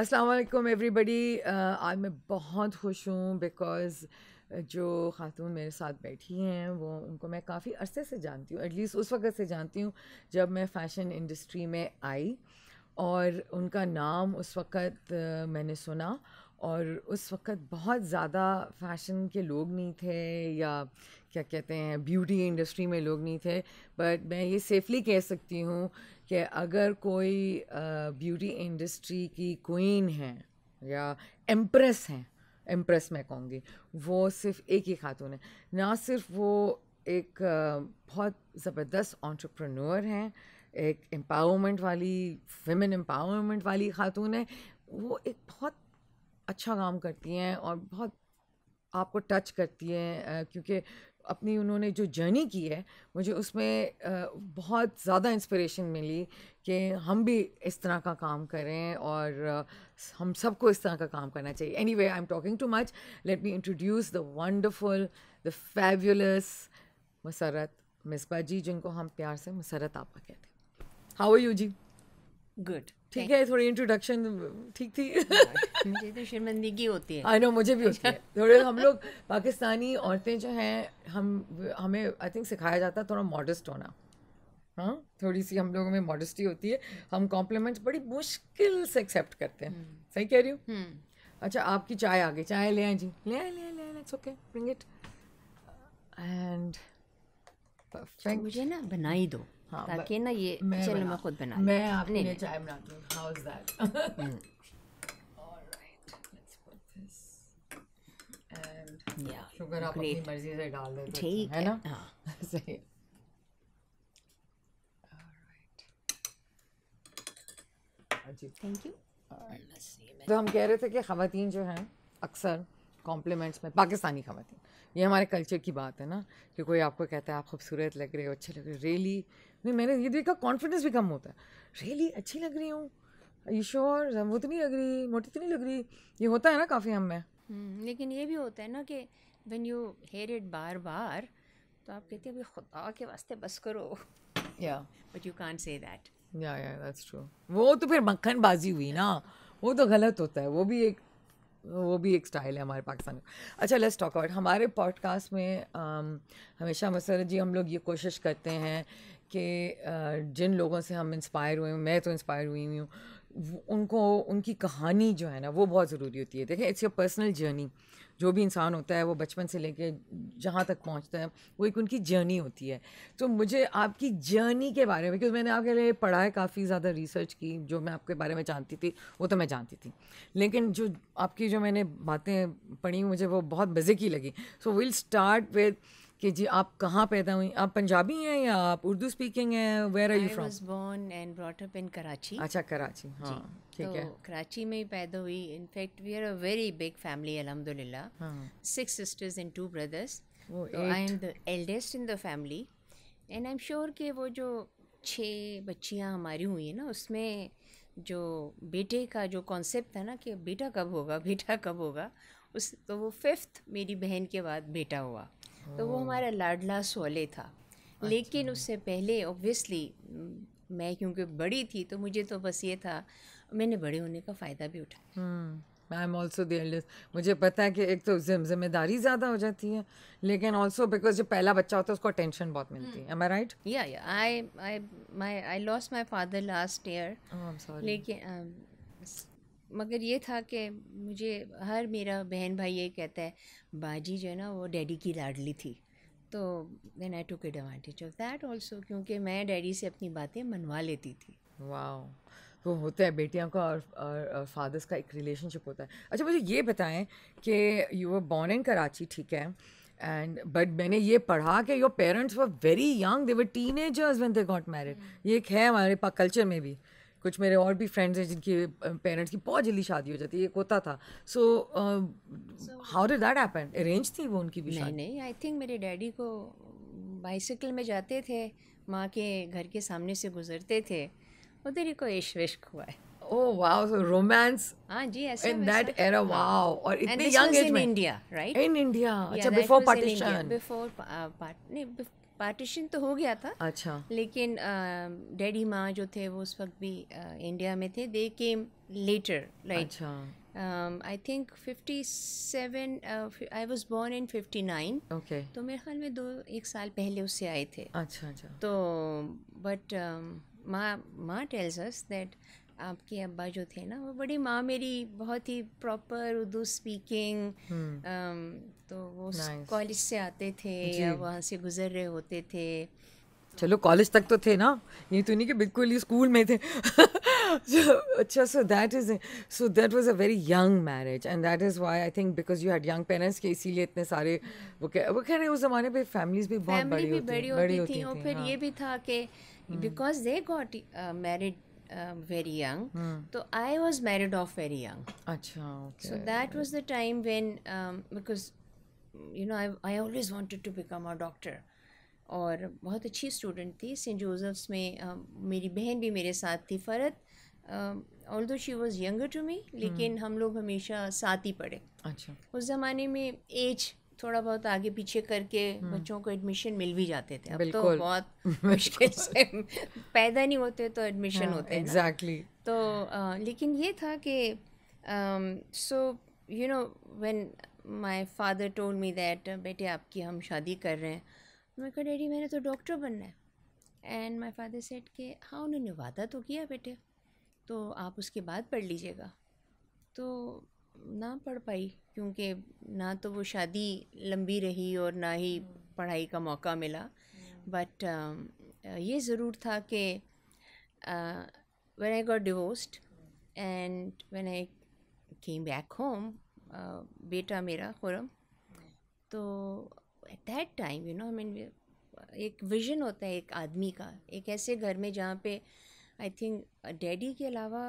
अस्सलाम वालेकुम एवरीबॉडी आज मैं बहुत खुश हूँ बिकॉज़ जो खातून मेरे साथ बैठी हैं वो उनको मैं काफ़ी अरसे से जानती हूँ एटलीस्ट उस वक़्त से जानती हूँ जब मैं फ़ैशन इंडस्ट्री में आई और उनका नाम उस वक़्त मैंने सुना और उस वक्त बहुत ज़्यादा फैशन के लोग नहीं थे या क्या कहते हैं ब्यूटी इंडस्ट्री में लोग नहीं थे बट मैं ये सेफली कह सकती हूँ कि अगर कोई ब्यूटी इंडस्ट्री की क्वीन है या एम्प्रेस हैं एम्प्रेस मैं कहूँगी वो सिर्फ एक ही खातून है ना सिर्फ वो एक बहुत ज़बरदस्त ऑन्टरप्रनोर हैं एक एम्पावरमेंट वाली वमेन एम्पावरमेंट वाली खातून है वो एक बहुत अच्छा काम करती हैं और बहुत आपको टच करती हैं क्योंकि अपनी उन्होंने जो जर्नी की है मुझे उसमें बहुत ज़्यादा इंस्पिरेशन मिली कि हम भी इस तरह का काम करें और हम सबको इस तरह का काम करना चाहिए anyway I am talking too much let me introduce the wonderful the fabulous Musarrat Misbah ji जिनको हम प्यार से मसरत आपा कहते हैं हाउ यू जी गुड ठीक है थोड़ी इंट्रोडक्शन ठीक थी मुझे तो शर्मिंदगी होती है आई नो मुझे भी होती है थोड़े हम लोग पाकिस्तानी औरतें जो हैं हम हमें आई थिंक सिखाया जाता है थोड़ा मॉडस्ट होना हाँ थोड़ी सी हम लोगों में मॉडस्टी होती है हम कॉम्प्लीमेंट्स बड़ी मुश्किल से एक्सेप्ट करते हैं हम्म। सही कह रही हूँ हम्म। अच्छा आपकी चाय आ गई चाय ले आए जी ले आए ले आए ले आए ओके ब्रिंग इट एंड मुझे ना बनाई दो हाँ, ताकि ना ये चलो मैं खुद बना मैं आपने चाय बनाती हूँ हाउ इज दैट शुगर आप अपनी मर्जी से डाल देते ठीक है ना हाँ सही थैंक यू तो हम कह रहे थे कि ख़वान जो हैं अक्सर कॉम्प्लीमेंट्स में पाकिस्तानी ख़वान ये हमारे कल्चर की बात है ना कि कोई आपको कहता है आप खूबसूरत लग रहे हो अच्छे लग रहे हो रियली नहीं मैंने ये देखा कॉन्फिडेंस भी कम होता है रियली अच्छी लग रही हूँ ईश्वर वो तो नहीं लग रही मोटी तो नहीं लग रही ये होता है ना काफ़ी हम में हम्म, लेकिन ये भी होता है ना कि वेन यू हेयर इट बार बार तो आप कहते हैं खुदा के वास्ते बस करो या but you can't say that या या दैट्स ट्रू वो तो फिर मक्खन बाजी हुई ना वो तो गलत होता है वो भी एक वो भी एक स्टाइल है हमारे पाकिस्तान का अच्छा लेट्स टॉक अबाउट हमारे पॉडकास्ट में हमेशा मसर जी हम लोग ये कोशिश करते हैं कि जिन लोगों से हम इंस्पायर हुए मैं तो इंस्पायर हुई हुई हूँ उनको उनकी कहानी जो है ना वो बहुत ज़रूरी होती है देखें इट्स योर पर्सनल जर्नी जो भी इंसान होता है वो बचपन से लेके जहाँ तक पहुँचता है वो एक उनकी जर्नी होती है तो मुझे आपकी जर्नी के बारे में क्योंकि मैंने आपके लिए पढ़ा है काफ़ी ज़्यादा रिसर्च की जो मैं आपके बारे में जानती थी वो तो मैं जानती थी लेकिन जो आपकी जो मैंने बातें पढ़ी मुझे वो बहुत मज़े की लगी सो विल स्टार्ट विद कि जी आप कहाँ पैदा हुई आप पंजाबी हैं या आप उर्दू स्पीकिंग हैं where are you from was born and brought up in Karachi अच्छा कराची हाँ ठीक तो है कराची में ही पैदा हुई in fact we are a very big family अल्हम्दुलिल्लाह six sisters and two brothers I am the eldest in the family and I am sure कि वो जो छः बच्चियाँ हमारी हुई हैं ना उसमें जो बेटे का जो कॉन्सेप्ट था ना कि बेटा कब होगा बेटा कब होगा उस तो वो फिफ्थ मेरी बहन के बाद बेटा हुआ तो वो हमारा लाडला सोले था अच्छा। लेकिन उससे पहले ओबियसली मैं क्योंकि बड़ी थी तो मुझे तो बस ये था मैंने बड़े होने का फ़ायदा भी उठाया आई एम ऑल्सो द मुझे पता है कि एक तो जिम्मेदारी ज़्यादा हो जाती है लेकिन ऑल्सो बिकॉज जो पहला बच्चा होता है उसको टेंशन बहुत हम्म। मिलती है आई राइट या I I my I lost my father last year लेकिन um, मगर ये था कि मुझे हर मेरा बहन भाई ये कहता है बाजी जो है ना वो डैडी की लाडली थी तो then I took advantage of that also क्योंकि मैं डैडी से अपनी बातें मनवा लेती थी वाह वो होता है बेटियों का और, और, और फादर्स का एक रिलेशनशिप होता है अच्छा मुझे ये बताएं कि you were born in Karachi ठीक है एंड बट मैंने ये पढ़ा कि your parents were very young they were teenagers when they got married ये एक है हमारे कल्चर में भी कुछ मेरे और भी फ्रेंड्स हैं जिनके पेरेंट्स की बहुत जल्दी शादी हो जाती है एक होता था so how did that happen arrange थी वो उनकी भी नहीं नहीं आई थिंक मेरे डैडी को बाइसिकल में जाते थे माँ के घर के सामने से गुजरते थे उधर ही को ऐश हुआ है oh, हाँ जी पार्टीशन तो हो गया था अच्छा लेकिन डैडी माँ जो थे वो उस वक्त भी आ, इंडिया में थे they came later like I think fifty seven I was born in fifty nine okay तो मेरे ख्याल में दो एक साल पहले उससे आए थे अच्छा अच्छा तो बट um, माँ माँ टेल्स अस दैट आपके अब्बा जो थे ना वो बड़ी माँ मेरी बहुत ही proper Urdu speaking hmm. um, तो वो nice. कॉलेज से आते थे या वहाँ से गुजर रहे होते थे चलो कॉलेज तक तो थे ना ये तो नहीं कि बिल्कुल ही स्कूल में थे अच्छा so that is so that was a very young marriage and that is why I think because you had young parents के इसीलिए इतने सारे वो कह वो कह रहे उस ज़माने पे फैमिलीज भी बहुत बड़ी होती, होती, होती थी और फिर हाँ। ये भी था कि because they got married very young तो I was married of very young अच्छा so that was the time when because you know I always wanted to become a doctor और बहुत अच्छी स्टूडेंट थी सेंट जोजफ्स में uh, मेरी बहन भी मेरे साथ थी Farhat although she was younger to me लेकिन हम लोग हमेशा साथ ही पढ़े अच्छा उस जमाने में एज थोड़ा बहुत आगे पीछे करके हम्म। बच्चों को एडमिशन मिल भी जाते थे अब तो बहुत मुश्किल से पैदा नहीं होते तो एडमिशन हाँ, होते हैं एग्जैक्टली exactly. तो आ, लेकिन ये था कि so you know when my father told me that बेटे आपकी हम शादी कर रहे हैं मैं कहा डैडी मैंने तो डॉक्टर बनना है एंड माय फादर सेट के हाँ उन्होंने वादा तो किया बेटे तो आप उसके बाद पढ़ लीजिएगा तो ना पढ़ पाई क्योंकि ना तो वो शादी लंबी रही और ना ही पढ़ाई का मौका मिला बट uh, um, ये ज़रूर था कि when I got divorced and when I came back home बेटा मेरा खुरम तो at that time you know I mean एक विजन होता है एक आदमी का एक ऐसे घर में जहाँ पे uh, आई थिंक डैडी के अलावा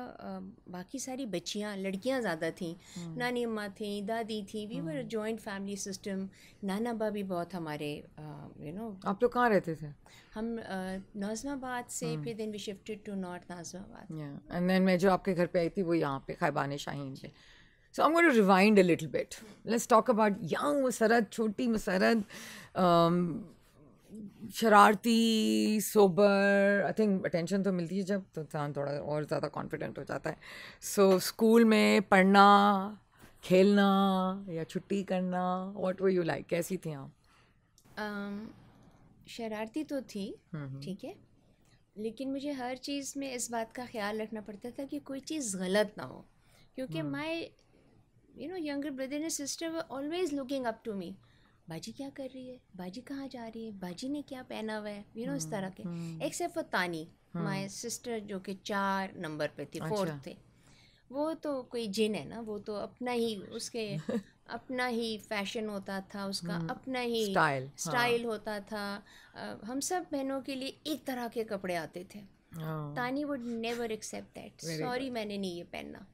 बाकी सारी बच्चियाँ लड़कियाँ ज़्यादा थीं hmm. नानी अम्मा थी दादी थी we were joint family system नाना बा भी बहुत हमारे यू नो आप लोग कहाँ रहते थे हम नाजमाबाद से हम्म। फिर then we shifted to north Nazimabad and then मैं जो आपके घर पे आई थी वो यहाँ पे खैबान शाहीन जी so I going rewind rewind a little bit. Let's talk about young Musarad, शरारती सोबर आई थिंक अटेंशन तो मिलती है जब तो इंसान थोड़ा और ज़्यादा कॉन्फिडेंट हो जाता है सो so, स्कूल में पढ़ना खेलना या छुट्टी करना वॉट वो यू लाइक कैसी थी आप um, शरारती तो थी हम्म, हम्म। ठीक है लेकिन मुझे हर चीज़ में इस बात का ख्याल रखना पड़ता था कि कोई चीज़ गलत ना हो क्योंकि my you know younger brother and sister always looking up to me बाजी क्या कर रही है बाजी कहाँ जा रही है बाजी ने क्या पहना हुआ है यू नो इस तरह के except hmm, hmm. For Tani my hmm. Sister जो कि चार नंबर पे थी फोर्थ अच्छा। थे वो तो कोई जिन है ना वो तो अपना ही उसके अपना ही फैशन होता था उसका अपना ही स्टाइल स्टाइल हाँ। होता था हम सब बहनों के लिए एक तरह के कपड़े आते थे हाँ। Tani would never accept that sorry मैंने नहीं ये पहनना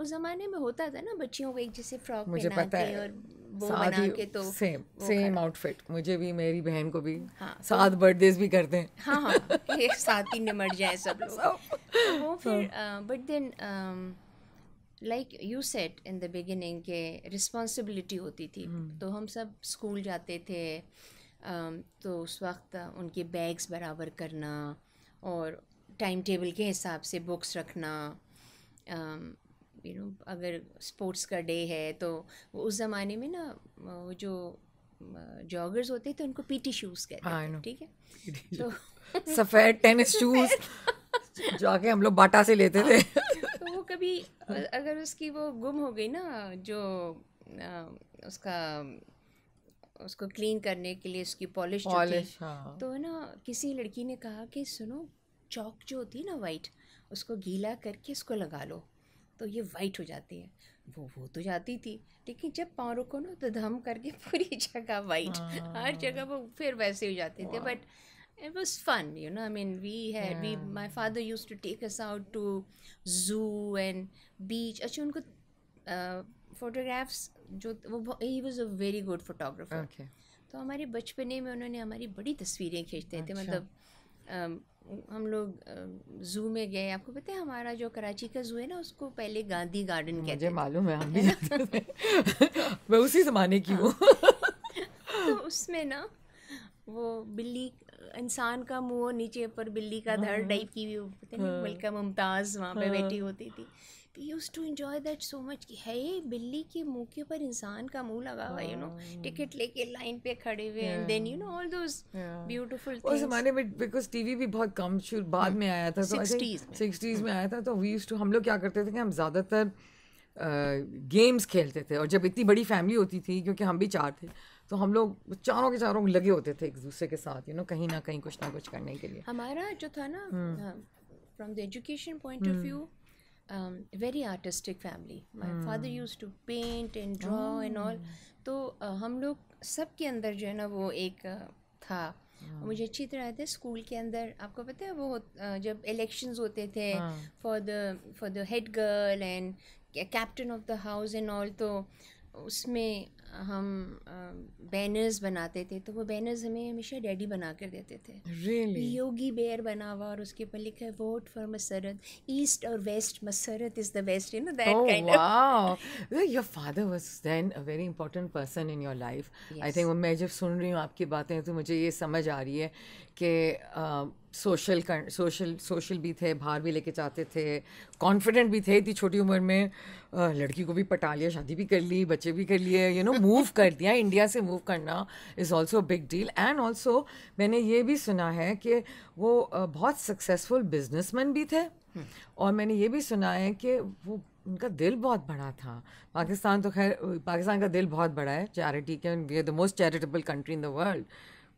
उस ज़माने में होता था ना बच्चियों को एक जैसे फ्रॉक पहनाते और वो बना के तो सेम सेम आउटफिट मुझे भी मेरी बहन को भी हाँ, तो सात बर्थडेज भी करते हैं हाँ हाँ ये साथ ही निमट जाए सब लोग तो वो फिर but then like you set in the beginning के रिस्पॉन्सिबिलिटी होती थी हम्म। तो हम सब स्कूल जाते थे um, तो उस वक्त उनके बैग्स बराबर करना और टाइम टेबल के हिसाब से बुक्स रखना um, यू नो अगर स्पोर्ट्स का डे है तो उस ज़माने में ना वो जो जॉगर्स होते थे उनको पीटी शूज़ कहते हैं हाँ, ठीक है तो सफ़ेद टेनिस शूज़ जाके हम लोग बाटा से लेते थे तो वो कभी अगर उसकी वो गुम हो गई ना जो उसका उसको क्लीन करने के लिए उसकी पॉलिश हाँ। तो ना किसी लड़की ने कहा कि सुनो चौक जो होती है ना वाइट उसको गीला करके उसको लगा लो तो ये वाइट हो जाती है वो वो तो जाती थी लेकिन जब पाँव को ना तो धम करके पूरी जगह वाइट हर जगह हाँ। वो फिर वैसे हो जाते थे but it was fun you know I mean we had we my father used to take us out to zoo and beach अच्छा उनको फोटोग्राफ्स जो वो ही was a very good photographer तो हमारे बचपने में उन्होंने हमारी बड़ी तस्वीरें खींचते थे अच्छा। मतलब हम लोग जू में गए आपको पता है हमारा जो कराची का जू है ना उसको पहले गांधी गार्डन कहते मुझे मालूम है हम भी जाते थे मैं उसी ज़माने की हूँ हाँ। तो उसमें ना वो बिल्ली इंसान का मुंह नीचे पर बिल्ली का धड़ टाइप हाँ। की भी पता नहीं मलका मुमताज़ वहाँ पे बैठी हाँ। होती थी we used to enjoy that so much कि है ये बिल्ली के मुँह के ऊपर इंसान का मुँह लगा हुआ यू नो टिकट लेके लाइन पे खड़े हुए and then you know all those beautiful उस जमाने में बिकॉज टीवी भी बहुत कम शुरू बाद में आया था तो 60s में हाँ। आया था तो वी यूज़ टू हम लोग क्या करते थे कि हम ज़्यादातर गेम्स खेलते थे और जब इतनी बड़ी फैमिली होती थी क्योंकि हम भी चार थे तो हम लोग चारों के चारों लगे होते थे एक दूसरे के साथ यू नो कहीं ना कहीं कुछ ना कुछ करने के लिए हमारा जो था ना from the education point of view um, very artistic family my hmm. father used to paint and draw hmm. and all तो uh, हम लोग सब के अंदर जो है ना वो एक uh, था Hmm. मुझे अच्छी तरह याद है स्कूल के अंदर आपको पता है वो हो uh, जब इलेक्शंस होते थे for the for the head girl and captain of the house and all तो उसमें हम बैनर्स बनाते थे तो वो बैनर्स हमें हमेशा डैडी बना कर देते थे really? योगी बेयर बना हुआ और उसके ऊपर लिखा है वोट फॉर मसरत ईस्ट और west Musarrat is the best you know that kind of your father was then a very important person in your life I think मैं जब सुन रही हूँ आपकी बातें तो मुझे ये समझ आ रही है कि सोशल सोशल सोशल भी थे बाहर भी लेके जाते थे कॉन्फिडेंट भी थे इतनी छोटी उम्र में लड़की को भी पटा लिया शादी भी कर ली बच्चे भी कर लिए यू नो मूव कर दिया इंडिया से मूव करना is also big deal and also मैंने ये भी सुना है कि वो बहुत सक्सेसफुल बिजनेसमैन भी थे और मैंने ये भी सुना है कि वो उनका दिल बहुत बड़ा था पाकिस्तान तो खैर पाकिस्तान का दिल बहुत बड़ा है चैरिटी के we are the most charitable country in the world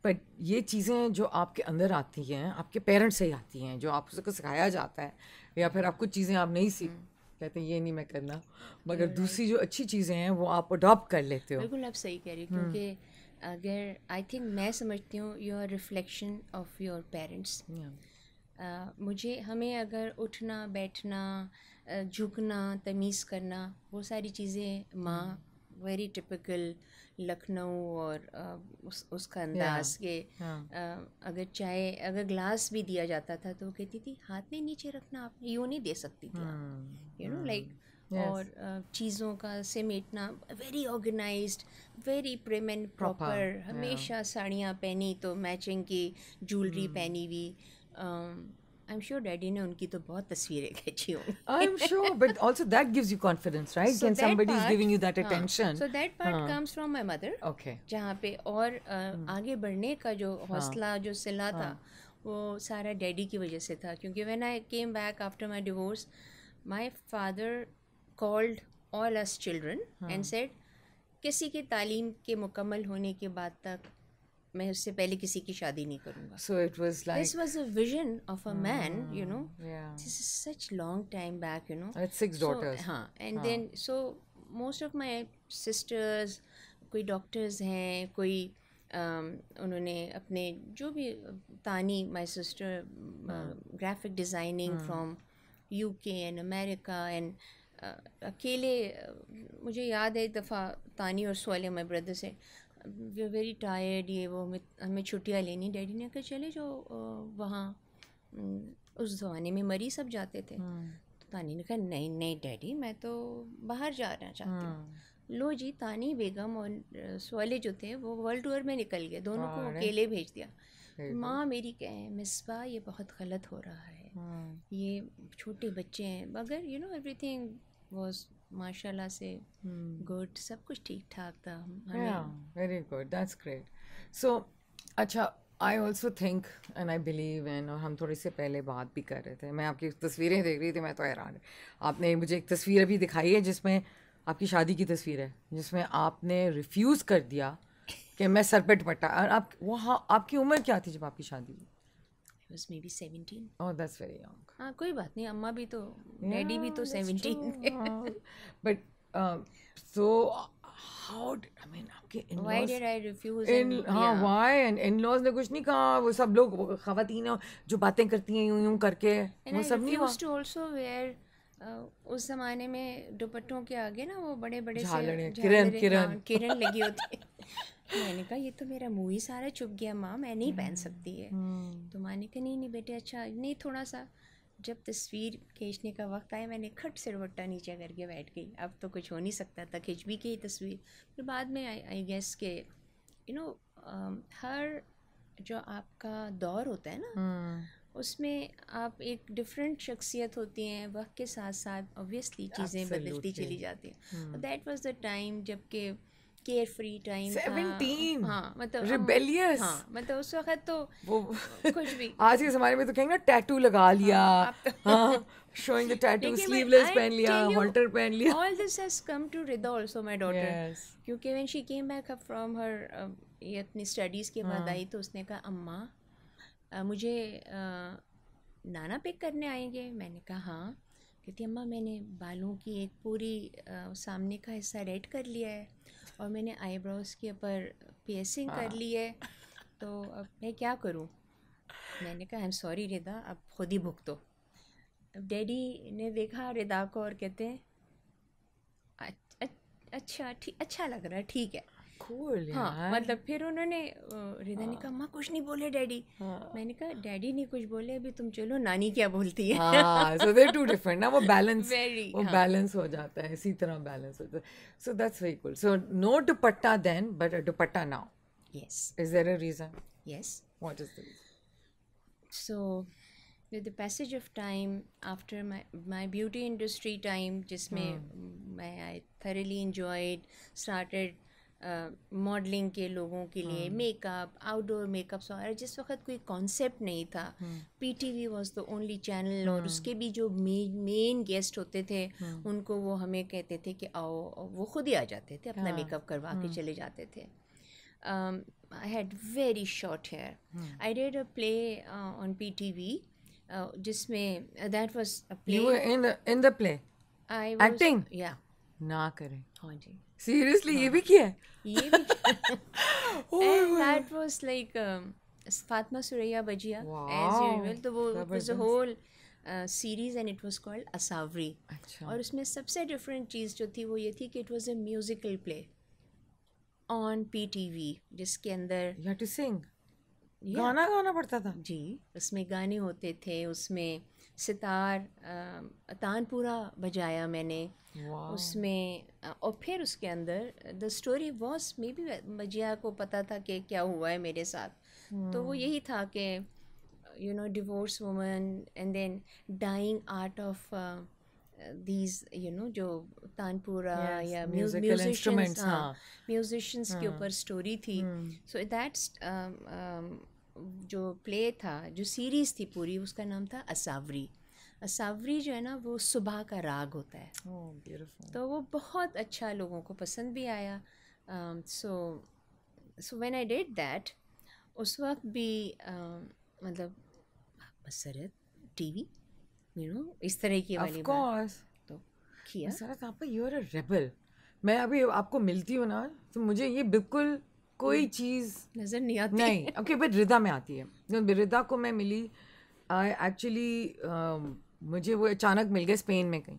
but ये चीज़ें जो आपके अंदर आती हैं आपके पेरेंट्स से ही आती हैं जो आपको सिखाया जाता है या फिर आप कुछ चीज़ें आप नहीं सीख हम्म। कहते हैं ये नहीं मैं करना मगर दूसरी जो अच्छी चीज़ें हैं वो आप अडॉप्ट कर लेते हो बिल्कुल आप सही कह रही हो क्योंकि हम्म। अगर आई थिंक मैं समझती हूँ your reflection of your parents मुझे हमें अगर उठना बैठना झुकना तमीज़ करना वो सारी चीज़ें माँ हम्म। वेरी टिपिकल लखनऊ और uh, उस उसका अंदाज के हाँ। अगर चाय अगर ग्लास भी दिया जाता था तो कहती थी हाथ में नीचे रखना आप यू नहीं दे सकती थी यू नो लाइक और चीज़ों का समेटना very organize very prim and proper हमेशा साड़ियाँ पहनी तो मैचिंग की ज्वेलरी hmm. पहनी हुई um, I am sure daddy ने उनकी तो बहुत तस्वीरें खींची होंगी I am sure but also that gives you confidence right can somebody is giving you that attention so that part comes from my mother okay जहां पे और uh, आगे बढ़ने का जो हाँ। हौसला जो सिला हाँ। था वो सारा डैडी की वजह से था क्योंकि when I came back after my divorce my father called all us children and said किसी की तालीम के मुकम्मल होने के बाद तक मैं इससे पहले किसी की शादी नहीं करूँगा so it was like this was a vision of a man you know this is such long time back you know six daughters हाँ and then so most of my sisters कोई डॉक्टर्स हैं कोई um, उन्होंने अपने जो भी Tani my sister graphic designing from UK and America and अकेले uh, मुझे याद है एक दफ़ा तानी और सोले माई ब्रदर से वी आर वेरी टायर्ड ये वो हमें हमें छुट्टियाँ लेनी डैडी ने कहा चले जो वहाँ उस ज़माने में मरी सब जाते थे हाँ। तो तानी ने कहा नहीं नहीं डैडी मैं तो बाहर जाना चाहती हूँ हाँ। लो जी तानी बेगम और सोले जो थे वो वर्ल्ड टूर में निकल गए दोनों को हाँ, अकेले भेज दिया तो माँ मेरी कहें मिसबा ये बहुत गलत हो रहा है ये छोटे बच्चे हैं मगर यू नो एवरीथिंग वॉज माशाल्लाह से हम्म। गुड सब कुछ ठीक ठाक था very good that's great so अच्छा I also think and I believe in और हम थोड़ी से पहले बात भी कर रहे थे मैं आपकी तस्वीरें देख रही थी मैं तो हैरान आपने मुझे एक तस्वीर अभी दिखाई है जिसमें आपकी शादी की तस्वीर है जिसमें आपने रिफ्यूज़ कर दिया कि मैं सर पट्टा दुपट्टा और आप वहाँ आपकी उम्र क्या थी जब आपकी शादी हुई was maybe 17 oh that's very young हाँ कोई बात नहीं अम्मा भी तो डैडी yeah, भी तो 17 but um, so how did, I mean आपके in why did I refuse in हाँ yeah. why and in laws ने कुछ नहीं कहा वो सब लोग खवातीन जो बातें करती हैं यूं यूं करके and वो I सब नहीं refused to also wear Uh, उस जमाने में दुपट्टों के आगे ना वो बड़े बड़े झालरें किरण किरण किरण लगी होती मैंने कहा ये तो मेरा मुँह ही सारा चुप गया माँ मैं नहीं पहन हम्म, सकती है हम्म। तो माँ ने कहा नहीं नहीं बेटे अच्छा नहीं थोड़ा सा जब तस्वीर खींचने का वक्त आया मैंने खट से दुपट्टा नीचे करके बैठ गई अब तो कुछ हो नहीं सकता था खिंच भी की तस्वीर फिर बाद में आई गेस के यू नो हर जो आपका दौर होता है ना हम्म। उसमें आप एक डिफरेंट शख्सियत होती हैं वक्त के साथ साथ ऑब्वियसली चीज़ें बदलती चली जाती हैं दैट वाज द टाइम जबकि टाइम सेवनटीन हाँ मतलब रिबेलियस हाँ मतलब उस वक्त तो वो कुछ भी आज के जमाने में तो कहेंगे टैटू लगा लिया हाँ showing the tattoo sleeveless पहन लिया halter पहन लिया all this has come to Rida also my daughter yes. क्योंकि when she came back up from her uh, ये अपनी studies के बाद आई तो उसने कहा अम्मा मुझे नाना पिक करने आएंगे मैंने कहा हाँ कहती अम्मा मैंने बालों की एक पूरी आ, सामने का हिस्सा रेड कर लिया है और मैंने आईब्रोज के ऊपर पियसिंग कर हाँ। ली है तो अब मैं क्या करूँ मैंने कहा आई एम सॉरी रिदा अब खुद ही भुगतो अब डैडी ने देखा रिदा को और कहते हैं अच्छा ठीक अच्छा लग रहा है ठीक है cool, हाँ मतलब फिर उन्होंने रिदा ने कहा माँ कुछ नहीं बोले डैडी हाँ। मैंने कहा डैडी नहीं कुछ बोले अभी तुम चलो नानी क्या बोलती है सो दे टू डिफरेंट ना वो बैलेंस वेरी वो बैलेंस हाँ। हो जाता है इसी तरह बैलेंस हो जाता है so that's very cool so no dupatta then but dupatta now yes is there a reason yes what is the so with the passage of time after my my beauty industry time जिसमें hmm. मैं I thoroughly enjoyed started modelling के लोगों के लिए makeup outdoor makeup वगैरह जिस वक्त कोई कॉन्सेप्ट नहीं था P T V was the only channel और हाँ। उसके भी जो मेन गेस्ट होते थे हाँ। उनको वो हमें कहते थे कि आओ वो खुद ही आ जाते थे अपना मेकअप हाँ। करवा के चले जाते थे I had very short hair I did a play on P T V जिसमें that was in the play I acting या ना करें हाँ जी सीरियसली ये हाँ। भी किया है ये भी and that was like Fatima Suraiya Bajia as usual तो वो was a whole series and it was called Asavari और उसमें सबसे डिफरेंट चीज़ जो थी वो ये थी कि it was a musical play on P T V जिसके अंदर टू सिंग गाना गाना पड़ता था जी उसमें गाने होते थे उसमें सितार तानपुरा बजाया मैंने उसमें और फिर उसके अंदर the story was maybe मजिया को पता था कि क्या हुआ है मेरे साथ तो वो hmm. यही था कि you know divorce woman and then dying art of these you know जो तानपुरा या म्यूजिशंस म्यूजिशंस हाँ, हाँ। के hmm. ऊपर स्टोरी थी so hmm. That's um, um, जो प्ले था जो सीरीज़ थी पूरी उसका नाम था असावरी सावरी जो है ना वो सुबह का राग होता है oh, तो वो बहुत अच्छा लोगों को पसंद भी आया so so when I did that उस वक्त भी uh, मतलब मसरत टीवी यू नो इस तरह की वाली बात तो किया मसरत आप यू आर अ रेबल मैं अभी आपको मिलती हूँ ना तो मुझे ये बिल्कुल कोई hmm. चीज़ नज़र नहीं आती नहीं ओके बट रिदा में आती है रिदा को मैं मिली आई एक्चुअली मुझे वो अचानक मिल गए स्पेन में कहीं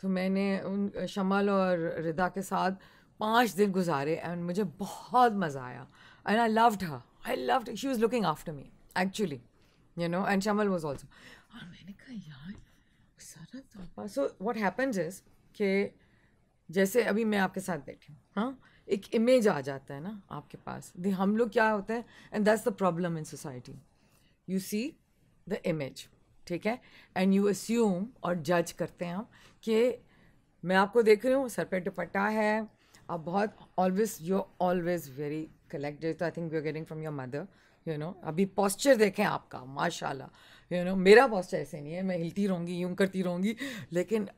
तो मैंने उन शमल और रिदा के साथ पाँच दिन गुजारे एंड मुझे बहुत मज़ा आया and I loved her I loved she was looking after me actually you know and Shamal was also और मैंने कहा यार सारा तोहफा सो वॉट हैपन्स इज के जैसे अभी मैं आपके साथ बैठी हूँ हाँ एक इमेज आ जाता है ना आपके पास हम लोग क्या होते हैं and that's the problem in society you see the image ठीक है एंड यू अस्यूम और जज करते हैं हम कि मैं आपको देख रही हूँ सर पे दुपट्टा है आप बहुत always you always very collected I think you are getting from your mother you know अभी पॉस्चर देखें आपका माशाल्लाह यू नो मेरा पॉस्चर ऐसे नहीं है मैं हिलती रहूँगी यूं करती रहूँगी लेकिन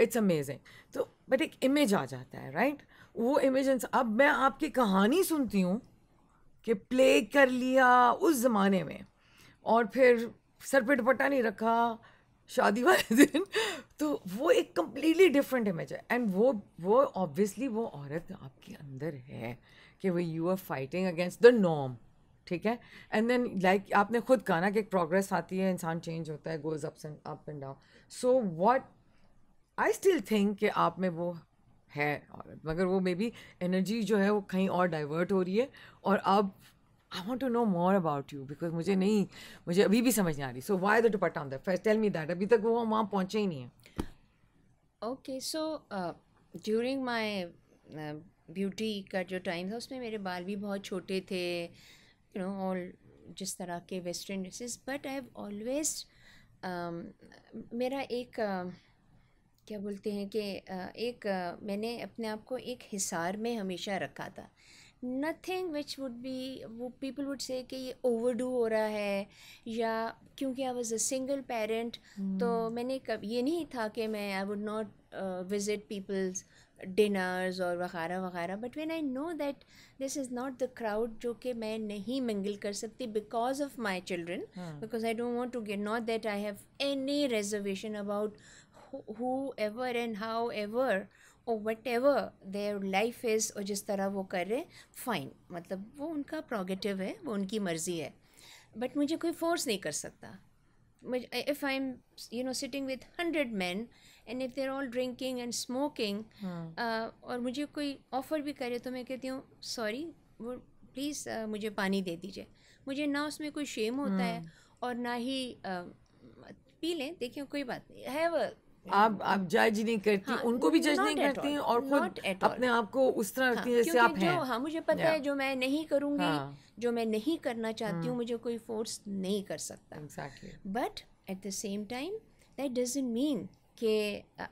इट्स अमेजिंग तो बट एक इमेज आ जाता है राइट right? वो इमेज अब मैं आपकी कहानी सुनती हूँ कि प्ले कर लिया उस ज़माने में और फिर सर पे दुपट्टा नहीं रखा शादी वाले दिन तो वो एक कम्प्लीटली डिफरेंट इमेज है एंड वो वो ऑब्वियसली वो औरत आपके अंदर है कि वो you are fighting against the नॉम ठीक है एंड देन लाइक आपने खुद कहा ना कि एक प्रोग्रेस आती है इंसान चेंज होता है goes up and up and down so what I still think कि आप में वो है औरत मगर वो मे बी एनर्जी जो है वो कहीं और डाइवर्ट हो रही है और अब I want to know more about you because मुझे नहीं मुझे अभी भी समझ नहीं आ रही so why the dupatta on that tell me that अभी तक वो वहाँ पहुँचे ही नहीं है okay so during my beauty का जो टाइम था उसमें मेरे बाल भी बहुत छोटे थे यू नो ऑल जिस तरह के western dresses but I have always मेरा एक uh, क्या बोलते हैं कि uh, एक uh, मैंने अपने आप को एक हिसार में हमेशा रखा था नथिंग विच वुड बी वो पीपल वुड से कि ये ओवरडू हो रहा है या क्योंकि I was a single parent तो hmm. मैंने कब ये नहीं था कि मैं I would not visit people's dinners और वगैरह वगैरह but when I know that this is not the crowd जो कि मैं नहीं मिंगल कर सकती because of my children because I don't want to get not that I have any reservation about whoever and however और whatever their life is और जिस तरह वो कर रहे फ़ाइन मतलब वो उनका प्रोगेटिव है वो उनकी मर्ज़ी है बट मुझे कोई फोर्स नहीं कर सकता if I am you know sitting with hundred man and if there all drinking and smoking और मुझे कोई ऑफ़र भी करे तो मैं कहती हूँ सॉरी वो प्लीज़ uh, मुझे पानी दे दीजिए मुझे ना उसमें कोई शेम होता hmm. है हाँ. और ना ही uh, पी लें देखिए कोई बात नहीं हैव आप आप जज नहीं करती हाँ, उनको भी जज नहीं करती all, और खुद अपने आप को उस तरह हाँ, रखती हाँ, जैसे आप हैं हाँ मुझे पता yeah. है जो मैं नहीं करूँगी हाँ, जो मैं नहीं करना चाहती हूँ हाँ। मुझे कोई फोर्स नहीं कर सकता but at the same time that doesn't mean के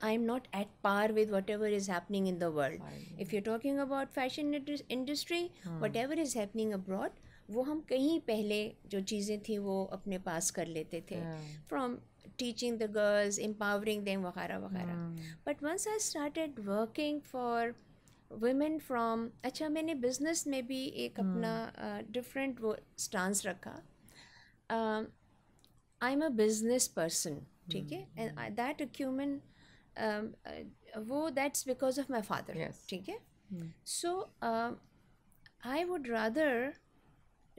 I am not at par with whatever is happening in the world if you talking about fashion industry whatever is happening abroad वो हम कहीं पहले जो चीज़ें थी वो अपने पास कर लेते थे from yeah. teaching the girls, empowering them, wakara wakara. Mm. But once I started working for women from, अच्छा मैंने business में भी एक mm. अपना uh, different वो stance रखा. Um, I'm a business person, ठीक mm. है, and I, that acumen, um, uh, वो that's because of my father, yes. ठीक है. Mm. So uh, I would rather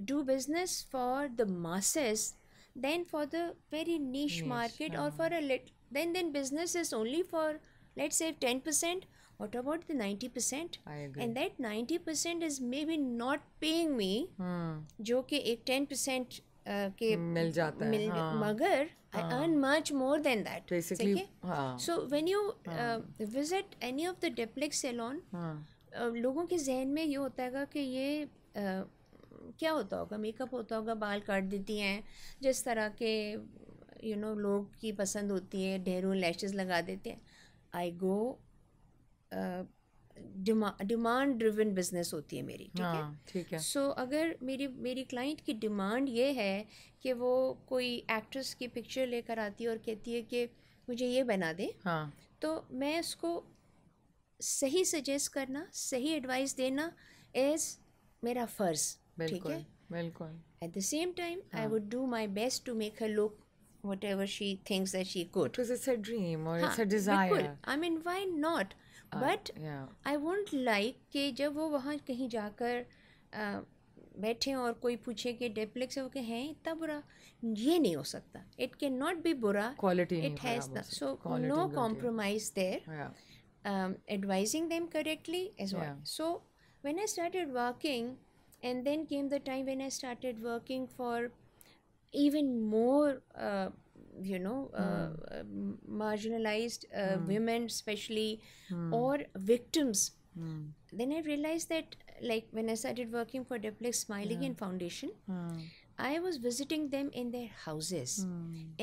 do business for the masses then for the very niche yes, market uh, or for a lit then then business is only for let's say 10% what about the 90% I agree. and that 90% is maybe not paying me hmm. जो कि एक 10% Uh, के मिल जाता है मिल, हाँ, मगर I earn much more than that basically so when you visit any of the diplex salon लोगों के जहन में ये होता है कि ये uh, क्या होता होगा मेकअप होता होगा बाल काट देती हैं जिस तरह के यू नो लोग की पसंद होती है ढेरों लैशेस लगा देते हैं I go demand driven business होती है मेरी ठीक है हाँ, ठीक है सो so, अगर मेरी मेरी क्लाइंट की डिमांड ये है कि वो कोई एक्ट्रेस की पिक्चर लेकर आती है और कहती है कि मुझे ये बना दें हाँ. तो मैं उसको सही सजेस्ट करना सही एडवाइस देना एज मेरा फ़र्ज़ ठीक है बिल्कुल at the same time I would do my best to make her look whatever she thinks that she could because it's her dream or हाँ, it's her desire बिल्कुल. I mean why not uh, but yeah. I कि जब वो वहाँ कहीं जाकर uh, बैठे और कोई पूछे कि डेप्लेक्स है वो हैं इतना बुरा ये नहीं हो सकता इट कैन नॉट बी बुरा quality it has so no compromise there advising them correctly as well so when I started working and then came the time when i started working for even more uh, you know mm. uh, hmm. uh marginalized uh, mm. women especially mm. or victims hmm. then i realized that like when i started working for deplex smiling yeah. and foundation hmm. i was visiting them in their houses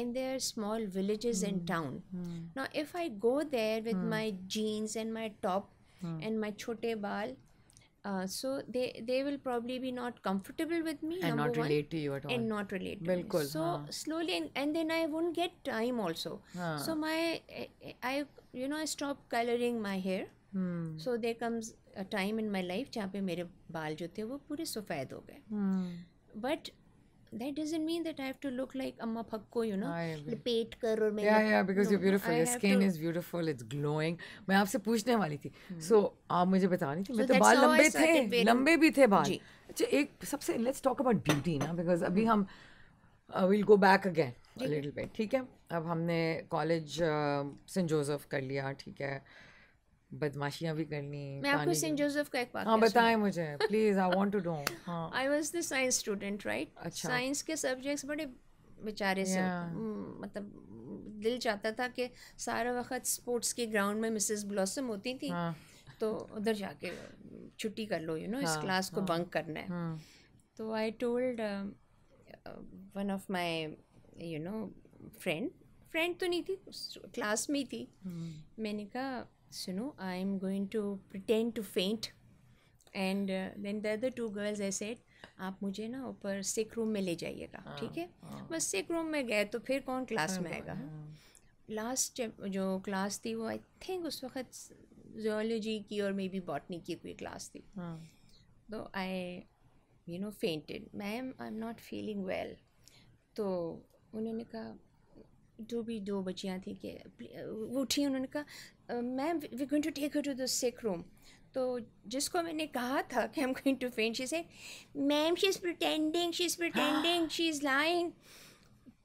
in their small villages and town now if i go there with my jeans and my top and my chote bal Uh, so they they will probably be not comfortable with me and not relate one, to you at all and not relate to Bilkul, me. so हाँ. slowly and, and, then i won't get time also हाँ. so my i you know i stop coloring my hair hmm. so there comes a time in my life jahan pe mere baal jo the wo pure पूरे ho gaye hmm. but that doesn't mean that I have to look like Amma Phakko, you know, पेट kar aur मैं yeah yeah because no, you're beautiful your skin to... is beautiful it's glowing मैं आपसे पूछने वाली थी so आप मुझे बता रही थी मेरे तो बाल लंबे थे लंबे भी थे बाल अच्छा एक सबसे let's talk about beauty ना because अभी हम will go back again little bit ठीक है अब हमने कॉलेज सेंट जोसेफ कर लिया ठीक है बदमाशियां भी करनी मैं आपको सेंट जोसेफ का एक हाँ बताएं मुझे please I want to know I was the science student right science के सब्जेक्ट्स बड़े बेचारे yeah. से मतलब दिल चाहता था कि सारा वक्त स्पोर्ट्स के ग्राउंड में मिसेस ब्लॉसम होती थी हाँ। तो उधर जाके छुट्टी कर लो यू नो इस क्लास हाँ, को बंक हाँ। करना है तो I told one of my you know friend friend तो नहीं थी क्लास में ही थी हम्म। मैंने कहा सुनो I am going to pretend to faint and then the other two girls I said आप मुझे ना ऊपर सिक रूम में ले जाइएगा हाँ, ठीक है हाँ। बस सिक रूम में गए तो फिर कौन क्लास में हाँ, आएगा लास्ट जो क्लास थी वो आई थिंक उस वक्त जोलॉजी की और मे बी बॉटनी की कोई क्लास थी तो I you know fainted ma'am I am not feeling well तो उन्होंने कहा जो भी दो बच्चियाँ थी कि वो उठी उन्होंने कहा ma'am we going to take you to the sick room तो जिसको मैंने कहा था कि I am going to faint she say ma'am she is pretending she is pretending she is lying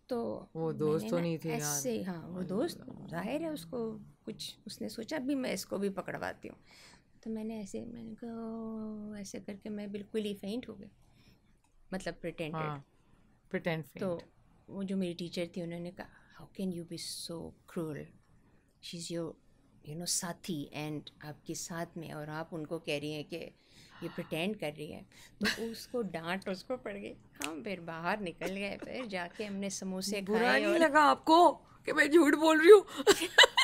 तो वो दोस्त तो नहीं थे ऐसे हाँ वो दोस्त जाहिर है उसको कुछ उसने सोचा भी मैं इसको भी पकड़वाती हूँ तो मैंने ऐसे मैंने कहा ऐसे करके मैं बिल्कुल ही फेंट हो गई मतलब प्रटेंड हाँ, तो वो जो मेरी टीचर थी उन्होंने कहा how can you be so cruel she is your you know साथी एंड आपके साथ में और आप उनको कह रही हैं कि ये प्रटेंड कर रही है तो उसको डांट उसको पड़ गई हम फिर बाहर निकल गए फिर जाके हमने समोसे बुरा खाए नहीं और... लगा आपको कि मैं झूठ बोल रही हूँ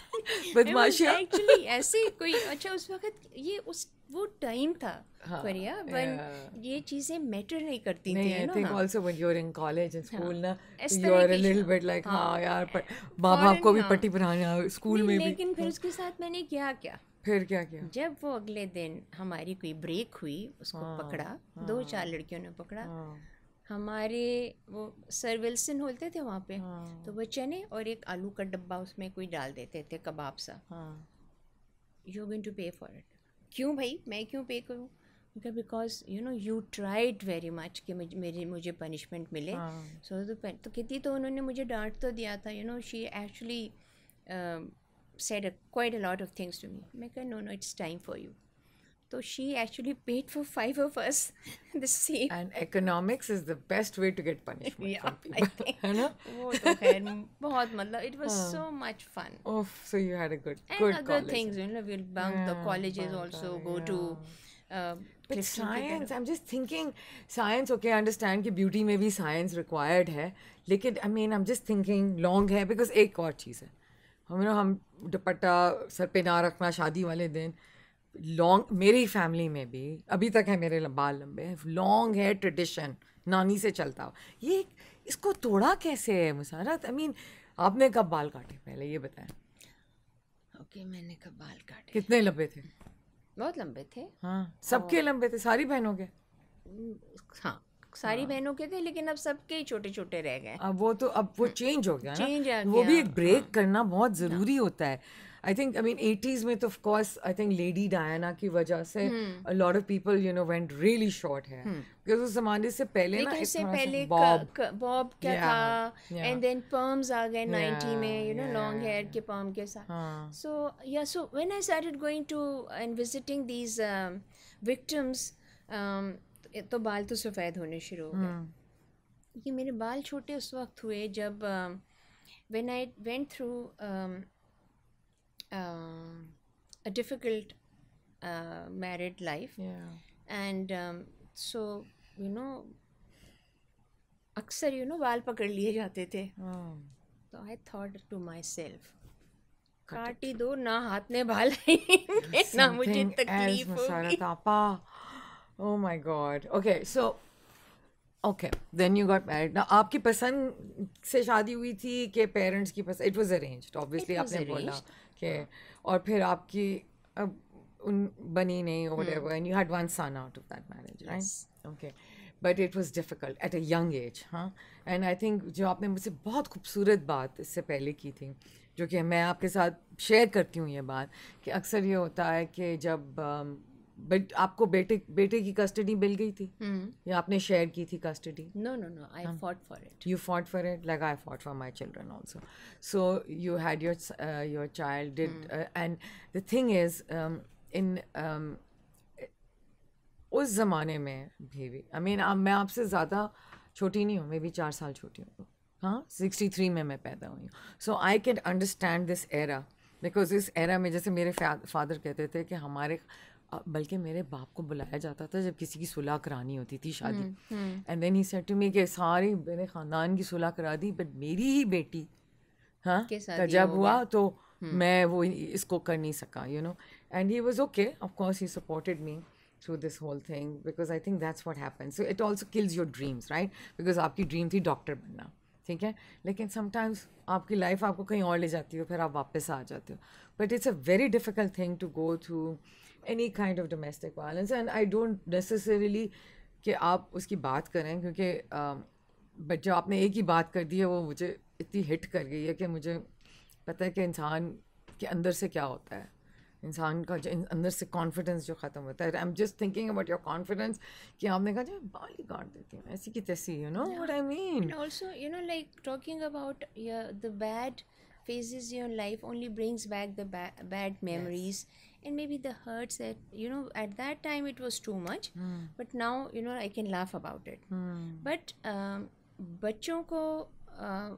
बदमाशिया एक्चुअली ऐसे कोई अच्छा उस वक्त ये उस वो टाइम था परिया हाँ, बट ये चीजें मैटर नहीं करती थी I think also when you are in college and school ना you are a little bit like हां यार माँ बाप को भी हाँ। पट्टी पहनानी है स्कूल में भी लेकिन फिर हाँ। उसके साथ मैंने क्या क्या फिर क्या किया जब वो अगले दिन हमारी कोई ब्रेक हुई उसको हाँ, पकड़ा हाँ, दो चार लड़कियों ने पकड़ा हाँ, हमारे वो सर विल्सन होते थे वहाँ पे हाँ। तो वो चने और एक आलू का डब्बा उसमें कोई डाल देते थे कबाब सा you going to pay for it क्यों भाई मैं क्यों पे करूँ उनका because you know you tried very much कि मुझे मेरी मुझे पनिशमेंट मिले सो हाँ। तो तो कितनी तो उन्होंने मुझे डांट तो दिया था you know she actually said quite a lot of things to me मैं कह no no it's time for you So she actually paid for five of us the same. And economics is the best way to get punishment. yeah, I think. Oh, तो it was so much fun. Oh, so you had a good and good other college. things you know we'll bunk yeah, the colleges also go yeah. to. Uh, but science, I'm just thinking, science, okay, I understand that beauty maybe science required है, लेकिन I mean, I'm just thinking long hair because एक और चीज़ है, you know, हम दुपट्टा sir पे ना रखना शादी लॉन्ग मेरी फैमिली में भी अभी तक है मेरे बाल लंबे लॉन्ग है ट्रेडिशन नानी से चलता हो ये इसको तोड़ा कैसे है मुसारत आई मीन आपने कब बाल काटे पहले ये बताएं ओके okay, मैंने कब बाल काटे कितने लंबे थे बहुत लंबे थे हाँ सबके और... लंबे थे सारी बहनों के हाँ सारी हाँ। बहनों के थे लेकिन अब सबके छोटे छोटे रह गए अब वो तो अब वो चेंज हाँ। हो गया चेंज ना? वो भी एक ब्रेक हाँ। करना बहुत ज़रूरी होता है I think I mean eighties में तो of course I think Lady Diana की वजह से lot of people you know went really short है उस जमाने से पहले ना इससे पहले बॉब बॉब क्या था एंड देन पर्म्स आ गए 90 में यू नो लॉन्ग हेयर के पर्म के साथ सो या so when I started going to and visiting victims तो बाल तो सफ़ेद होने शुरू हो गए हम्म। ये मेरे बाल छोटे उस वक्त हुए जब when I went through uh, a difficult uh, married life yeah. and um, so you know अक्सर यू नो बाल पकड़ लिए जाते थे तो I thought to myself काटी दो ना हाथ ने बाल ना मुझे तकलीफ होगी oh my god okay so okay then you got married ना आपकी पसंद से शादी हुई थी कि पेरेंट्स की पसंद इट वाज अरेंज्ड ऑब्वियसली आपने बोला है और फिर आपकी अब उन बनी नहीं और whatever hmm. and you had one son out of that marriage right but it was difficult at a young age हाँ एंड आई थिंक जो आपने मुझसे बहुत खूबसूरत बात इससे पहले की थी जो कि मैं आपके साथ शेयर करती हूँ ये बात कि अक्सर ये होता है कि जब um, बट आपको बेटे बेटे की कस्टडी मिल गई थी हम्म। या आपने शेयर की थी custody no no no I fought for it you fought for it like I fought for my children also so you had your your child did and the thing is in उस ज़माने में भी भी I mean मैं आपसे ज़्यादा छोटी नहीं हूँ मैं भी चार साल छोटी हूँ हाँ सिक्सटी थ्री में मैं पैदा हुई हूँ so I can understand this era because इस एरा में जैसे मेरे फादर कहते थे कि हमारे बल्कि मेरे बाप को बुलाया जाता था जब किसी की सुलह करानी होती थी शादी and then he said to me कि सारे मेरे ख़ानदान की सुलह करा दी बट मेरी ही बेटी हाँ जब हुआ तो हम्म। मैं वो इसको कर नहीं सका you know and he was okay of course he supported me through this whole thing because I think that's what happen so it also kills your dreams right because आपकी ड्रीम थी डॉक्टर बनना ठीक है लेकिन समटाइम्स आपकी life आपको कहीं और ले जाती हो फिर आप वापस आ जाते हो but it's a very difficult thing to go through any kind of domestic violence and i don't necessarily कि आप उसकी बात करें क्योंकि बट um, जो आपने एक ही बात कर दी है वो मुझे इतनी हिट कर गई है कि मुझे पता है कि इंसान के अंदर से क्या होता है इंसान का जो अंदर से कॉन्फिडेंस जो ख़त्म होता है I am just thinking about your confidence कि आपने कहा जो बाल ही काट देती हूँ ऐसी की तैसी you know what I mean also you know like talking about the bad phases in your life only brings back the ba- and maybe the hurts that you know at that time it was too much mm. but now you know i can laugh about it mm. but um, बच्चों ko uh,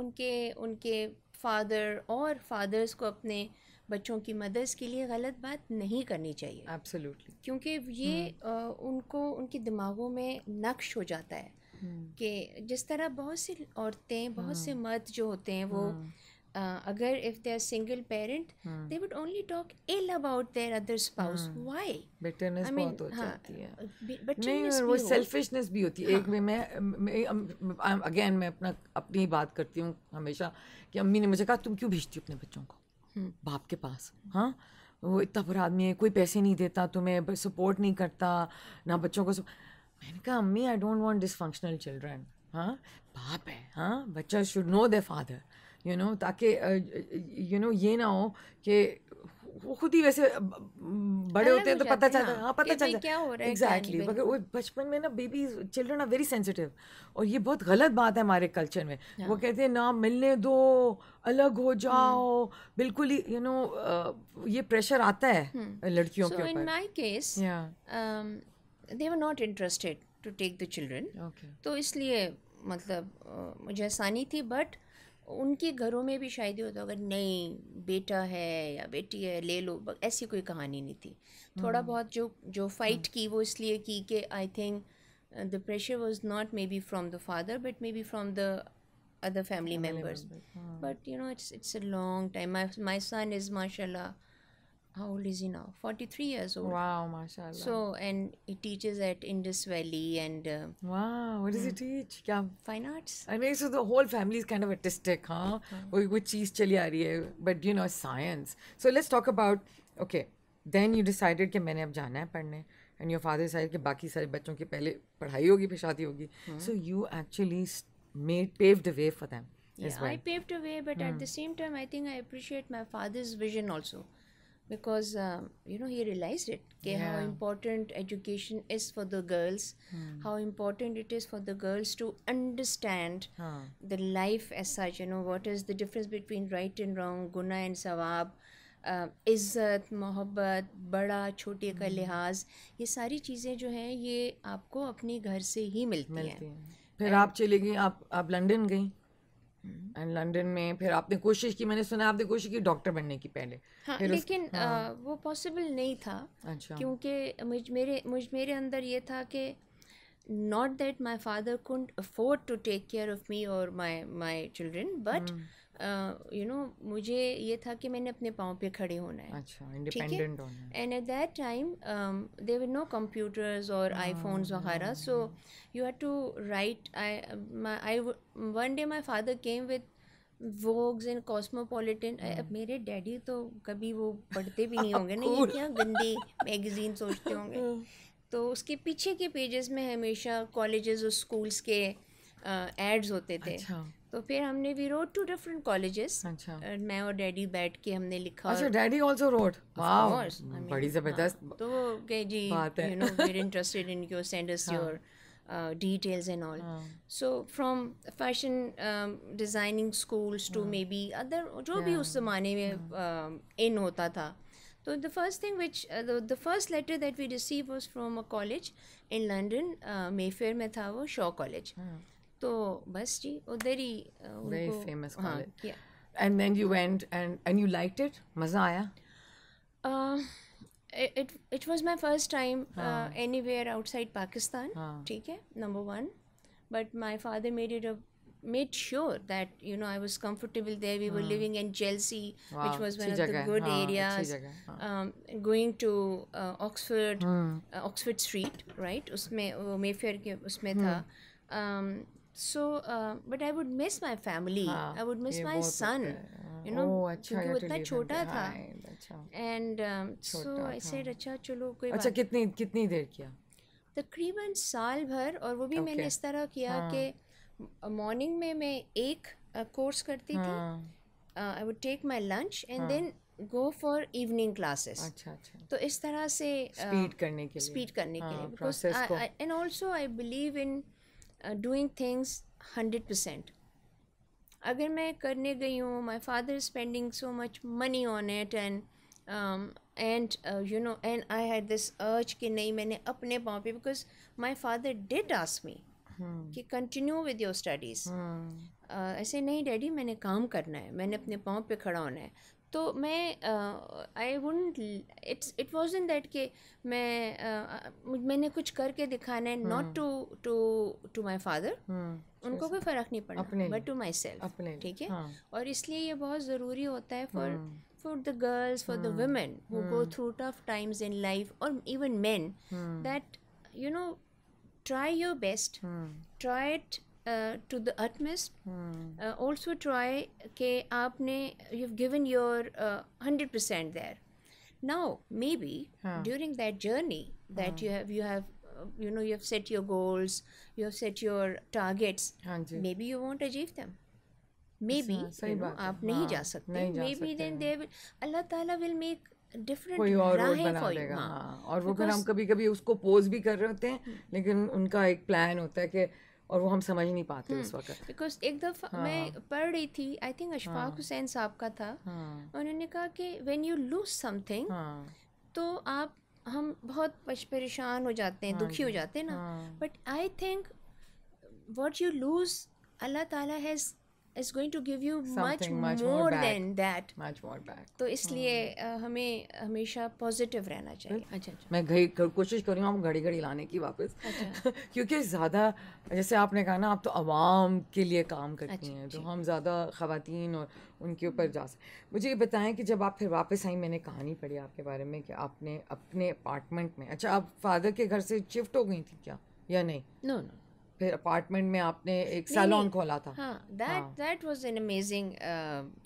unke unke father or fathers ko apne बच्चों की mother's के लिए गलत बात नहीं करनी चाहिए एब्सोल्युटली क्योंकि ये hmm. आ, उनको उनके दिमागों में नक्श हो जाता है hmm. कि जिस तरह बहुत सी औरतें बहुत hmm. से मर्द जो होते हैं वो hmm. uh, agar if they are single parent hmm. they would only talk ill about their other spouse hmm. why bitterness I mean, बहुत हो हाँ, जाती है नहीं और वो सेल्फिशनेस भी होती है हाँ. एक वे मैं अगेन मैं अपना अपनी बात करती हूँ हमेशा कि अम्मी ने मुझे कहा तुम क्यों भेजती हो अपने बच्चों को हम्म। बाप के पास हाँ वो इतना बुरा आदमी है कोई पैसे नहीं देता तुम्हें सपोर्ट नहीं करता ना बच्चों को मैंने कहा अम्मी I don't want dysfunctional children हाँ बाप है हाँ बच्चा should know the father you know ताकि यू नो ये ना हो कि वो खुद ही वैसे बड़े होते हैं तो पता चलता हाँ, हाँ पता चलता है क्या हो रहा है एग्जैक्टली मगर वो बचपन में ना baby children are very sensitive और ये बहुत गलत बात है हमारे कल्चर में हाँ। वो कहते हैं ना मिलने दो अलग हो जाओ हम्म। बिल्कुल ही यू नो ये प्रेशर आता है हम्म। लड़कियों के ऊपर in my case they were not interested to take the children तो इसलिए मतलब मुझे आसानी थी बट उनके घरों में भी शायद होता होगा नहीं बेटा है या बेटी है ले लो ऐसी कोई कहानी नहीं थी थोड़ा हम्म। बहुत जो जो फाइट हाँ। की वो इसलिए की कि I think the pressure was not maybe from the father but maybe from the other family members but you know it's it's a long time my long time. My how old is he now? 43 years old. Wow, mashallah. So, and he teaches at Indus Valley and. Uh, wow, what does he hmm. teach? Yeah. Fine arts. I mean, so the whole family is kind of artistic, huh? Mm-hmm. But, you know, science. So, let's talk about, okay, then you decided that I have to and your father said that the rest of the children will hogi hmm. so you actually made paved the way for them yeah, well. I paved the way but at hmm. the same time I think I appreciate my father's vision also because um, you know he realized it yeah. how important education is for the girls hmm. how important it is for the girls to understand huh. the life as such you know what is the difference between right and wrong guna and sawab इज़्ज़त मोहब्बत बड़ा छोटे का लिहाज ये सारी चीज़ें जो हैं ये आपको अपने घर से ही मिलती, मिलती हैं है। फिर And, आप चली गई आप आप लंदन गई हम्म। एंड लंदन में फिर आपने कोशिश की मैंने सुना आपने कोशिश की डॉक्टर बनने की पहले हाँ, लेकिन उस, हाँ. आ, वो पॉसिबल नहीं था अच्छा क्योंकि मुझ मेरे मुझ मेरे अंदर ये था कि not that my father could afford to take care of me और my my children but you know मुझे ये था कि मैंने अपने पाँव पे खड़े होना है अच्छा and at that time there were no computers और आईफोन्स वगैरह so you had to write I one day my father came with Vogues and Cosmopolitan मेरे डैडी तो कभी वो पढ़ते भी नहीं होंगे ना ये क्या गंदी मैगजीन सोचते होंगे हाँ। तो उसके पीछे के पेजेस में हमेशा कॉलेजेस और स्कूल्स के एड्स होते थे अच्छा। तो फिर हमने we wrote to different colleges मैं और डैडी बैठ के हमने लिखा अच्छा डैडी आल्सो रोड वाओ बड़ी हाँ, जबरदस्त तो के जी you know we are interested in your send us your details and all so from fashion designing schools to maybe other जो भी उस ज़माने में इन हाँ। um, होता था तो the first thing which the first letter that we receive was from a college in London Mayfair में था वो शॉ कॉलेज तो बस जी उधर ही very famous and then you went and and you like it मज़ा आया it was my first time anywhere outside Pakistan हाँ। ठीक है number one but my father made made sure that you know I was comfortable there we were living in Chelsea which was one of the good area going to Oxford Oxford Street right उसमें वो मे के उसमें था हाँ। um, so but I would miss my family I would miss my son you know क्योंकि वो तो इतना छोटा था एंड सो आई सेड अच्छा चलो कोई अच्छा कितनी कितनी देर किया तकरीबन साल भर और वो भी मैंने इस तरह किया हाँ। कि मॉर्निंग में मैं एक कोर्स करती थी I would take my lunch and then go for evening classes अच्छा अच्छा तो इस तरह से स्पीड करने के लिए स्पीड करने के हाँ, लिए and also I believe in doing things hundred percent अगर मैं करने गई हूँ my father spending so much money on it and and you know and I had this urge कि नहीं मैंने अपने पाँव पे because my father did ask me कि कंटिन्यू विद योर स्टडीज़ ऐसे नहीं डैडी मैंने काम करना है मैंने अपने पाँव पे खड़ा होना है तो मैं I won't it's it was in that के मैं uh, मैंने कुछ करके दिखाना है not to to to my father उनको कोई फ़र्क नहीं पड़ता बट टू माई सेल्फ ठीक है हाँ। और इसलिए ये बहुत ज़रूरी होता है for for the girls for the women who go through tough times in life और even man that you know try your best try it to the utmost hmm. uh, also try ke aapne you've given your uh, 100% there now maybe huh. during that journey that hmm. you have you have uh, you know you have set your goals you have set your targets maybe you won't achieve them maybe you know, aap nahi ja sakte जा सकते maybe then they will Allah Taala will make different कोई और road बना देगा हाँ और वो फिर हम कभी कभी उसको पोज भी कर रहे होते हैं लेकिन उनका एक प्लान होता है कि और वो हम समझ नहीं पाते हाँ, उस वक्त बिकॉज एक दफ़ा हाँ. मैं पढ़ रही थी आई थिंक अशफाक हाँ। हुसैन साहब का था हाँ. उन्होंने कहा कि वेन यू लूज समथिंग तो आप हम बहुत परेशान हो जाते हैं हाँ. दुखी हो जाते हैं ना but I think what you lose Allah Taala has is going to give you much more than that much more back तो इसलिए hmm. हमें हमेशा पॉजिटिव रहना चाहिए अच्छा, अच्छा। मैं घड़ी कोशिश कर रही हूँ घड़ी घड़ी लाने की वापस अच्छा। क्योंकि ज़्यादा जैसे आपने कहा ना आप तो आवाम के लिए काम करती अच्छा, हैं तो हम ज़्यादा खातन और उनके ऊपर hmm. जा सकते मुझे ये बताएं कि जब आप फिर वापस आई मैंने कहानी पढ़ी आपके बारे में कि आपने अपने अपार्टमेंट में अच्छा आप फादर के घर से शिफ्ट हो गई थी क्या या नहीं नो नो फिर अपार्टमेंट में आपने एक सैलून खोला था that that was an amazing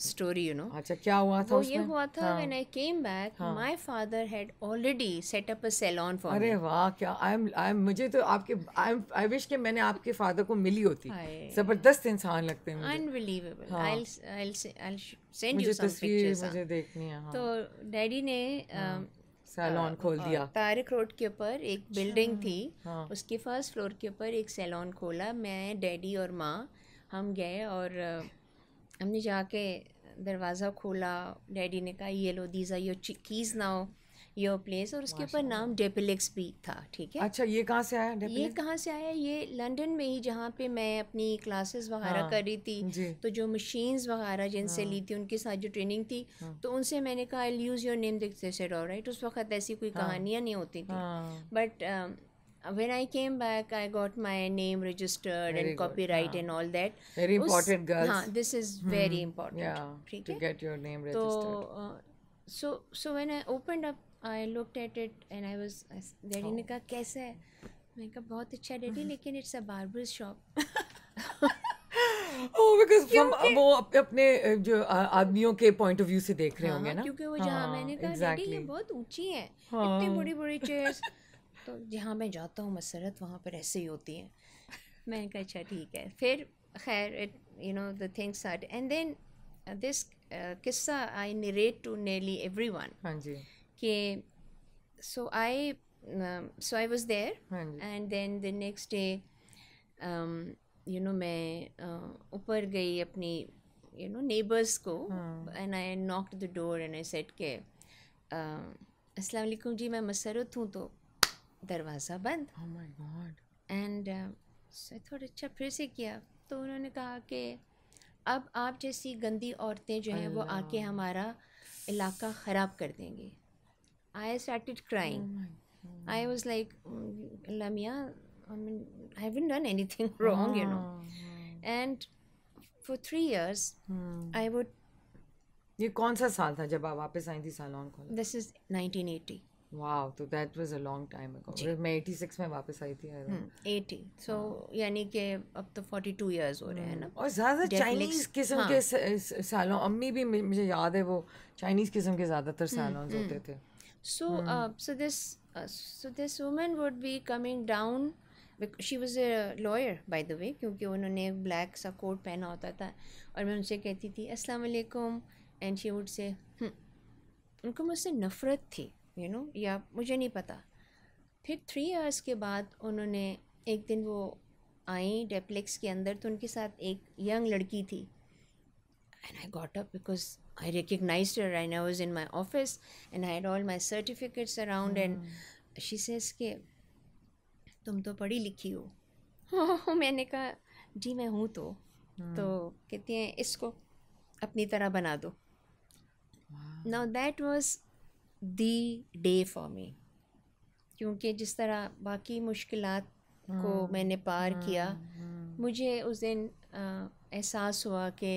story you know अच्छा क्या हुआ था उसमें ये हुआ था when I came back my father had already set up a salon for अरे वाह क्या आई एम आई एम मुझे तो आपके आई एम आई विश कि मैंने आपके फादर को मिली होती जबरदस्त इंसान लगते हैं unbelievable I will I will send you some pictures मुझे देखनी है हाँ। तो डैडी ने हाँ। um, सैलून हाँ, खोल दिया तारिक रोड के ऊपर एक अच्छा, बिल्डिंग थी हाँ। उसके फर्स्ट फ्लोर के ऊपर एक सैलून खोला मैं डैडी और माँ हम गए और हमने जाके दरवाज़ा खोला डैडी ने कहा ये लो these are your keys now your place और उसके ऊपर नाम डेपिलेक्स भी था ठीक है अच्छा ये कहाँ से आया ये कहाँ से आया ये लंदन में ही जहाँ पे मैं अपनी क्लासेस वगैरह हाँ, कर रही थी तो जो मशीन वगैरह जिनसे हाँ, ली थी उनके साथ जो ट्रेनिंग थी हाँ, तो उनसे मैंने कहा I use your name right उस वक्त ऐसी कोई हाँ, कहानियाँ नहीं होती थी but when I came back I got my name registered and copyright and all that important हाँ दिस इज वेरी इम्पोर्टेंट तो so so when I open up I look at it and I was daddy ने कहा कैसा है मैंने कहा बहुत अच्छा डैडी लेकिन it's oh, a barber shop oh because हम वो अपने जो आदमियों के पॉइंट ऑफ व्यू से देख रहे होंगे हाँ, ना क्योंकि वो जहाँ हाँ, मैंने कहा डैडी ये बहुत ऊंची है हाँ। इतनी बड़ी बड़ी चेयर्स तो जहाँ मैं जाता हूँ मसरत वहाँ पर ऐसे ही होती हैं मैंने कहा अच्छा ठीक है फिर खैर it you know the things are and then this किस्सा I narrate to Nelly everyone हाँ जी कि so I so I was there and then the next day you know मैं uh, ऊपर uh, गई अपनी यू नो नेबर्स को and I knock the door and I set के अस्सलाम वालेकुम जी मैं मसरत हूँ तो दरवाज़ा बंद एंड oh आई uh, थोड़ा अच्छा फिर से किया तो उन्होंने कहा कि अब आप जैसी गंदी औरतें जो हैं वो आके हमारा इलाका ख़राब कर देंगी I started crying. Oh I was like, mm, Lamia, I mean, I haven't done anything wrong, oh. you know. Oh, And for three years, hmm. I would. ये कौन सा साल था जब आप वापस आई थी सालोन को दिस इज 1980 वाओ तो that was a long time ago मैं 86 में वापस आई थी आई 80 सो यानी कि अब तो 42 इयर्स हो रहे हैं ना और ज्यादा चाइनीज किस्म हाँ. के सालों अम्मी भी मुझे याद है वो चाइनीज किस्म के ज्यादातर सालों hmm, hmm. होते थे So, mm. uh, so this, uh, so this woman would be coming down. She was a lawyer by the way क्योंकि उन्होंने ब्लैक सा कोट पहना होता था और मैं उनसे कहती थी अस्सलाम वालेकुम एंड शी वुड से उनको मुझसे नफ़रत थी यू नो या मुझे नहीं पता फिर थ्री आवर्स के बाद उन्होंने एक दिन वो आई डेप्लेक्स के अंदर तो उनके साथ एक यंग लड़की थी and I got up because I recognized her and I was in my office and I had all my certificates around mm. and hmm. she says कि तुम तो पढ़ी लिखी हो मैंने कहा जी मैं हूँ तो hmm. तो कहती हैं इसको अपनी तरह बना दो now that was the day for me क्योंकि जिस तरह बाकी मुश्किल को hmm. मैंने पार किया मुझे उस दिन एहसास हुआ कि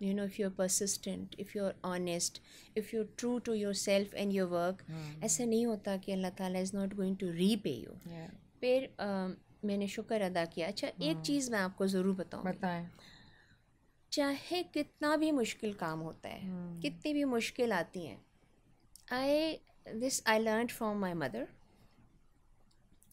you know if you're persistent if you're honest if you're true to yourself and your work hmm. ऐसा नहीं होता कि Allah Taala is not going to repay you फिर मैंने शुक्र अदा किया अच्छा एक hmm. चीज़ मैं आपको ज़रूर बताऊँ बताएं चाहे कितना भी मुश्किल काम होता है hmm. कितनी भी मुश्किल आती हैं I this I learn from my mother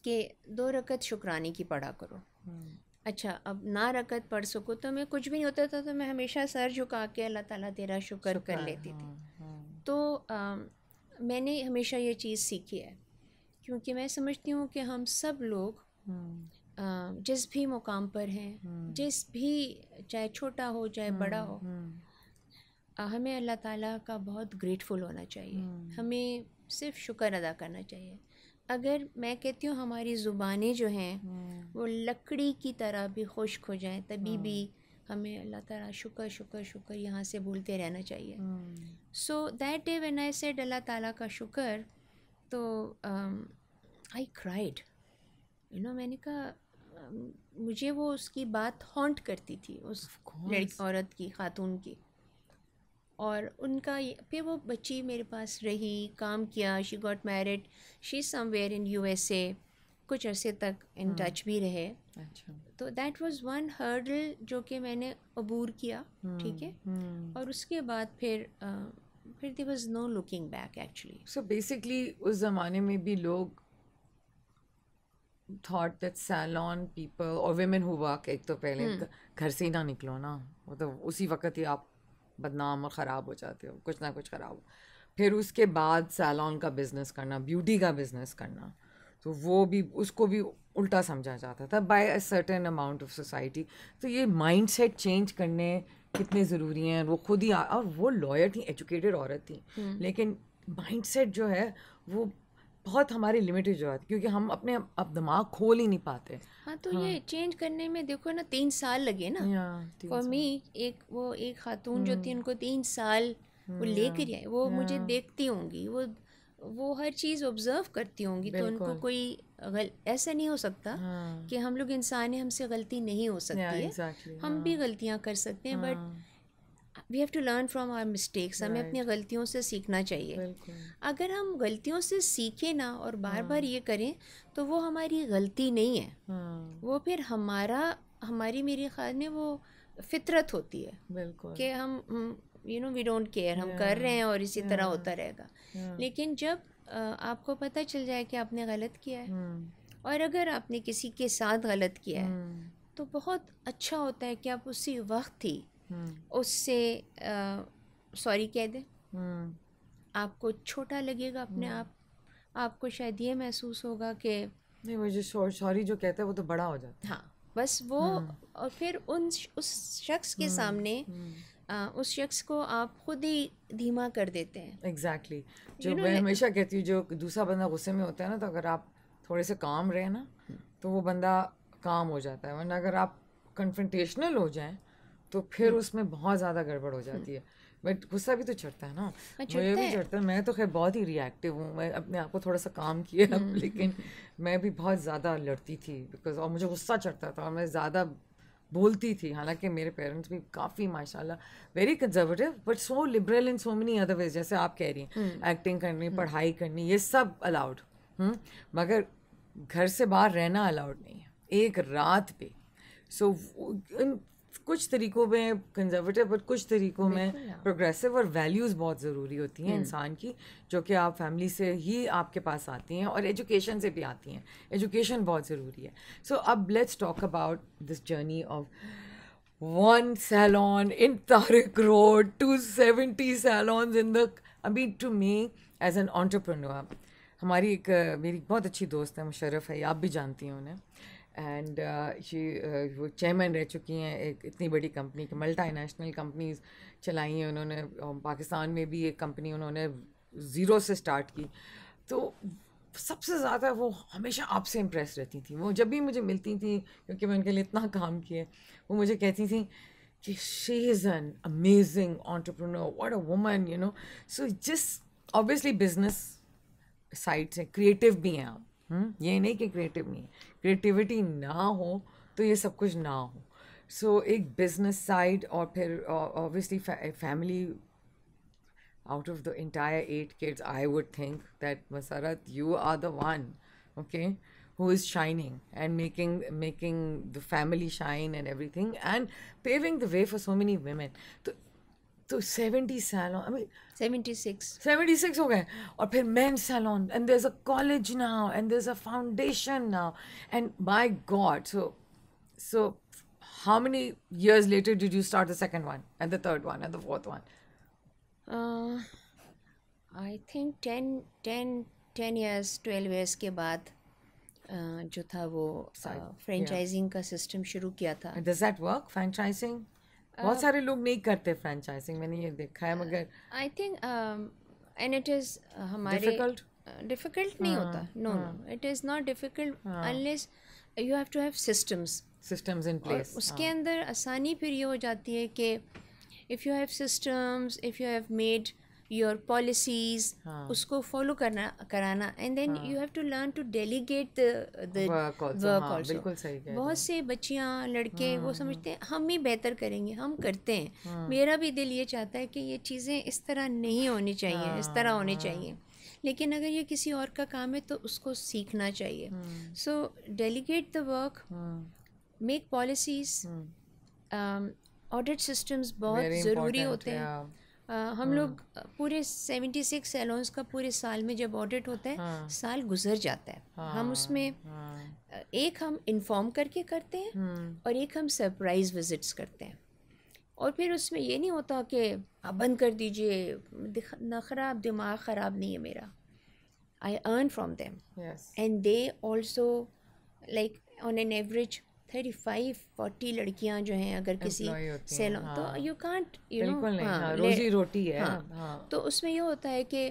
कि दो रकत शुक्रानी की पढ़ा करो hmm. अच्छा अब ना रकत पढ़ सको तो मैं कुछ भी नहीं होता था तो मैं हमेशा सर झुका के अल्लाह ताला तेरा शुक्र कर लेती थी हाँ, हाँ। तो आ, मैंने हमेशा ये चीज़ सीखी है क्योंकि मैं समझती हूँ कि हम सब लोग हम्म। जिस भी मुकाम पर हैं हम्म। जिस भी चाहे छोटा हो चाहे हम्म, बड़ा हो हमें अल्लाह ताला का बहुत ग्रेटफुल होना चाहिए हमें सिर्फ शुक्र अदा करना चाहिए अगर मैं कहती हूँ हमारी ज़ुबानें जो हैं हम्म। वो लकड़ी की तरह भी खुश्क हो जाएँ तभी भी हम्म। हमें अल्लाह ताला शुक्र शुक्र शुक्र यहाँ से बोलते रहना चाहिए so that day when I said Allah Taala का शुक्र तो आई क्राइड यू नो मैंने कहा मुझे वो उसकी बात हॉन्ट करती थी उस लड़की औरत की खातून की और उनका फिर वो बच्ची मेरे पास रही काम किया she got married she somewhere in U S A कुछ अरसे तक इन टच हाँ। भी रहे अच्छा तो दैट वाज वन हर्डल जो कि मैंने अबूर किया हम्म, ठीक है हम्म। और उसके बाद फिर आ, फिर there was no looking back actually so basically उस ज़माने में भी लोग थॉट दैट सैलॉन पीपल और वेमेन हुआ एक तो पहले हम्म। घर से ही ना निकलो ना वो तो उसी वक्त ही आप बदनाम और ख़राब हो जाते हो कुछ ना कुछ ख़राब हो फिर उसके बाद सैलॉन का बिज़नेस करना ब्यूटी का बिज़नेस करना तो वो भी उसको भी उल्टा समझा जाता था by a certain amount of society तो ये माइंड सेट चेंज करने कितने ज़रूरी हैं वो खुद ही और वो लॉयर थी एजुकेटेड औरत थी हम्म। लेकिन माइंड सेट जो है वो बहुत हमारी लिमिटेड है क्योंकि हम अपने अब दिमाग खोल ही नहीं पाते हाँ तो हाँ. ये चेंज करने में देखो ना तीन साल लगे ना फॉर मी एक वो एक खातून जो थी हम्म। उनको तीन साल वो हम्म, लेकर आए वो मुझे देखती होंगी वो वो हर चीज़ ऑब्जर्व करती होंगी तो उनको कोई गल, ऐसा नहीं हो सकता हाँ। कि हम लोग इंसान हैं हमसे गलती नहीं हो सकती है exactly, हम हाँ। भी गलतियां कर सकते हैं but we have to learn from our mistakes हमें अपनी गलतियों से सीखना चाहिए अगर हम गलतियों से सीखें ना और बार बार हाँ। ये करें तो वो हमारी गलती नहीं है हाँ। वो फिर हमारा हमारी मेरे ख्याल में वो फितरत होती है बिल्कुल कि हम you know we don't care हम कर रहे हैं और इसी तरह होता रहेगा लेकिन जब आपको पता चल जाए कि आपने गलत किया है hmm। और अगर आपने किसी के साथ गलत किया है hmm। तो बहुत अच्छा होता है कि आप उसी वक्त ही हम्म। उससे सॉरी कह दें हम्म। आपको छोटा लगेगा अपने हम्म। आप आपको शायद ये महसूस होगा कि नहीं मुझे सॉरी जो कहता है वो तो बड़ा हो जाता है हाँ बस वो और फिर उन उस शख्स के सामने आ, उस शख्स को आप खुद ही धीमा कर देते हैं एग्जैक्टली exactly. जो you know, मैं हमेशा कहती हूँ जो दूसरा बंदा गुस्से में होता है ना तो अगर आप थोड़े से काम रहे ना तो वो बंदा काम हो जाता है वरना अगर आप कन्फ्रेंटेशनल हो जाएं तो फिर हम्म। उसमें बहुत ज़्यादा गड़बड़ हो जाती है बट गुस्सा भी तो चढ़ता है ना हाँ, मुझे भी चढ़ता है मैं तो खैर बहुत ही रिएक्टिव हूँ मैं अपने आप को थोड़ा सा काम किया हम्म, हम्म। लेकिन मैं भी बहुत ज़्यादा लड़ती थी बिकॉज और मुझे गुस्सा चढ़ता था और मैं ज़्यादा बोलती थी हालांकि मेरे पेरेंट्स भी काफ़ी माशाल्लाह very conservative but so liberal in so many otherwise जैसे आप कह रही हैं एक्टिंग करनी पढ़ाई करनी ये सब अलाउड मगर घर से बाहर रहना अलाउड नहीं है एक रात पे सो so, कुछ तरीकों में कंजर्वेटिव बट कुछ तरीकों में प्रोग्रेसिव और वैल्यूज़ बहुत ज़रूरी होती हैं हम्म। इंसान की जो कि आप फैमिली से ही आपके पास आती हैं और एजुकेशन से भी आती हैं एजुकेशन बहुत ज़रूरी है सो so, अब let's talk about this journey of one salon in Tariq road to seventy salons in the अभी to me as an entrepreneur हमारी एक मेरी बहुत अच्छी दोस्त है मुशरफ है आप भी जानती हैं उन्हें एंड uh, ये uh, वो चेयरमैन रह चुकी हैं एक इतनी बड़ी कंपनी की मल्टा नेशनल कंपनीज चलाई हैं उन्होंने पाकिस्तान में भी एक कंपनी उन्होंने ज़ीरो से स्टार्ट की तो सबसे ज़्यादा वो हमेशा आपसे इम्प्रेस रहती थी वो जब भी मुझे मिलती थी क्योंकि मैं उनके लिए इतना काम किए वो मुझे कहती थी कि she is an amazing entrepreneur what a woman you know so जिस ऑब्वियसली बिजनेस साइड से क्रिएटिव भी हैं आप हम्म, ये नहीं कि क्रिएटिव नहीं है क्रिएटिविटी ना हो तो ये सब कुछ ना हो सो so, एक बिजनेस साइड और फिर obviously family out of the entire eight kids I would think that Musarrat you are the one okay who is shining and making making the family shine and everything and paving the way for so many women तो seventy salon I mean 76 76 Okay. gaye aur men's salon and there's a college now and there's a foundation now and by god so so how many years later did you start the second one and the third one and the fourth one uh i think 10 10 10 years 12 years ke baad uh, jo tha uh, franchising yeah. system shuru kiya tha does that work franchising बहुत uh, सारे लोग नहीं करते franchising मैंने ये देखा है uh, मगर I think and it is हमारे डिफिकल्ट uh, नहीं हाँ, होता no no it is not difficult unless you have to have systems systems in place उसके हाँ. अंदर आसानी फिर ये हो जाती है कि if you have systems if you have made your policies हाँ। उसको फॉलो करना कराना and then you have to learn to delegate बिल्कुल सही बहुत से बच्चियाँ लड़के वो हाँ, हाँ। समझते हैं हम ही बेहतर करेंगे हम करते हैं मेरा भी दिल ये चाहता है कि ये चीज़ें इस तरह नहीं होनी चाहिए इस तरह होनी चाहिए लेकिन अगर ये किसी और का काम है तो उसको सीखना चाहिए so delegate the work make policies audit systems बहुत ज़रूरी होते हैं आ, हम हाँ। लोग पूरे सेवेंटी सिक्स सैलॉन्स का पूरे साल में जब ऑडिट होता है हाँ। साल गुजर जाता है हाँ। हम उसमें हाँ। एक हम इन्फॉर्म करके करते हैं हम्म। और एक हम सरप्राइज विजिट्स करते हैं और फिर उसमें ये नहीं होता कि आप बंद कर दीजिए ना ख़राब दिमाग ख़राब नहीं है मेरा I earn from them and they also like on an average thirty five forty लड़कियाँ जो हैं अगर किसी सेलो तो हाँ, तो यू कांट यू नो रोजी रोटी है हाँ, हाँ, तो उसमें ये होता है कि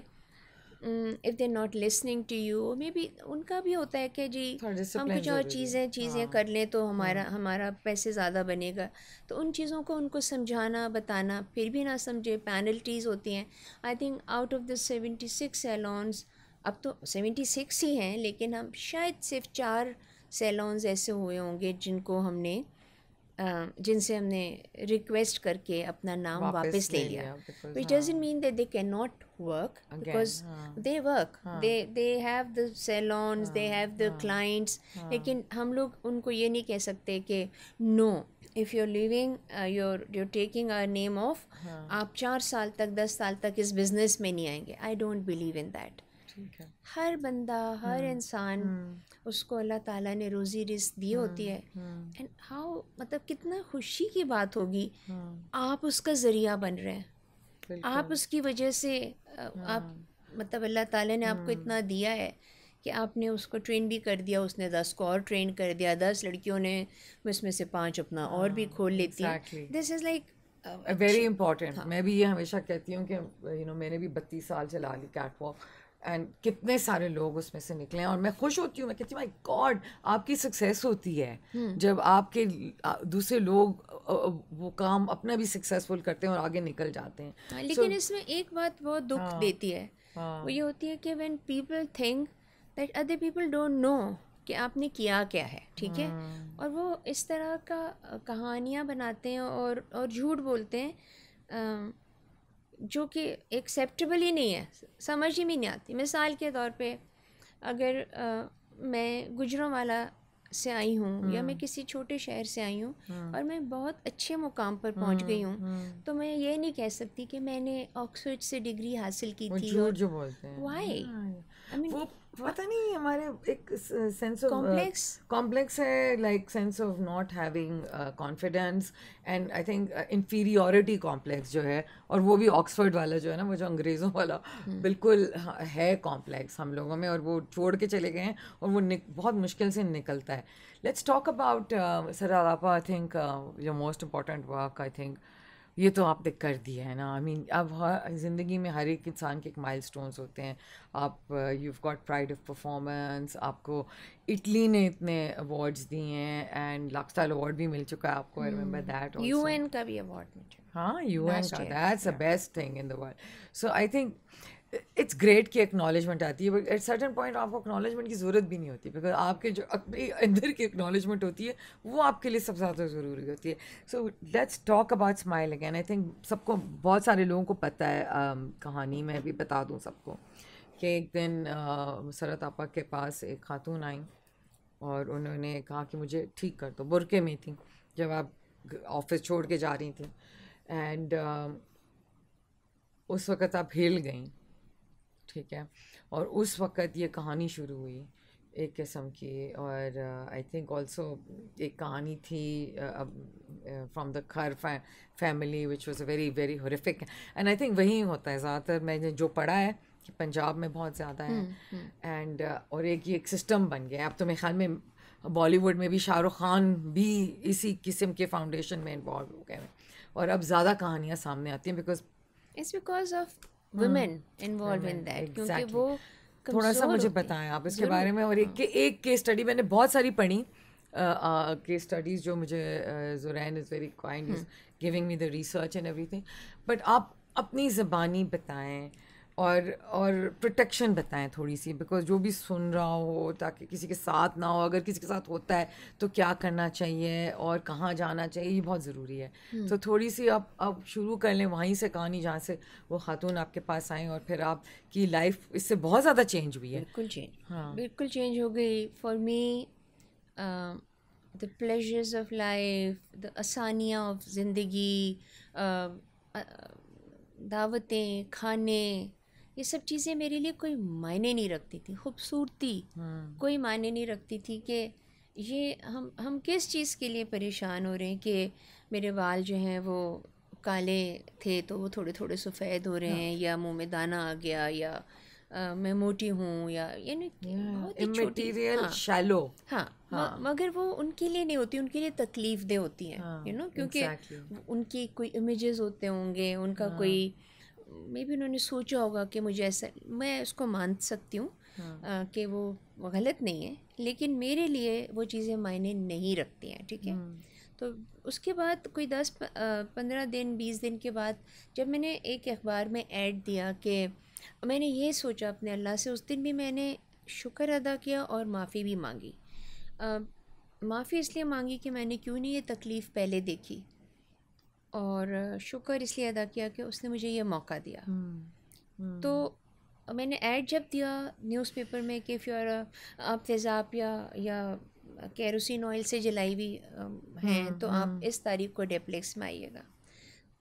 if they not listening to you may be उनका भी होता है कि जी हम कुछ और चीज़ें चीज़ें हाँ। कर लें तो हमारा हाँ। हमारा पैसे ज़्यादा बनेगा तो उन चीज़ों को उनको समझाना बताना फिर भी ना समझे पेनल्टीज़ होती हैं I think out of the seventy six salons अब तो सेवेंटी सिक्स ही हैं लेकिन हम शायद सिर्फ चार सेलोन्स ऐसे हुए होंगे जिनको हमने जिनसे हमने रिक्वेस्ट करके अपना नाम वापस ले लिया which doesn't mean that they can not work because they work they they have the salons they have the clients लेकिन हम लोग उनको ये नहीं कह सकते कि no if you're living your you're taking our name off आप चार साल तक दस साल तक इस बिजनेस में नहीं आएंगे I don't believe in that हर बंदा हर हम्म, इंसान हम्म। उसको अल्लाह ताला ने रोज़ी रिस्क दी हम्म, होती है एंड हाउ मतलब कितना खुशी की बात होगी आप उसका ज़रिया बन रहे हैं आप उसकी वजह से आप मतलब अल्लाह ताला ने आपको इतना दिया है कि आपने उसको ट्रेन भी कर दिया उसने दस को और ट्रेन कर दिया दस लड़कियों ने उसमें से पांच अपना और भी हाँ, खोल लेती है this is like very important मैं भी ये हमेशा कहती हूँ कि यू नो मैंने भी बत्तीस साल चला ली कैटवॉक एंड कितने सारे लोग उसमें से निकले हैं और मैं खुश होती हूँ मैं कहती हूँ माई गॉड आपकी सक्सेस होती है हम्म। जब आपके दूसरे लोग वो काम अपना भी सक्सेसफुल करते हैं और आगे निकल जाते हैं हाँ, लेकिन so, इसमें एक बात बहुत दुख हाँ, देती है हाँ, वो ये होती है कि when people think that other people don't know कि आपने किया क्या है ठीक है हाँ। और वो इस तरह का कहानियाँ बनाते हैं और और झूठ बोलते हैं जो कि एक्सेप्टेबल ही नहीं है समझ ही में नहीं आती मिसाल के तौर पे अगर आ, मैं वाला से आई हूँ हम्म। या मैं किसी छोटे शहर से आई हूँ हम्म। और मैं बहुत अच्छे मुकाम पर पहुँच हम्म, गई हूँ तो मैं ये नहीं कह सकती कि मैंने ऑक्सफोर्ड से डिग्री हासिल की थी और वाई हाँ, वो पता नहीं हमारे एक सेंस ऑफ कॉम्प्लेक्स कॉम्प्लेक्स है like sense of not having confidence and I think inferiority complex जो है और वो भी ऑक्सफर्ड वाला जो है ना वो जो अंग्रेज़ों वाला hmm. बिल्कुल हाँ, है कॉम्प्लेक्स हम लोगों में और वो छोड़ के चले गए हैं और वो बहुत मुश्किल से निकलता है let's talk about sir I think your most important work I think ये तो आपने कर दिया है ना आई I मीन mean, अब ज़िंदगी में हर एक इंसान के एक माइल होते हैं आप you have got pride of performance आपको इटली ने इतने अवार्ड्स दिए हैं एंड लाक्सटाइल अवार्ड भी मिल चुका है आपको आई रिमेंबर दैट यूएन का भी अवार्ड मिल चुका हाँ यू एन का that's the best thing in the world so I think it's great की एक्नॉलेजमेंट आती है बट एट सर्टन पॉइंट आपको एक्नॉलेजमेंट की ज़रूरत भी नहीं होती बिकॉज आपके जो अपने अंदर की एक्नॉलेजमेंट होती है वो आपके लिए सबसे ज़्यादा ज़रूरी होती है so let's talk about smile again I think सबको बहुत सारे लोगों को पता है um, कहानी मैं भी बता दूँ सबको कि एक दिन uh, सरत आपा के पास एक खातून आई और उन्होंने कहा कि मुझे ठीक कर दो बुरके में थी जब आप ऑफिस छोड़ के जा रही थी एंड uh, उस वक़्त आप हिल गई ठीक है और उस वक़्त ये कहानी शुरू हुई एक किस्म की और आई थिंक ऑल्सो एक कहानी थी from the Khar family which was a very very horrific and I think वही होता है ज़्यादातर मैंने जो पढ़ा है कि पंजाब में बहुत ज़्यादा है एंड हम्म, हम्म। uh, और एक ये एक सिस्टम बन गया अब तो मेरे ख्याल में बॉलीवुड में भी शाहरुख खान भी इसी किस्म के फाउंडेशन में इन्वॉल्व हो गए हैं और अब ज़्यादा कहानियाँ सामने आती हैं because it's because of women involve in that क्योंकि वो थोड़ा सा मुझे बताएं आप इसके बारे में और एक हाँ। एक केस स्टडी मैंने बहुत सारी पढ़ी केस स्टडीज जो मुझे Zoraine is very kind is giving me the research and everything but आप अपनी ज़बानी बताएं और और प्रोटेक्शन बताएं थोड़ी सी बिकॉज जो भी सुन रहा हो ताकि किसी के साथ ना हो अगर किसी के साथ होता है तो क्या करना चाहिए और कहाँ जाना चाहिए ये बहुत ज़रूरी है तो थोड़ी सी आप अब शुरू कर लें वहीं से कहानी जहाँ से वो खातून आपके पास आएँ और फिर आप की लाइफ इससे बहुत ज़्यादा चेंज हुई है बिल्कुल चेंज हाँ बिल्कुल चेंज हो गई for me the pleasures of life the आसानियाँ ऑफ ज़िंदगी दावतें खाने ये सब चीज़ें मेरे लिए कोई मायने नहीं रखती थी खूबसूरती हम्म। कोई मायने नहीं रखती थी कि ये हम हम किस चीज़ के लिए परेशान हो रहे हैं कि मेरे बाल जो हैं वो काले थे तो वो थोड़े थोड़े सफ़ेद हो रहे हाँ। हैं या मुंह में दाना आ गया या आ, मैं मोटी हूँ या यानी ही शैलो हाँ, हाँ, हाँ. मगर वो उनके लिए नहीं होती उनके लिए तकलीफ दे होती हैं यू हाँ, नो क्योंकि exactly. उनकी कोई इमेजेस होते होंगे उनका हाँ. कोई मे भी उन्होंने सोचा होगा कि मुझे ऐसा मैं उसको मान सकती हूँ हाँ। कि वो गलत नहीं है लेकिन मेरे लिए वो चीज़ें मायने नहीं रखती हैं ठीक है हम्म। तो उसके बाद कोई दस पंद्रह दिन बीस दिन के बाद जब मैंने एक अखबार में ऐड दिया कि मैंने ये सोचा अपने अल्लाह से उस दिन भी मैंने शुक्र अदा किया और माफ़ी भी मांगी माफ़ी इसलिए मांगी कि मैंने क्यों नहीं ये तकलीफ़ पहले देखी और शुक्र इसलिए अदा किया कि उसने मुझे ये मौका दिया hmm. तो मैंने ऐड जब दिया न्यूज़पेपर में कि फिर आप तेज़ाब या या कैरोसिन ऑयल से जलाई हुई हैं हम्म, तो आप इस तारीख को डेप्लेक्स में आइएगा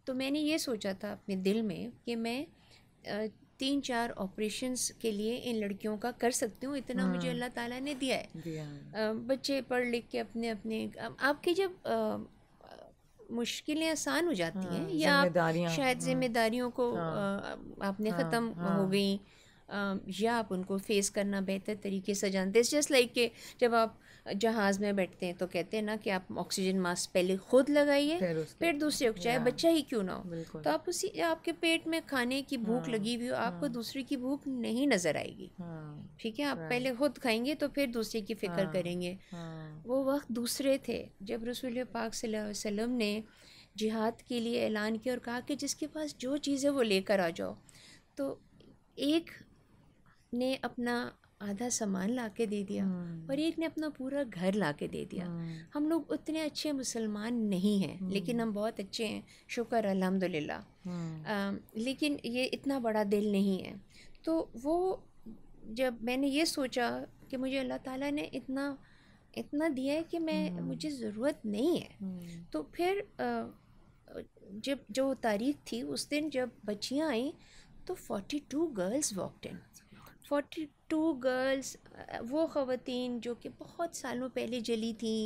तो मैंने ये सोचा था अपने दिल में कि मैं तीन चार ऑपरेशंस के लिए इन लड़कियों का कर सकती हूँ इतना मुझे हाँ। अल्लाह ताला ने दिया है दिया। बच्चे पढ़ लिख के अपने अपने आपके जब मुश्किलें आसान हो जाती हैं हाँ, या आप शायद हाँ, जिम्मेदारियों को हाँ, आपने ख़त्म हो गई या आप उनको फेस करना बेहतर तरीके से जानते हैं जस्ट लाइक के जब आप जहाज़ में बैठते हैं तो कहते हैं ना कि आप ऑक्सीजन मास्क पहले खुद लगाइए फिर दूसरे को चाहे बच्चा ही क्यों ना हो तो आप उसी आपके पेट में खाने की भूख हाँ, लगी हुई हो आपको हाँ। दूसरे की भूख नहीं नज़र आएगी हाँ, ठीक है आप पहले खुद खाएंगे तो फिर दूसरे की फ़िक्र करेंगे वो वक्त दूसरे थे जब रसूल पाक वसल्लम ने जिहाद के लिए ऐलान किया और कहा कि जिसके पास जो चीज़ है वो लेकर आ जाओ तो एक ने अपना आधा सामान ला के दे दिया हम्म। और एक ने अपना पूरा घर ला के दे दिया हम्म। हम लोग उतने अच्छे मुसलमान नहीं हैं हम्म। लेकिन हम बहुत अच्छे हैं शुक्र अलहमदिल्ला लेकिन ये इतना बड़ा दिल नहीं है तो वो जब मैंने ये सोचा कि मुझे अल्लाह ताला ने इतना इतना दिया है कि मैं मुझे ज़रूरत नहीं है तो फिर जब जो तारीख थी उस दिन जब बच्चियाँ आई तो forty two girls walked in forty two girls वो ख़वान जो कि बहुत सालों पहले जली थी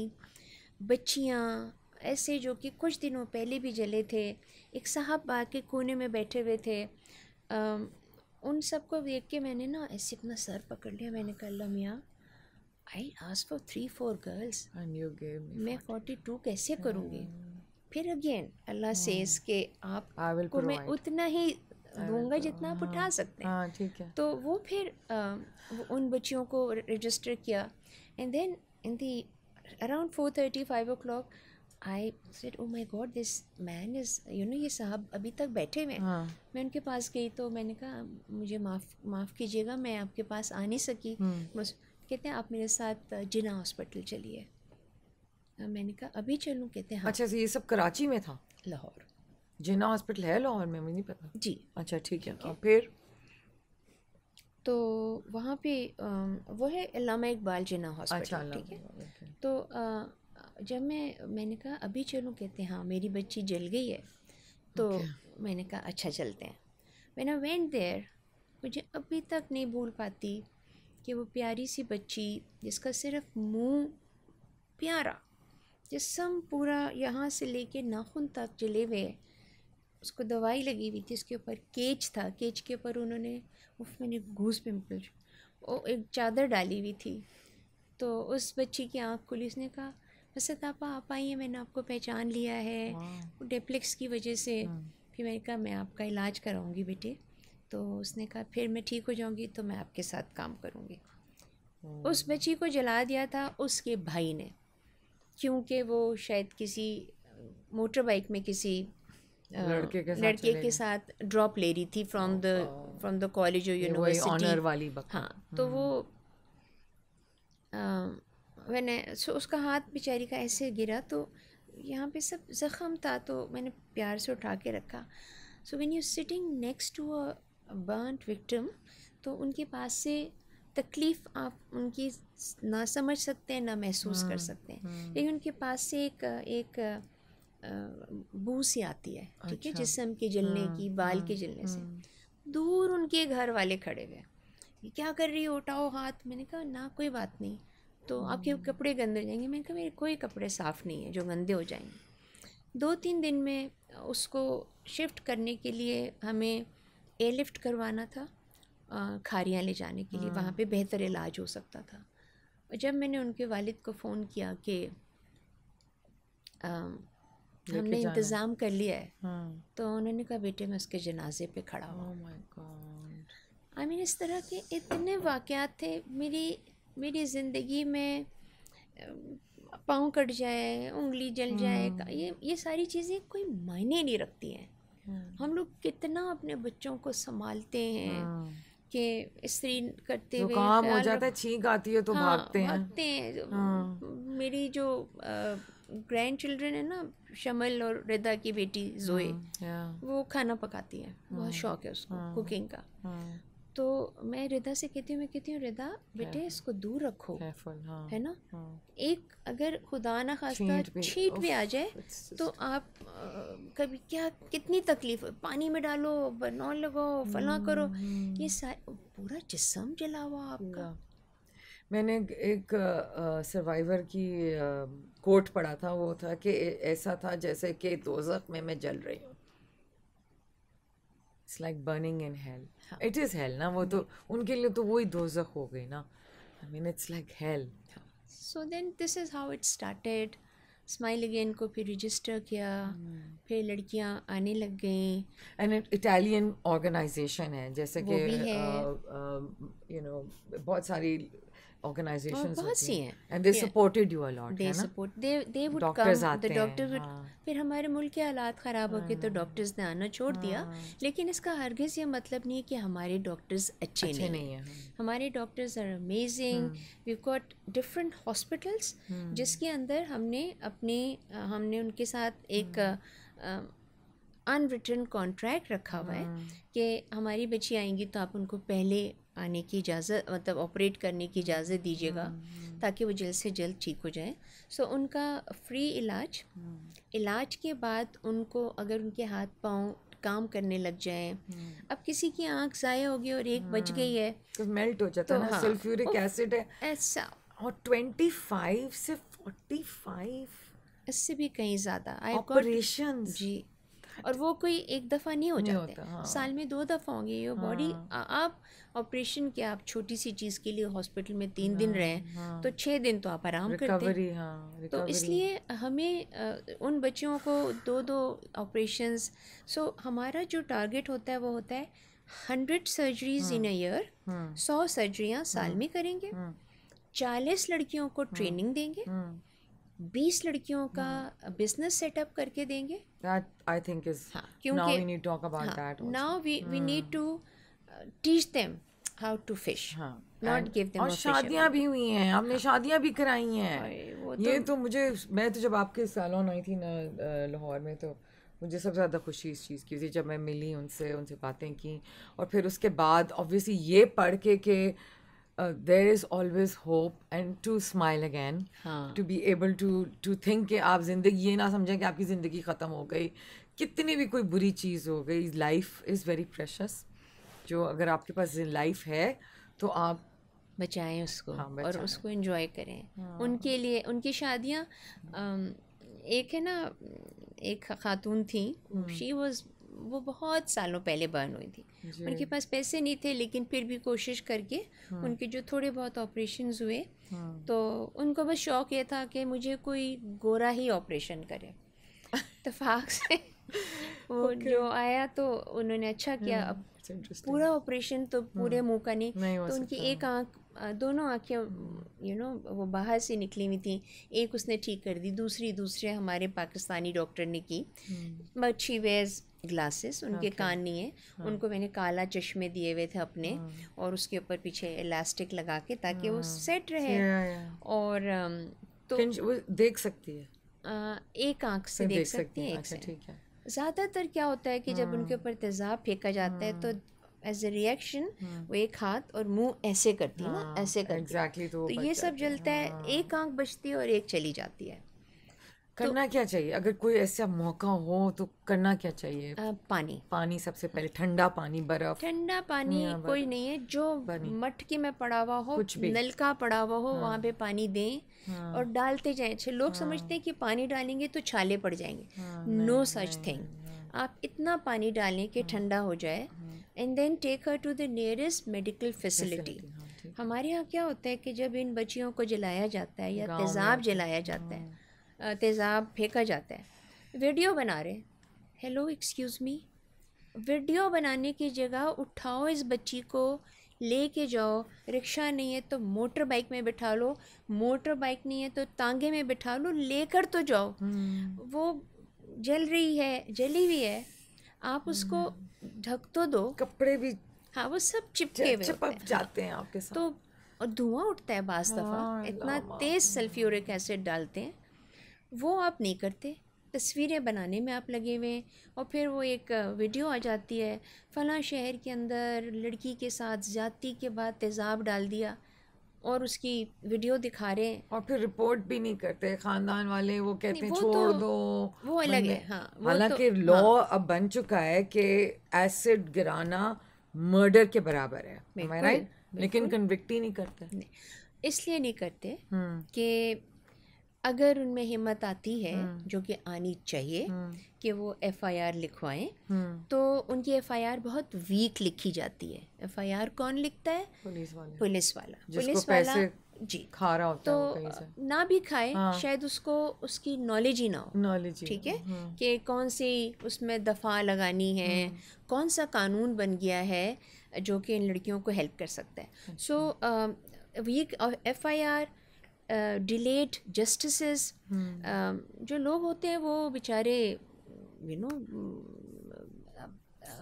बच्चियाँ ऐसे जो कि कुछ दिनों पहले भी जले थे एक साहब आके कोने में बैठे हुए थे आ, उन सबको देख के मैंने ना ऐसे अपना सर पकड़ लिया मैंने कहा अल्लाह मियाँ आई आज फॉर थ्री फोर गर्ल्स मैं फोर्टी टू कैसे करूँगी hmm. फिर अगेन अल्लाह से hmm. इसके आप को मैं उतना ही दूंगा जितना आप उठा सकते हैं हाँ, ठीक है तो वो फिर उन बच्चियों को रजिस्टर किया and then in the around four thirty five o'clock I said oh my god this man is you know ये साहब अभी तक बैठे हुए हैं हाँ। मैं उनके पास गई तो मैंने कहा मुझे माफ़ माफ़ कीजिएगा मैं आपके पास आ नहीं सकी हम्म। बस कहते हैं आप मेरे साथ जिना हॉस्पिटल चलिए मैंने कहा अभी चलूँ कहते हैं हाँ। अच्छा तो ये सब कराची में था लाहौर जिन्ना हॉस्पिटल है लाहौर में मुझे नहीं पता जी अच्छा ठीक है और फिर तो वहाँ पे वो है अलामा इकबाल जिना अच्छा, हॉस्पिटल ठीक है तो जब मैं मैंने कहा अभी चलूँ कहते हैं हाँ मेरी बच्ची जल गई है तो okay. मैंने कहा अच्छा चलते हैं मैंने वेंट देयर मुझे अभी तक नहीं भूल पाती कि वो प्यारी सी बच्ची जिसका सिर्फ मुंह प्यारा जिसम पूरा यहाँ से लेके नाखून तक जले हुए उसको दवाई लगी हुई थी उसके ऊपर केच था केच के ऊपर उन्होंने उफ मैंने घूस पिम्पल वो एक चादर डाली हुई थी तो उस बच्ची की आँख खुली उसने कहा वसत आपा आप आइए मैंने आपको पहचान लिया है डेप्लेक्स की वजह से हाँ। फिर मैंने कहा मैं आपका इलाज कराऊंगी बेटे तो उसने कहा फिर मैं ठीक हो जाऊंगी तो मैं आपके साथ काम करूंगी उस बच्ची को जला दिया था उसके भाई ने क्योंकि वो शायद किसी मोटर बाइक में किसी लड़के के साथ लड़के के साथ ड्रॉप ले रही थी from the from the college और यूनिवर्सिटी ऑनर वाली हाँ तो वो हम्म। मैंने सो उसका हाथ बेचारी का ऐसे गिरा तो यहाँ पे सब जख्म था तो मैंने प्यार से उठा के रखा so when you sitting next to a burn victim तो उनके पास से तकलीफ़ आप उनकी ना समझ सकते हैं ना महसूस कर हम्म, सकते हैं हम्म। लेकिन उनके पास से एक एक बू सी आती है ठीक है अच्छा। जिसम के जलने हाँ, की बाल के हाँ, जलने से हाँ। दूर उनके घर वाले खड़े गए ये क्या कर रही हो उठाओ हाथ मैंने कहा ना कोई बात नहीं तो आपके कपड़े गंदे हो जाएंगे मैंने कहा मेरे कोई कपड़े साफ़ नहीं है जो गंदे हो जाएंगे दो तीन दिन में उसको शिफ्ट करने के लिए हमें एयरलिफ्ट करवाना था खारियाँ ले जाने के लिए वहाँ पे बेहतर इलाज हो सकता था जब मैंने उनके वालिद को फ़ोन किया कि हमने इंतज़ाम कर लिया है हाँ। तो उन्होंने कहा बेटे मैं उसके जनाजे पे खड़ा oh हूँ आई मीन इस तरह के इतने वाक़ात थे मेरी मेरी ज़िंदगी में पाँव कट जाए उंगली जल जाए hmm. ये ये सारी चीज़ें कोई मायने नहीं रखती हैं hmm. हम लोग कितना अपने बच्चों को संभालते हैं hmm. कि स्त्री करते हुए काम हो जाता है छींक आती है तो हाँ, भागते हैं भागते हैं हाँ। मेरी जो आ, ग्रैंड चिल्ड्रेन है ना शमल और रिदा की बेटी जोए hmm, वो खाना पकाती है hmm. बहुत शौक है उसको कुकिंग hmm. का तो मैं रिदा से कहती हूँ मैं कहती हूँ रिदा बेटे हाँ. इसको दूर रखो हाँ. है ना एक अगर खुदा ना खास्ता छीट भी, आ जाए तो आप कभी क्या कितनी तकलीफ पानी में डालो बर्नौल लगाओ फला करो ये पूरा जिसम जला हुआ आपका मैंने एक सर्वाइवर की कोट पढ़ा था वो था कि ऐसा था जैसे कि दोजक में मैं जल रही हूँ it's like burning in hell it is hell ना वो तो हम्म। उनके लिए तो वही दोजख हो गई ना I mean it's like hell so then this is how it started smile again को फिर रजिस्टर किया hmm. फिर लड़कियाँ आने लग गई एंड इटालियन ऑर्गेनाइजेशन है जैसे कि यू नो बहुत सारी ऑर्गेनाइजेशंस बहुत सी हैं and they supported you a lot they support they they would doctors the doctor would फिर हमारे मुल्क के हालात ख़राब हो गए तो डॉक्टर्स हाँ। ने आना छोड़ हाँ। दिया लेकिन इसका हरगिज़ ये मतलब नहीं है कि हमारे डॉक्टर्स अच्छे, अच्छे नहीं हैं हाँ। हमारे doctors are amazing we got different hospitals जिसके अंदर हमने अपने हमने उनके साथ एक अनरिटर्न कॉन्ट्रैक्ट रखा हुआ है कि हमारी बच्ची आएंगी तो आप उनको पहले आने की इजाज़त मतलब ऑपरेट करने की इजाज़त दीजिएगा हम्म। ताकि वो जल्द से जल्द ठीक हो जाए सो so, उनका फ्री इलाज हम्म। इलाज के बाद उनको अगर उनके हाथ पाँव काम करने लग जाए हम्म। अब किसी की आंख ज़ाया होगी और एक बच गई है तो मेल्ट हो जाता तो है हाँ, है ऐसा और ट्वेंटी फाइव से फोर्टी फाइव इससे भी कहीं ज़्यादा ऑपरेशन जी और वो कोई एक दफ़ा नहीं हो जाते नहीं हाँ। साल में दो दफ़ा होंगे ये बॉडी हाँ। आप ऑपरेशन के आप छोटी सी चीज़ के लिए हॉस्पिटल में तीन हाँ, दिन रहे हाँ, तो छः दिन तो आप आराम करते हैं हाँ, तो इसलिए हमें उन बच्चियों को दो दो ऑपरेशन सो हमारा जो टारगेट होता है वो होता है हंड्रेड सर्जरीज इन ईयर सौ सर्जरियाँ साल हाँ, में करेंगे हाँ। चालीस लड़कियों को ट्रेनिंग हाँ, देंगे बीस लड़कियों का बिजनेस हम्म। सेटअप करके देंगे और शादियाँ भी हुई हैं हमने हाँ। शादियाँ भी कराई हैं तो ये तो मुझे मैं तो जब आपके सैलॉन आई थी ना लाहौर में तो मुझे सबसे ज़्यादा खुशी इस चीज़ की थी जब मैं मिली उनसे उनसे बातें की और फिर उसके बाद ऑब्वियसली ये पढ़ के कि there is always hope and to smile again to be able to to think कि आप जिंदगी ये ना समझें कि आपकी ज़िंदगी ख़त्म हो गई कितनी भी कोई बुरी चीज़ हो गई लाइफ इज़ वेरी प्रेशस जो अगर आपके पास लाइफ है तो आप बचाएं उसको हाँ, बचाएं। और उसको इन्जॉय करें हाँ। उनके लिए उनकी शादियाँ एक है ना एक खातून थी शी हम्म। वॉज़ वो बहुत सालों पहले बर्न हुई थी उनके पास पैसे नहीं थे लेकिन फिर भी कोशिश करके हाँ। उनके जो थोड़े बहुत ऑपरेशन हुए हाँ। तो उनको बस शौक ये था कि मुझे कोई गोरा ही ऑपरेशन करे इतफाक से वो okay. जो आया तो उन्होंने अच्छा किया hmm, पूरा ऑपरेशन तो पूरे हाँ। मुंह का नहीं, नहीं तो उनकी एक आंख दोनों आँखें यू नो वो बाहर से निकली हुई थी एक उसने ठीक कर दी दूसरी दूसरे हमारे पाकिस्तानी डॉक्टर ने की hmm. But she wears glasses उनके okay. कान नहीं है हाँ. उनको मैंने काला चश्मे दिए हुए थे अपने हाँ. और उसके ऊपर पीछे इलास्टिक लगा के ताकि हाँ. वो सेट रहे या, या. और um, तो वो देख सकती है एक आंख से देख, देख सकती अच्छा, है, है। ज़्यादातर क्या होता है कि जब उनके हाँ। ऊपर तेज़ाब फेंका जाता है तो हाँ। एज ए रिएक्शन वो एक हाथ और मुंह ऐसे करती है ना हाँ, ऐसे करती exactly तो, तो ये सब जलता है हाँ। एक आंख बचती है और एक चली जाती है तो करना तो, क्या चाहिए अगर कोई ऐसा मौका हो तो करना क्या चाहिए आ, पानी पानी सबसे पहले ठंडा पानी बर्फ ठंडा पानी कोई नहीं है जो मटके में पड़ा हुआ हो कुछ भी नलका पड़ा हुआ हो हाँ। वहाँ पे पानी दें हाँ। और डालते अच्छे लोग हाँ। समझते हैं कि पानी डालेंगे तो छाले पड़ जाएंगे नो सच थिंग आप इतना पानी डालें कि हाँ। ठंडा हो जाए and then take her to the nearest medical facility हमारे यहाँ क्या होता है कि जब इन बच्चियों को जलाया जाता है या तेज़ाब जलाया जाता है हाँ। तेज़ाब फेंका जाता है वीडियो बना रहे हेलो एक्सक्यूज़ मी वीडियो बनाने की जगह उठाओ इस बच्ची को ले के जाओ रिक्शा नहीं है तो मोटर बाइक में बिठा लो मोटर बाइक नहीं है तो तांगे में बिठा लो लेकर तो जाओ hmm. वो जल रही है जली हुई है आप उसको हम्म। ढक तो दो कपड़े भी हाँ वो सब चिपके हुए चिपक जाते हैं आपके साथ तो और धुआं उठता है बाज दफ़ा हाँ, इतना तेज़ सल्फ्यूरिक एसिड डालते हैं वो आप नहीं करते तस्वीरें बनाने में आप लगे हुए हैं और फिर वो एक वीडियो आ जाती है फला शहर के अंदर लड़की के साथ जाति के बाद तेज़ाब डाल दिया और उसकी वीडियो दिखा रहे हैं और फिर रिपोर्ट भी नहीं करते खानदान वाले वो कहते हैं छोड़ तो, दो वो अलग है हाँ, हालांकि तो, लॉ हाँ. अब बन चुका है कि एसिड गिराना मर्डर के बराबर है राइट लेकिन कन्विक्ट ही नहीं करते इसलिए नहीं करते हम्म। कि अगर उनमें हिम्मत आती है हम्म। जो कि आनी चाहिए हम्म। कि वो एफआईआर लिखवाएं हम्म। तो उनकी एफआईआर बहुत वीक लिखी जाती है एफआईआर कौन लिखता है पुलिस वाला पुलिस वाला पुलिस वाला जी खा रहा होता तो ना भी खाए हाँ। शायद उसको उसकी नॉलेज ही ना हो नॉलेज ठीक है कि कौन सी उसमें दफ़ा लगानी है कौन सा कानून बन गया है जो कि इन लड़कियों को हेल्प कर सकता है सो ये F I R delayed uh, justices hmm. uh, जो लोग होते हैं वो बेचारे यू you नो know,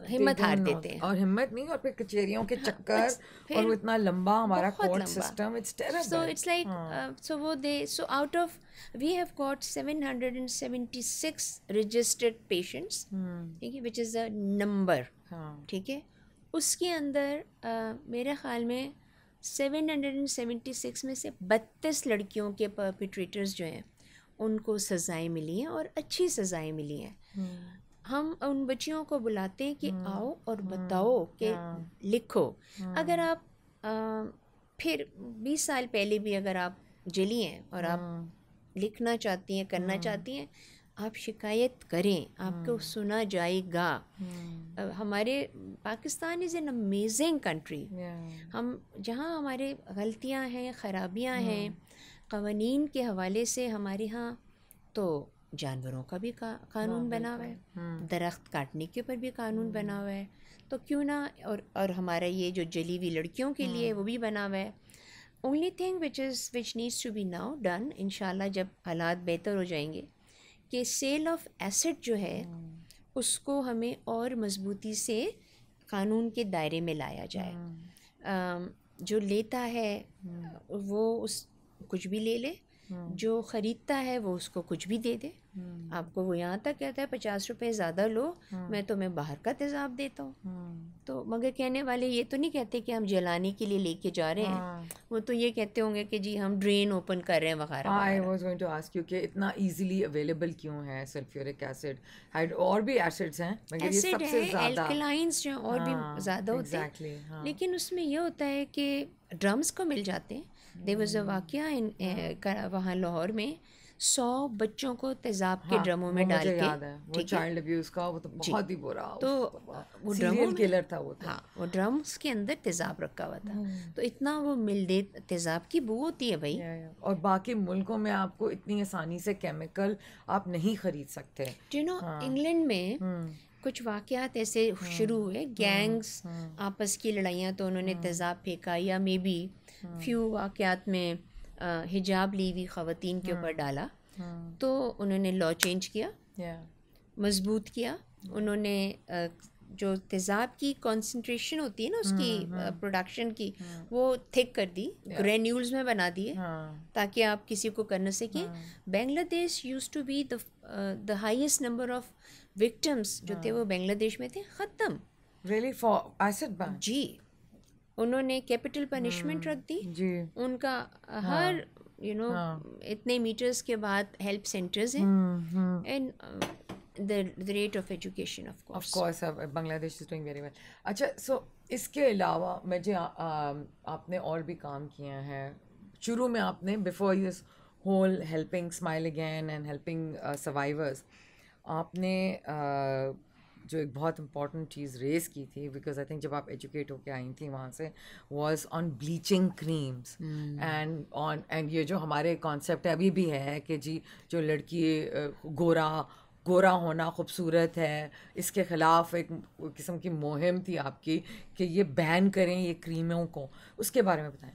हिम्मत हार देते हैं और हिम्मत नहीं और फिर कचहरियों के हाँ, चक्कर और वो इतना लंबा हमारा court system it's terrible so it's like so वो दे so out of we have got 776 registered patients ठीक है व्हिच इज अ नंबर ठीक है उसके अंदर uh, मेरे ख्याल में 776 में से 32 लड़कियों के पर्पिट्रेटर्स जो हैं उनको सज़ाएं मिली हैं और अच्छी सज़ाएं मिली हैं हम्म। हम उन बच्चियों को बुलाते हैं कि हम्म। आओ और हम्म। बताओ कि हाँ। लिखो अगर आप आ, फिर 20 साल पहले भी अगर आप जली हैं और आप लिखना चाहती हैं करना चाहती हैं आप शिकायत करें आपको हम्म। सुना जाएगा हम्म। हमारे Pakistan is an amazing country हम जहाँ हमारे गलतियाँ हैं ख़राबियाँ हैं हम्म। कवानीन के हवाले से हमारे यहाँ तो जानवरों का भी का, कानून हाँ, बना हुआ है दरख्त काटने के ऊपर भी कानून बना हुआ है तो क्यों ना और और हमारा ये जो जली हुई लड़कियों के लिए वो भी बना हुआ है only thing which is which needs to be now done in जब हालात बेहतर हो जाएंगे कि सेल ऑफ एसेट जो है उसको हमें और मजबूती से कानून के दायरे में लाया जाए हम्म। जो लेता है हम्म। वो उस कुछ भी ले ले Hmm. जो ख़रीदता है वो उसको कुछ भी दे दे hmm. आपको वो यहाँ तक कहता है पचास रुपये ज़्यादा लो hmm. मैं तुम्हें बाहर का तेज़ाब देता हूँ तो मगर कहने वाले ये तो नहीं कहते कि हम जलाने के लिए लेके जा रहे हैं वो तो ये कहते होंगे कि जी हम ड्रेन ओपन कर रहे हैं वगैरह I was going to ask you कि इतना इजीली अवेलेबल क्यों है सल्फ्यूरिक एसिड और भी एसिड्स हैं मगर ये सबसे ज़्यादा और भी हाँ, ज़्यादा होते हैं हाँ। लेकिन उसमें यह होता है कि ड्रम्स को मिल जाते हैं देर वॉज अ वाक़ वहाँ लाहौर में सौ बच्चों को तेजाब हाँ, के ड्रमों में डाल के वो चाइल्ड अब्यूज का वो तो बहुत ही बुरा तो, तो वो ड्रम किलर था वो था। तो। हाँ वो ड्रम्स के अंदर तेजाब रखा हुआ था हम्म। तो इतना वो मिल दे तेजाब की बू होती है भाई और बाकी मुल्कों में आपको इतनी आसानी से केमिकल आप नहीं खरीद सकते यू नो इंग्लैंड में हम्म। कुछ वाक़ात ऐसे हम्म, शुरू हुए हम्म, गैंग्स हम्म। आपस की लड़ाइयाँ तो उन्होंने तेज़ाब फेंका या मे बी फ्यू वाक़ात में हिजाब ली हुई ख़वान के ऊपर डाला तो उन्होंने लॉ चेंज किया मजबूत किया उन्होंने जो तेज़ाब की कॉन्सेंट्रेशन होती है ना उसकी प्रोडक्शन की वो थिक कर दी ग्रेन्यूल्स में बना दिए हाँ। ताकि आप किसी को कर न सकें Bangladesh use to be the highest number of victims जो थे वो हाँ। बांग्लादेश में थे ख़त्म रियली फॉर एसिड जी उन्होंने कैपिटल पनिशमेंट हाँ। रख दी जी उनका हाँ। हर यू नो इतने मीटर्स के बाद हेल्प सेंटर्स हैं and hmm, the hmm. uh, the rate of education of course of course uh, bangladesh is doing अच्छा सो इसके अलावा मैं जी आपने और भी काम किए हैं शुरू में आपने before this whole helping Smile Again and helping survivors आपने जो एक बहुत इंपॉर्टेंट चीज़ रेस की थी बिकॉज आई थिंक जब आप एजुकेट होके आई थी वहाँ से was on bleaching creams and on and ये जो हमारे कॉन्सेप्ट अभी भी है कि जी जो लड़की गोरा गोरा होना खूबसूरत है इसके ख़िलाफ़ एक किस्म की मुहिम थी आपकी कि ये बैन करें ये क्रीमों को उसके बारे में बताएं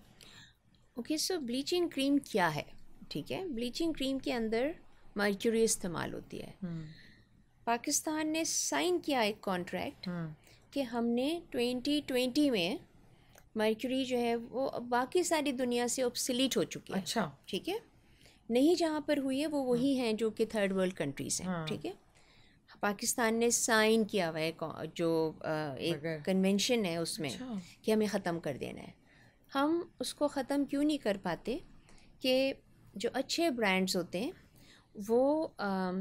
ओके सो ब्लीचिंग क्रीम क्या है ठीक है ब्लीचिंग क्रीम के अंदर मर्क्यूरी इस्तेमाल होती है हम्म। पाकिस्तान ने साइन किया एक कॉन्ट्रैक्ट हम्म। कि हमने 2020 में मर्क्यूरी जो है वो बाकी सारी दुनिया से सिलीट हो चुकी है अच्छा ठीक है नहीं जहाँ पर हुई है वो वही हाँ। हैं जो कि थर्ड वर्ल्ड कंट्रीज़ हैं हाँ। ठीक है पाकिस्तान ने साइन किया हुआ है जो एक कन्वेंशन है उसमें अच्छा। कि हमें ख़त्म कर देना है हम उसको ख़त्म क्यों नहीं कर पाते कि जो अच्छे ब्रांड्स होते हैं वो आ,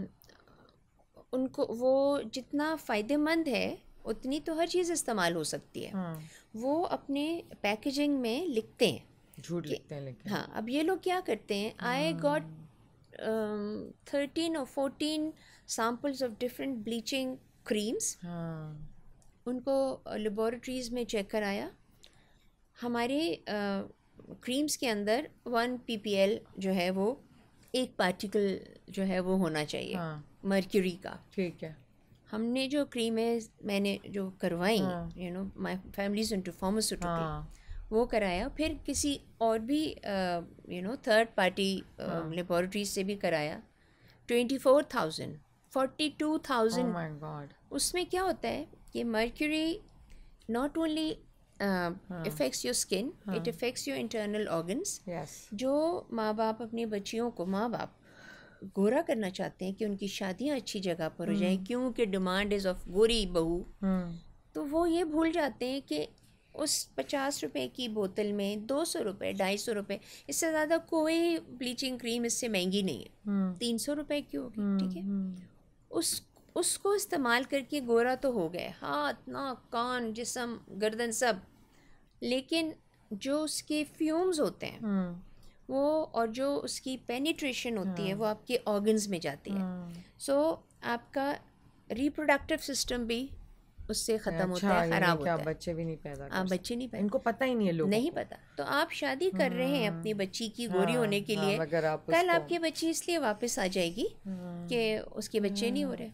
उनको वो जितना फ़ायदेमंद है उतनी तो हर चीज़ इस्तेमाल हो सकती है हाँ। वो अपने पैकेजिंग में लिखते हैं झूठ लिखते हैं लेकिन हाँ अब ये लोग क्या करते हैं आई गॉट थर्टीन और fourteen samples of different bleaching creams उनको लेबॉरेटरीज में चेक कराया हमारे क्रीम्स uh, के अंदर वन पी जो है वो एक पार्टिकल जो है वो होना चाहिए मर्क्यूरी हाँ। का ठीक है हमने जो क्रीमें मैंने जो करवाई you know my family is वो कराया फिर किसी और भी you know third party laboratory से भी कराया twenty four thousand forty two thousand उसमें क्या होता है कि mercury not only affects your skin it affects your internal organs जो माँ बाप अपनी बच्चियों को माँ बाप गोरा करना चाहते हैं कि उनकी शादियाँ अच्छी जगह पर हो जाए हम्म। क्योंकि डिमांड इज़ ऑफ गोरी बहू हम्म। तो वो ये भूल जाते हैं कि उस पचास रुपए की बोतल में दो सौ रुपये ढाई सौ रुपये इससे ज़्यादा कोई ब्लीचिंग क्रीम इससे महंगी नहीं है हम्म। तीन सौ रुपये की होगी ठीक है उस उसको इस्तेमाल करके गोरा तो हो गए हाथ नाक कान जिसम गर्दन सब लेकिन जो उसके फ्यूम्स होते हैं हम्म। वो और जो उसकी पेनिट्रेशन होती है हम्म। वो आपके ऑर्गन्स में जाती है सो हम्म। so, आपका रिप्रोडक्टिव सिस्टम भी उससे ख़त्म अच्छा, होता है ख़राब होता है बच्चे भी नहीं पैदा आप बच्चे नहीं पैदा इनको पता ही नहीं है लोग नहीं पता तो आप शादी कर रहे हैं अपनी बच्ची की हाँ, गोरी होने के हाँ, लिए कल आपकी बच्ची इसलिए वापस आ जाएगी कि उसके बच्चे नहीं हो रहे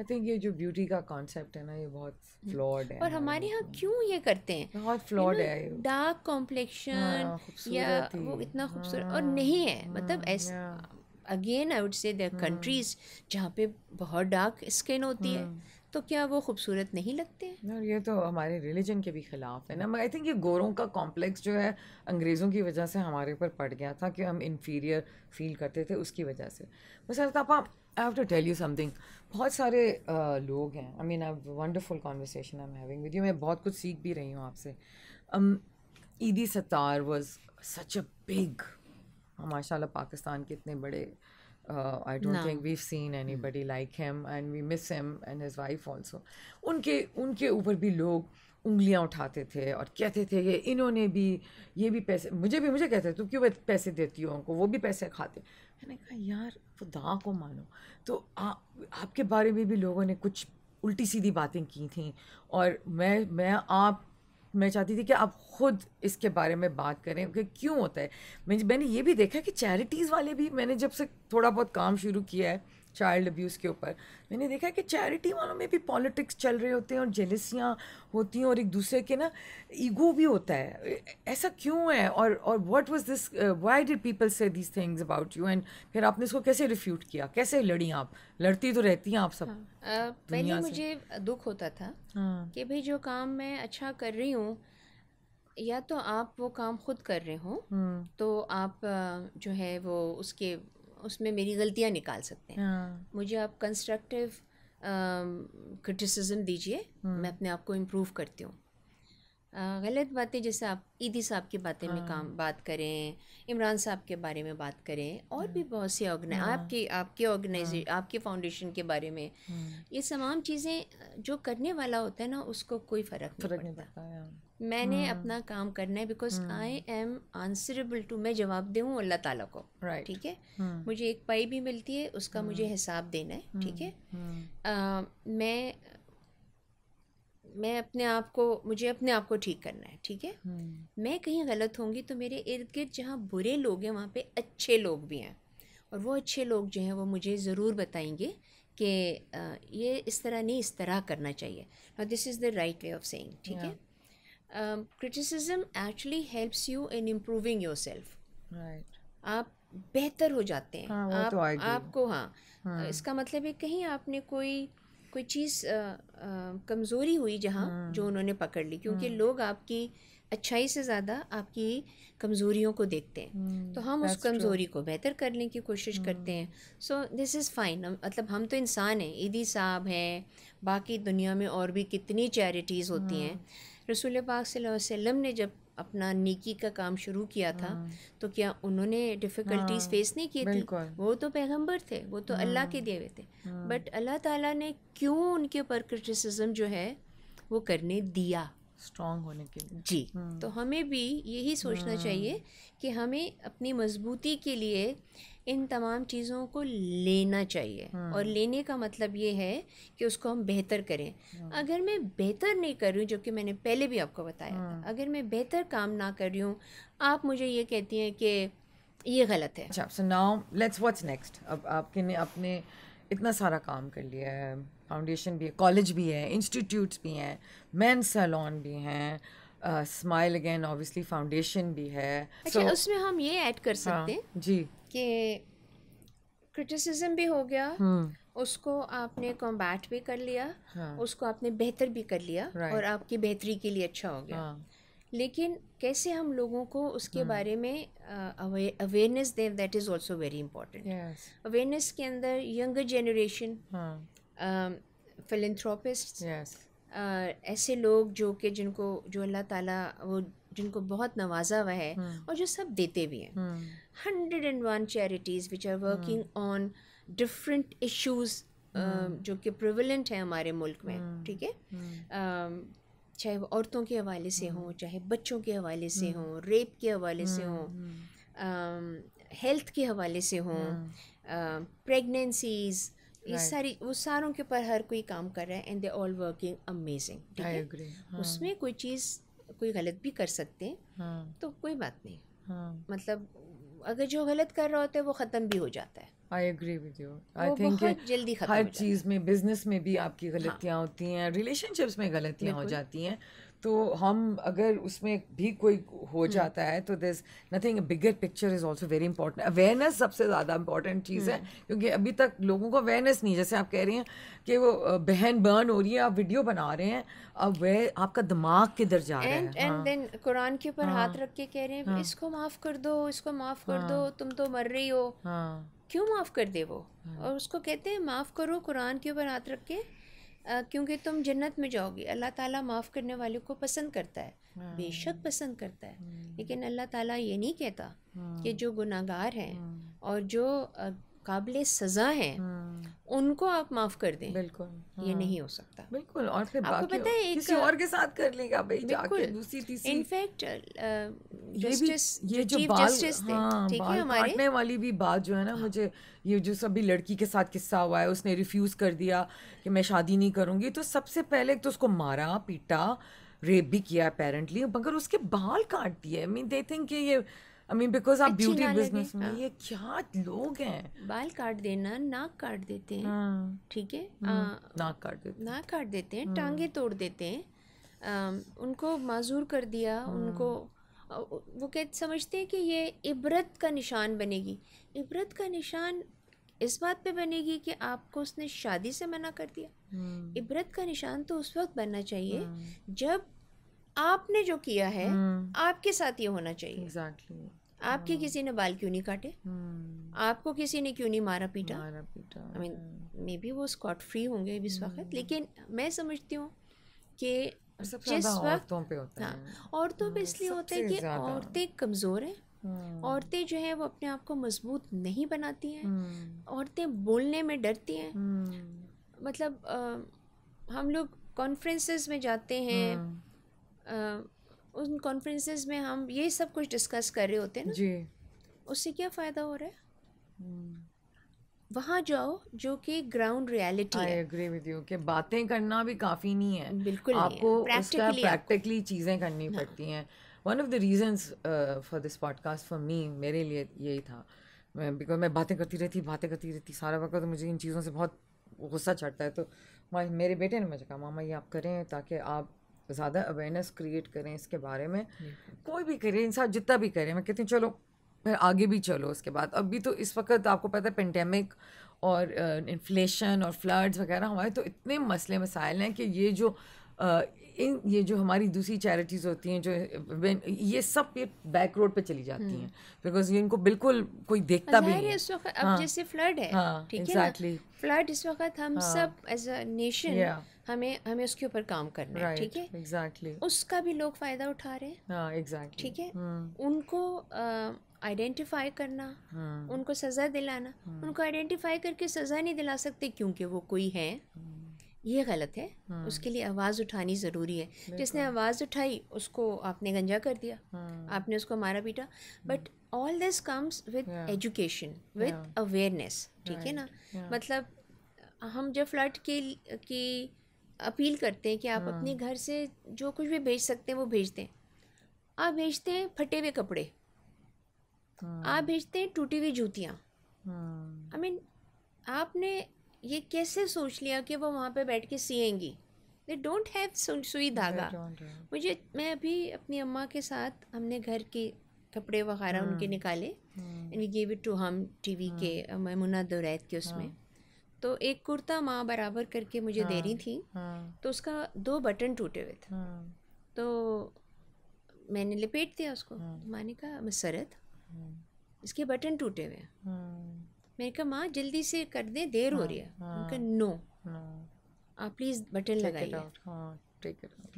आई थिंक ये जो ब्यूटी का कॉन्सेप्ट है ना ये बहुत फ्लॉड hmm. है और हमारे यहाँ क्यों ये करते हैं बहुत फ्लॉड है डार्क हाँ, कॉम्प्लेक्शन या वो इतना हाँ। खूबसूरत और नहीं है मतलब ऐसा again I would say there countries जहाँ पे बहुत डार्क स्किन होती है हाँ। तो क्या वो खूबसूरत नहीं लगते यार ये तो हमारे रिलीजन के भी खिलाफ है ना आई थिंक ये गोरों का कॉम्प्लेक्स जो है अंग्रेज़ों की वजह से हमारे ऊपर पड़ गया था कि हम इन्फीरियर फील करते थे उसकी वजह से बस अलतापा I have to tell you something बहुत सारे uh, लोग हैं I mean I wonderful conversation I am having with you मैं बहुत कुछ सीख भी रही हूँ आपसे um, Sattar was such a big माशा पाकिस्तान के इतने बड़े I don't think we seen anybody like him and we miss him and his wife also उनके उनके ऊपर भी लोग उंगलियां उठाते थे और कहते थे कि इन्होंने भी ये भी पैसे मुझे भी मुझे कहते थे तुम क्यों पैसे देती हो उनको वो भी पैसे खाते मैंने कहा यार खुदा को मानो तो आ, आपके बारे में भी लोगों ने कुछ उल्टी सीधी बातें की थी और मैं मैं आप मैं चाहती थी कि आप खुद इसके बारे में बात करें कि क्यों होता है मैं मैंने ये भी देखा कि चैरिटीज़ वाले भी मैंने जब से थोड़ा बहुत काम शुरू किया है चाइल्ड अब्यूज़ के ऊपर मैंने देखा कि चैरिटी वालों में भी पॉलिटिक्स चल रहे होते हैं और जेलिसियाँ होती हैं और एक दूसरे के ना ईगो भी होता है ऐसा क्यों है और और what was this why did people say these things about you and फिर आपने इसको कैसे रिफ्यूट किया कैसे लड़ी आप लड़ती तो रहती हैं आप सब हाँ, आ, पहले मुझे दुख होता था हाँ. कि भाई जो काम मैं अच्छा कर रही हूँ या तो आप वो काम खुद कर रहे हो हाँ। तो आप जो है वो उसके उसमें मेरी गलतियाँ निकाल सकते हैं हाँ. मुझे आप कंस्ट्रक्टिव क्रिटिसिज्म um, दीजिए हाँ। मैं अपने आप को इम्प्रूव करती हूँ गलत बातें जैसे आप ईदी साहब की बातें हाँ। में काम बात करें इमरान साहब के बारे में बात करें और हाँ। भी बहुत से ऑर्गेनाइज हाँ। आपके आपके ऑर्गेनाइजे हाँ। आपके फाउंडेशन के बारे में हाँ। ये तमाम चीज़ें जो करने वाला होता है ना उसको कोई फ़र्क नहीं पड़ता मैंने हाँ। अपना काम करना है because I am answerable to मैं जवाब दे हूँ अल्लाह ताला को राइट ठीक है हाँ। मुझे एक पाई भी मिलती है उसका मुझे हाँ। हिसाब देना है ठीक है uh, मैं मैं अपने आप को मुझे अपने आप को ठीक करना है ठीक है मैं कहीं गलत होंगी तो मेरे इर्द गिर्द जहाँ बुरे लोग हैं वहाँ पे अच्छे लोग भी हैं और वो अच्छे लोग जो हैं वो मुझे ज़रूर बताएंगे कि ये इस तरह नहीं इस तरह करना चाहिए और this is the right way of saying ठीक है um, criticism actually helps you in improving yourself. आप बेहतर हो जाते हैं हाँ, तो आप, तो आपको हाँ, हाँ इसका मतलब है कहीं आपने कोई कोई चीज़ कमज़ोरी हुई जहाँ हाँ, जो उन्होंने पकड़ ली क्योंकि हाँ, लोग आपकी अच्छाई से ज़्यादा आपकी कमज़ोरियों को देखते हैं हम्म, तो हम उस कमज़ोरी को बेहतर करने की कोशिश हम्म। करते हैं सो दिस इज़ फाइन मतलब हम तो इंसान हैं ईदी साहब हैं बाकी दुनिया में और भी कितनी चैरिटीज़ होती हाँ। हैं रसूल पाक वसल्लम ने जब अपना नेकी का काम शुरू किया था हाँ। तो क्या उन्होंने डिफ़िकल्टीज फेस हाँ, नहीं की थी वो तो पैगंबर थे वो तो अल्लाह के हाँ, दिए हुए थे बट अल्लाह ताला ने क्यों उनके ऊपर क्रिटिसिज्म जो है वो करने दिया स्ट्रांग होने के लिए जी हम्म। तो हमें भी यही सोचना हम्म। चाहिए कि हमें अपनी मजबूती के लिए इन तमाम चीज़ों को लेना चाहिए हम्म। और लेने का मतलब ये है कि उसको हम बेहतर करें अगर मैं बेहतर नहीं कर रही जो कि मैंने पहले भी आपको बताया अगर मैं बेहतर काम ना कर रही हूँ आप मुझे ये कहती हैं कि ये गलत है अच्छा so now let's what's next अब आपके ने अपने इतना सारा काम कर लिया है फाउंडेशन भी है कॉलेज भी है इंस्टीट्यूट्स भी हैं मैन सैलॉन भी हैं uh, Smile Again obviously foundation भी है अच्छा so, उसमें हम ये ऐड कर हाँ, सकते हैं हाँ, जी कि क्रिटिसिज्म भी हो गया हम्म। उसको आपने कॉम्बैट भी कर लिया हाँ, उसको आपने बेहतर भी कर लिया right, और आपकी बेहतरी के लिए अच्छा हो गया हाँ, लेकिन कैसे हम लोगों को उसके हम्म। बारे में अवेयरनेस uh, दें that is also very important awareness के अंदर यंगर जनरेशन फिलेंथ्रोपिस्ट yes. ऐसे लोग जो कि जिनको जो अल्लाह ताला वो जिनको बहुत नवाजा हुआ है hmm. और जो सब देते भी हैं hundred and one charities which are working on different issues जो कि प्रिवलेंट हैं हमारे मुल्क में हम्म। ठीक है हम्म। चाहे वो औरतों के हवाले से हों चाहे बच्चों के हवाले से हों रेप के हवाले से हों हेल्थ के हवाले से हों प्रेगनेंसीज़ ये सारी वो सारों के ऊपर हर कोई काम कर रहा है and they all working amazing उसमें कोई चीज़ कोई गलत भी कर सकते हैं हाँ. तो कोई बात नहीं हाँ. मतलब अगर जो गलत कर रहा होता है वो ख़त्म भी हो जाता है I agree with you I think जल्दी हर चीज़ में बिजनेस में भी आपकी हाँ। गलतियाँ होती हैं रिलेशनशिप्स में गलतियाँ हो जाती हैं तो हम अगर उसमें भी कोई हो हम्म। जाता है तो this nothing bigger picture is also very important awareness सबसे ज़्यादा इंपॉर्टेंट चीज़ है हम्म। क्योंकि अभी तक लोगों को अवेयरनेस नहीं जैसे आप कह रही हैं कि वो बहन बर्न हो रही है आप वीडियो बना रहे हैं अब वह आपका दिमाग किधर जा रहा है एंड देन हाँ। कुरान के ऊपर हाथ हाँ। रख के कह रहे हैं हाँ। इसको माफ़ कर दो इसको माफ़ कर दो तुम तो मर रही हो क्यों माफ़ कर दे वो और उसको कहते हैं माफ़ करो कुरान के ऊपर हाथ रख के क्योंकि तुम जन्नत में जाओगी अल्लाह ताला माफ़ करने वाले को पसंद करता है हाँ। बेशक पसंद करता है हम्म। लेकिन अल्लाह ताला ये नहीं कहता हाँ। कि जो गुनागार हैं हाँ। और जो काबिल सजा है हम्म। उनको आप माफ कर दें बिल्कुल ये हाँ। नहीं हो सकता बिल्कुल और फिर आपको पता है एक किसी और के साथ कर लेगा भाई जाके दूसरी तीसरी इनफैक्ट जस्टिस uh, ये जो बाल हाँ, ठीक है हमारे काटने वाली भी बात जो है ना हाँ। मुझे ये जो सभी लड़की के साथ किस्सा हुआ है उसने रिफ्यूज कर दिया कि मैं शादी नहीं करूंगी तो सबसे पहले तो उसको मारा पीटा रेप भी किया अपेरेंटली मगर उसके बाल काट दिए मीन दे थिंक ये आई मीन बिकॉज आप ब्यूटी बिजनेस में हाँ। ये क्या लोग हैं बाल काट देना नाक काट देते हैं हाँ। ठीक है हम्म, हाँ। नाक काट देते नाक काट देते हैं टांगे तोड़ देते हैं उनको माजूर कर दिया उनको वो कह समझते हैं कि ये इबरत का निशान बनेगी इबरत का निशान इस बात पे बनेगी कि आपको उसने शादी से मना कर दिया हम्म। इबरत का निशान तो उस वक्त बनना चाहिए जब आपने जो किया है आपके साथ ये होना चाहिए exactly. आपके हाँ। किसी ने बाल क्यों नहीं काटे हम्म। आपको किसी ने क्यों नहीं मारा पीटा मारा पीटा आई मीन मे बी वो स्कॉट फ्री होंगे इस वक्त हम्म। लेकिन मैं समझती हूँ कि जिस वक्त औरतों पे हाँ, हाँ, इसलिए होता है कि औरतें कमज़ोर हैं हम्म। औरतें जो है वो अपने आप को मजबूत नहीं बनाती हैं औरतें बोलने में डरती हैं मतलब हम लोग कॉन्फ्रेंसेस में जाते हैं उन कॉन्फ्रेंसेस में हम ये सब कुछ डिस्कस कर रहे होते हैं ना जी उससे क्या फ़ायदा हो रहा है हम्म। वहाँ जाओ जो कि ground reality I agree with you कि बातें करना भी काफ़ी नहीं है बिल्कुल आपको प्रैक्टिकली चीज़ें करनी हाँ. पड़ती हैं one of the reasons for this podcast for me मेरे लिए यही था मैं बिकॉज मैं बातें करती रहती बातें करती रहती सारा वक्त तो मुझे इन चीज़ों से बहुत गुस्सा चढ़ता है तो मेरे बेटे ने मुझे कहा मामा ये आप करें ताकि आप ज़्यादा अवेयरनेस क्रिएट करें इसके बारे में कोई भी करे इंसान जितना भी करे मैं कहती हूँ चलो फिर आगे भी चलो उसके बाद अभी तो इस वक्त आपको पता है पेंडेमिक और इन्फ्लेशन और फ्लड्स वगैरह हमारे तो इतने मसले मसाइल हैं कि ये जो इन ये जो हमारी दूसरी चैरिटीज़ होती हैं जो ये सब ये बैक रोड पे चली जाती हम्म। हैं बिकॉज ये इनको बिल्कुल कोई देखता भी नहीं है वक्त अब हाँ। जैसे फ्लड है हाँ, ठीक है फ्लड इस वक्त हम हाँ। सब एज अ नेशन हमें हमें उसके ऊपर काम करना है ठीक है एग्जैक्टली उसका भी लोग फायदा उठा रहे हैं एग्जैक्टली ठीक है हम्म। उनको आइडेंटिफाई करना हम्म। उनको सज़ा दिलाना उनको आइडेंटिफाई करके सज़ा नहीं दिला सकते क्योंकि वो कोई है ये गलत है हाँ। उसके लिए आवाज़ उठानी ज़रूरी है जिसने आवाज़ उठाई उसको आपने गंजा कर दिया हाँ। आपने उसको मारा पीटा हाँ। But all this comes with education with awareness ठीक है ना हाँ। मतलब हम जब फ्लड के की अपील करते हैं कि आप हाँ। अपने घर से जो कुछ भी भेज सकते हैं वो भेजते हैं आप भेजते हैं फटे हुए कपड़े आप भेजते हैं टूटी हुई जूतियाँ आई मीन आपने ये कैसे सोच लिया कि वो वहाँ पे बैठ के सियेंगी दे डोंट हैव सुई धागा मुझे मैं अभी अपनी अम्मा के साथ हमने घर के कपड़े वगैरह उनके हम्म। निकाले and we gave it to हम टीवी के ममुना हम्म। दौरैत के उसमें हाँ। तो एक कुर्ता माँ बराबर करके मुझे दे रही हाँ। थी हाँ। तो उसका दो बटन टूटे हुए थे तो मैंने लपेट दिया उसको माँ माने कहा मसरत इसके बटन टूटे हुए हैं मैंने कहा माँ जल्दी से कर दें देर हो हाँ, रही है हाँ, नो हाँ। आप प्लीज़ बटन लगाइए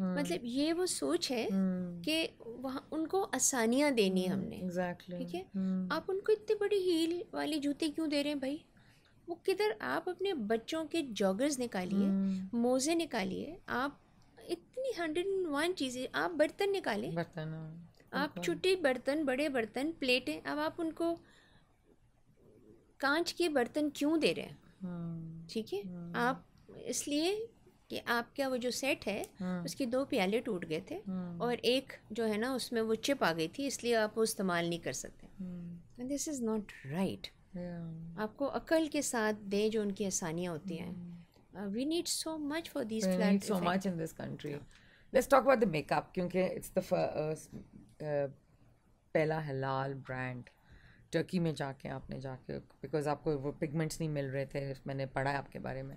मतलब ये वो सोच है हम्म। कि वहाँ उनको आसानियाँ देनी है हम्म, हमने exactly. ठीक है हम्म। आप उनको इतनी बड़ी हील वाले जूते क्यों दे रहे हैं भाई वो किधर आप अपने बच्चों के जॉगर्स निकालिए मोज़े निकालिए आप इतनी हंड्रेड एंड वन चीज़ें आप बर्तन निकालें बर्तन आप छोटे बर्तन बड़े बर्तन प्लेटें अब आप उनको कांच के बर्तन क्यों दे रहे हैं हम्म, ठीक है हम्म। आप इसलिए कि आपका वो जो सेट है हम्म। उसके दो प्याले टूट गए थे और एक जो है ना उसमें वो चिप आ गई थी इसलिए आप वो इस्तेमाल नहीं कर सकते दिस इज़ नॉट राइट आपको अकल के साथ दें जो उनकी आसानियाँ होती हैं we need so much for this plant so much in this country let's talk about the makeup क्योंकि इट्स द uh, uh, पहला हलाल ब्रांड टर्की में जाके आपने जाके बिकॉज आपको वो पिगमेंट्स नहीं मिल रहे थे मैंने पढ़ा है आपके बारे में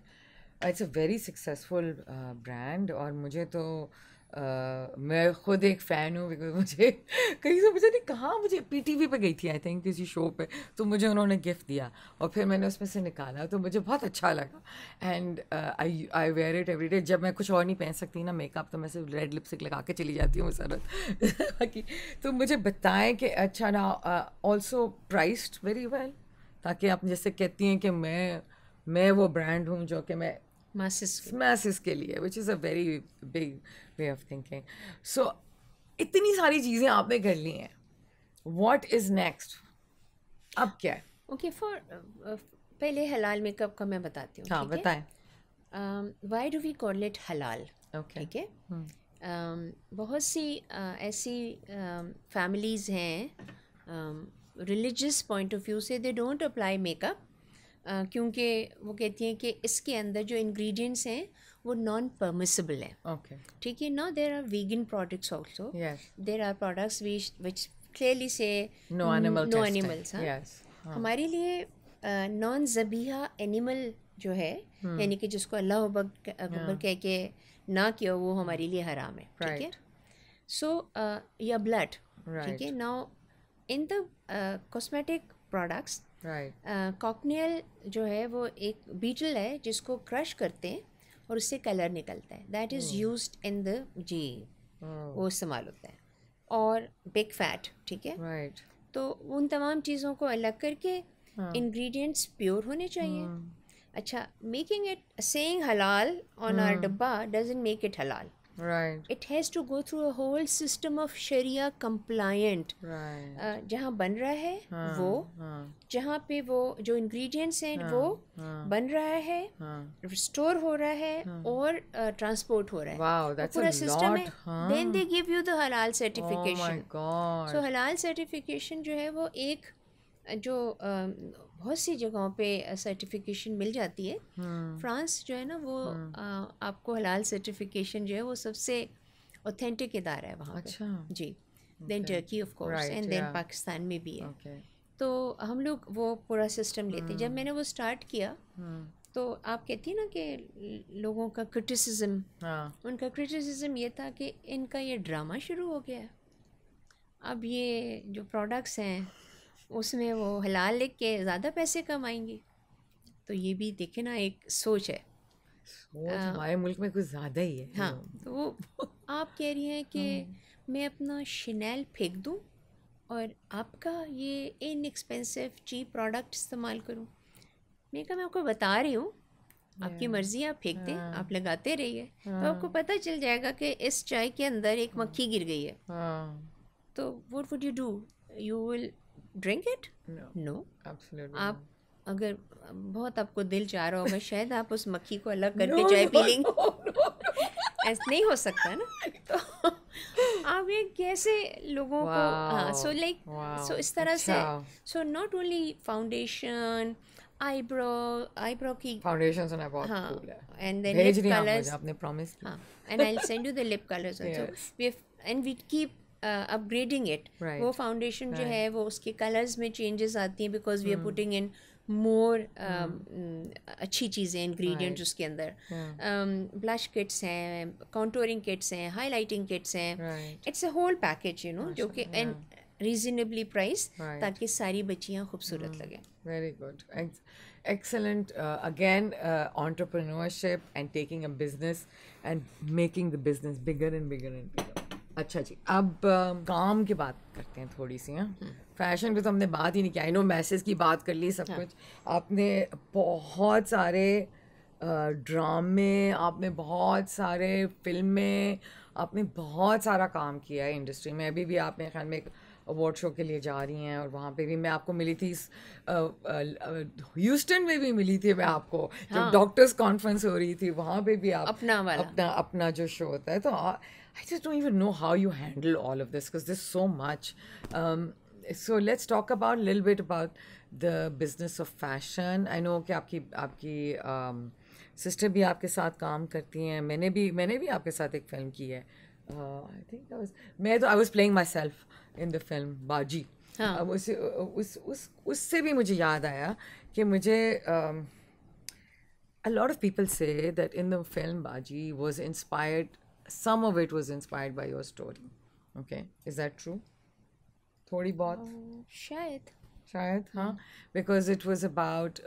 it's a very successful brand और मुझे तो uh, Uh, मैं खुद एक फ़ैन हूँ बिकॉज मुझे कहीं से मुझे नहीं कहाँ मुझे पी टी वी पर गई थी आई थिंक किसी शो पे तो मुझे उन्होंने गिफ्ट दिया और फिर मैंने उसमें से निकाला तो मुझे बहुत अच्छा लगा and I I wear it every day जब मैं कुछ और नहीं पहन सकती ना मेकअप तो मैं सिर्फ रेड लिपस्टिक लगा के चली जाती हूँ सरत बाकी तो मुझे बताएं कि अच्छा ना ऑल्सो प्राइस्ड वेरी वेल ताकि आप जैसे कहती हैं कि मैं मैं वो ब्रांड हूँ जो कि मैं मैसेस मैसेस के लिए which is a very big way of thinking so इतनी सारी चीज़ें आपने कर ली हैं वॉट इज़ नेक्स्ट अब क्या है okay okay, for uh, uh, पहले हलाल मेकअप का मैं बताती हूँ हाँ बताएं why do we call it हलाल ठीक है um, हम्म। um, बहुत सी uh, ऐसी फैमिलीज़ um, uh, हैं रिलीजियस पॉइंट ऑफ व्यू से दे डोंट अप्लाई मेकअप क्योंकि वो कहती हैं कि इसके अंदर जो इंग्रेडिएंट्स हैं वो नॉन परमिसेबल है ओके ठीक है ना there are vegan products also there are products which which clearly से नो एनिमल नो एनिमल्स हमारे लिए नॉन जबीहा एनिमल जो है hmm. यानी कि जिसको अल्लाह अकबर कह के ना किया वो हमारे लिए हराम है ठीक है सो या ब्लड ठीक है now in the cosmetic products cochineal जो है वो एक बीटल है जिसको क्रश करते हैं और उससे कलर निकलता है that is used in the जी वो इस्तेमाल होता है और बिग फैट ठीक है right. तो उन तमाम चीज़ों को अलग करके इंग्रेडिएंट्स हाँ. प्योर होने चाहिए हाँ. अच्छा मेकिंग इट सेइंग हलाल ऑन आर डब्बा डजेंट मेक इट हलाल right it has to go through a whole system of sharia compliant right uh, जहाँ बन रहा है हाँ, वो हाँ, जहाँ पे वो जो इंग्रेडिएंट्स हैं हाँ, वो हाँ, बन रहा है हाँ, स्टोर हो रहा है हाँ, और ट्रांसपोर्ट uh, हो रहा है wow, पूरा सिस्टम है then they give you the हलाल सर्टिफिकेशन सो हलाल सर्टिफिकेशन जो है वो एक जो um, बहुत सी जगहों पे सर्टिफिकेशन मिल जाती है हम्म। फ्रांस जो है ना वो आ, हम्म। आपको हलाल सर्टिफिकेशन जो है वो सबसे ऑथेंटिक इदारा है वहाँ अच्छा जी then Turkey of course and then Pakistan में भी है okay. तो हम लोग वो पूरा सिस्टम लेते हैं जब हम्म। मैंने वो स्टार्ट किया तो आप कहती हैं ना कि लोगों का क्रिटिसिज्म हाँ। उनका क्रिटिसिज्म ये था कि इनका ये ड्रामा शुरू हो गया अब ये जो प्रोडक्ट्स हैं उसमें वो हलाल लिख के ज़्यादा पैसे कमाएंगे तो ये भी देखे ना एक सोच है सोच आ, हमारे मुल्क में कुछ ज़्यादा ही है हाँ तो वो आप कह रही हैं कि हम्म। मैं अपना शनैल फेंक दूँ और आपका ये इनएक्सपेंसिव चीप प्रोडक्ट इस्तेमाल करूँ मैंने कहा मैं आपको बता रही हूँ आपकी हम्म। मर्जी आप फेंक दें आप हाँ। लगाते रहिए तो हाँ। आपको पता चल जाएगा कि इस चाय के अंदर एक मक्खी गिर गई है हाँ। तो what would you do you will drink it no आप अगर बहुत आपको दिल चाह रहा होगा शायद आप उस मक्खी को अलग करके no, चाय no, पी लेंगे no, no, ऐसा नहीं हो सकता ना तो आप ये कैसे लोगों wow. को हाँ सो लाइक सो इस तरह अच्छा. से so not only foundation eyebrow eyebrow की फाउंडेशन सुना बहुत हाँ, कूल है एंड देन लिप कलर्स आपने प्रॉमिस हाँ and I will send you the lip colours also we and we keep upgrading uh, it वो फाउंडेशन right. जो है वो उसके कलर्स में चेंजेस आती हैं because we are putting in more अच्छी चीज़ें इंग्रेडिएंट्स उसके अंदर ब्लश किट्स um, हैं काउंटोरिंग किट्स हैं हाईलाइटिंग किट्स हैं it's a whole package you know जो कि एंड रीजनेबली प्राइस ताकि सारी बच्चियाँ खूबसूरत hmm. लगें very good excellent uh, again uh, entrepreneurship and taking a business and making the business bigger and bigger and bigger अच्छा जी अब काम की बात करते हैं थोड़ी सी हाँ हम्म। फैशन पे तो हमने बात ही नहीं किया आई नो मैसेज की बात कर ली सब हाँ। कुछ आपने बहुत सारे ड्रामे आपने बहुत सारे फिल्में आपने बहुत सारा काम किया है इंडस्ट्री में अभी भी आपने ख्याल में एक अवार्ड शो के लिए जा रही हैं और वहाँ पे भी मैं आपको मिली थी ह्यूस्टन में भी मिली थी मैं आपको हाँ। जब डॉक्टर्स कॉन्फ्रेंस हो रही थी वहाँ पे भी आप अपना वाला। अपना अपना जो शो होता है तो I just don't even know how you handle all of this because this so much so let's talk about lil bit about the business of fashion I know कि आपकी आपकी um, सिस्टर भी आपके साथ काम करती हैं मैंने भी मैंने भी आपके साथ एक फ़िल्म की है आई uh, थिंक मैं तो I was playing myself in the film Baazi अब उस उससे भी मुझे याद आया कि मुझे a lot of people say that in the film Baazi was inspired some of it was inspired by your story okay is that true थोड़ी बहुत oh, शायद शायद हाँ because it was about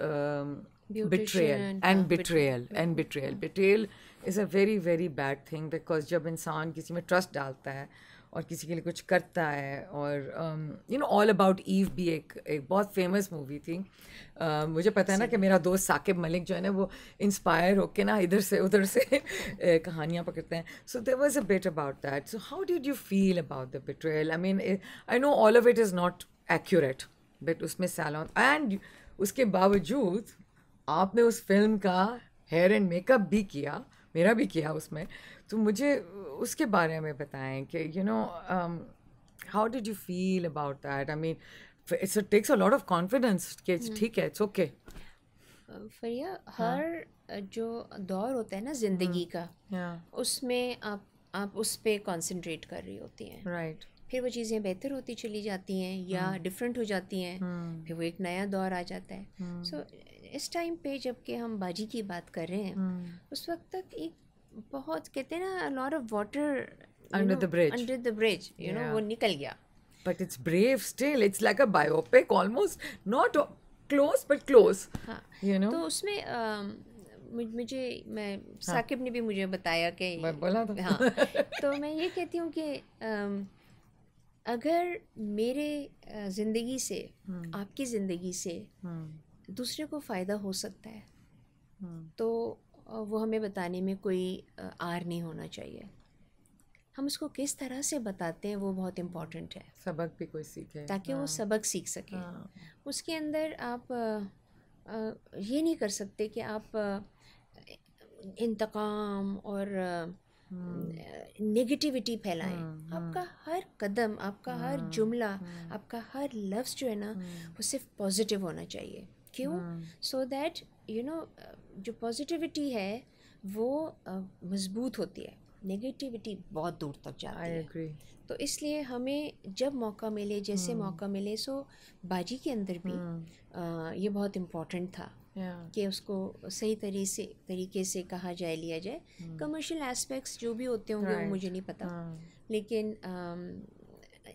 betrayal and betrayal and betrayal betrayal is a very very bad thing because जब इंसान किसी में trust डालता है और किसी के लिए कुछ करता है और you know all about Eve भी एक एक बहुत फेमस मूवी थी uh, मुझे पता है ना कि मेरा दोस्त साकिब मलिक जो है ना वो इंस्पायर होके ना इधर से उधर से कहानियाँ पकड़ते हैं so there was a bit about that so how did you feel about the betrayal I mean I know all of it is not accurate but उसमें सैलॉन एंड उसके बावजूद आपने उस फिल्म का हेयर एंड मेकअप भी किया मेरा भी किया उसमें तो मुझे उसके बारे में बताएं कि you know how did you feel about that I mean it's it takes a lot of confidence कि hmm. ठीक है इट्स ओके uh, फरिया हाँ। हर जो दौर होता है ना जिंदगी hmm. का उसमें आप आप उस पर कॉन्सेंट्रेट कर रही होती हैं राइट फिर वो चीज़ें बेहतर होती चली जाती हैं या डिफरेंट hmm. हो जाती हैं फिर वो एक नया दौर आ जाता है सो इस टाइम पे जबकि हम बाजी की बात कर रहे हैं उस वक्त तक एक बहुत कहते हैं ना lot of water under the bridge under the bridge you know वो निकल गया but it's brave still it's like a biopic almost not close but close you know तो उसमें मुझे मैं हाँ. साकिब ने भी मुझे बताया कि मैं बोला था हाँ तो मैं ये कहती हूँ कि अगर मेरे ज़िंदगी से hmm. आपकी ज़िंदगी से hmm. दूसरे को फ़ायदा हो सकता है hmm. तो वो हमें बताने में कोई आर नहीं होना चाहिए हम उसको किस तरह से बताते हैं वो बहुत इम्पॉर्टेंट है सबक भी कोई सीखे ताकि वो हाँ। सबक सीख सके हाँ। उसके अंदर आप ये नहीं कर सकते कि आप इंतकाम और नेगेटिविटी हम्म। फैलाएं हम्म, हम्म। आपका हर कदम आपका हर हाँ, जुमला आपका हर लफ्ज़ जो है ना वो सिर्फ पॉजिटिव होना चाहिए क्यों so that you know uh, जो पॉजिटिविटी है वो uh, मजबूत होती है नेगेटिविटी बहुत दूर तक जाती है तो इसलिए हमें जब मौका मिले जैसे hmm. मौका मिले सो बाजी के अंदर भी hmm. आ, uh, ये बहुत इम्पोर्टेंट था yeah. कि उसको सही तरीके से तरीके से कहा जाए लिया जाए कमर्शियल hmm. एस्पेक्ट्स जो भी होते होंगे right. वो मुझे नहीं पता hmm. लेकिन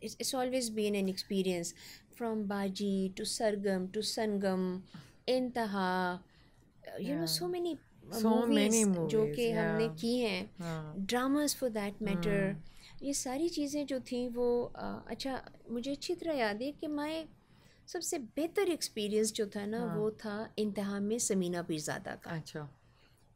it's always been an experience from Baazi to Sargam to Sangam Inteha you know so many जो कि yeah. हमने की हैं ड्रामास फॉर दैट मैटर ये सारी चीज़ें जो थी वो आ, अच्छा मुझे अच्छी तरह याद है कि मैं सबसे बेहतर एक्सपीरियंस जो था ना हाँ. वो था इंतहा में समीना पीरजादा का अच्छा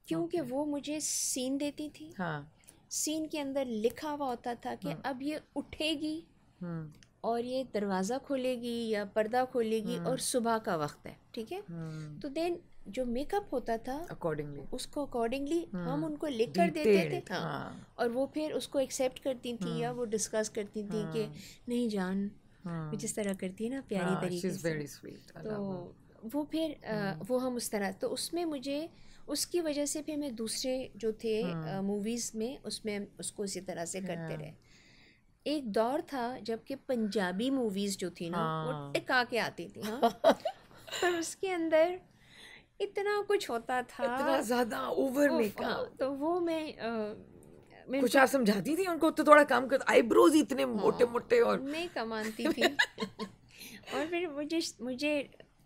क्योंकि वो मुझे सीन देती थी हाँ. सीन के अंदर लिखा हुआ होता था कि हाँ. अब ये उठेगी हम्म। और ये दरवाज़ा खोलेगी या पर्दा खोलेगी हम्म। और सुबह का वक्त है ठीक है हम्म। तो देन जो मेकअप होता था अकॉर्डिंगली उसको अकॉर्डिंगली हम्म। हम उनको लिख कर देते थे हाँ, हाँ। और वो फिर उसको एक्सेप्ट करती थी या हम्म। वो डिस्कस करती थी कि हम्म। नहीं जान जिस तरह करती है ना प्यारी हाँ, तरीके से तो वो फिर वो हम उस तरह तो उसमें मुझे उसकी वजह से फिर मैं दूसरे जो थे मूवीज़ में उसमें उसको इसी तरह से करते हाँ। रहे एक दौर था जबकि पंजाबी मूवीज़ जो थी ना वो हाँ। टिका के आती थी हाँ उसके अंदर इतना कुछ होता था इतना ज्यादा ओवर मेकअप तो वो मैं मैं कुछ आप समझाती थी उनको तो थोड़ा काम कर आईब्रोज इतने हाँ, मोटे मोटे और मैं कमाती थी और फिर मुझे मुझे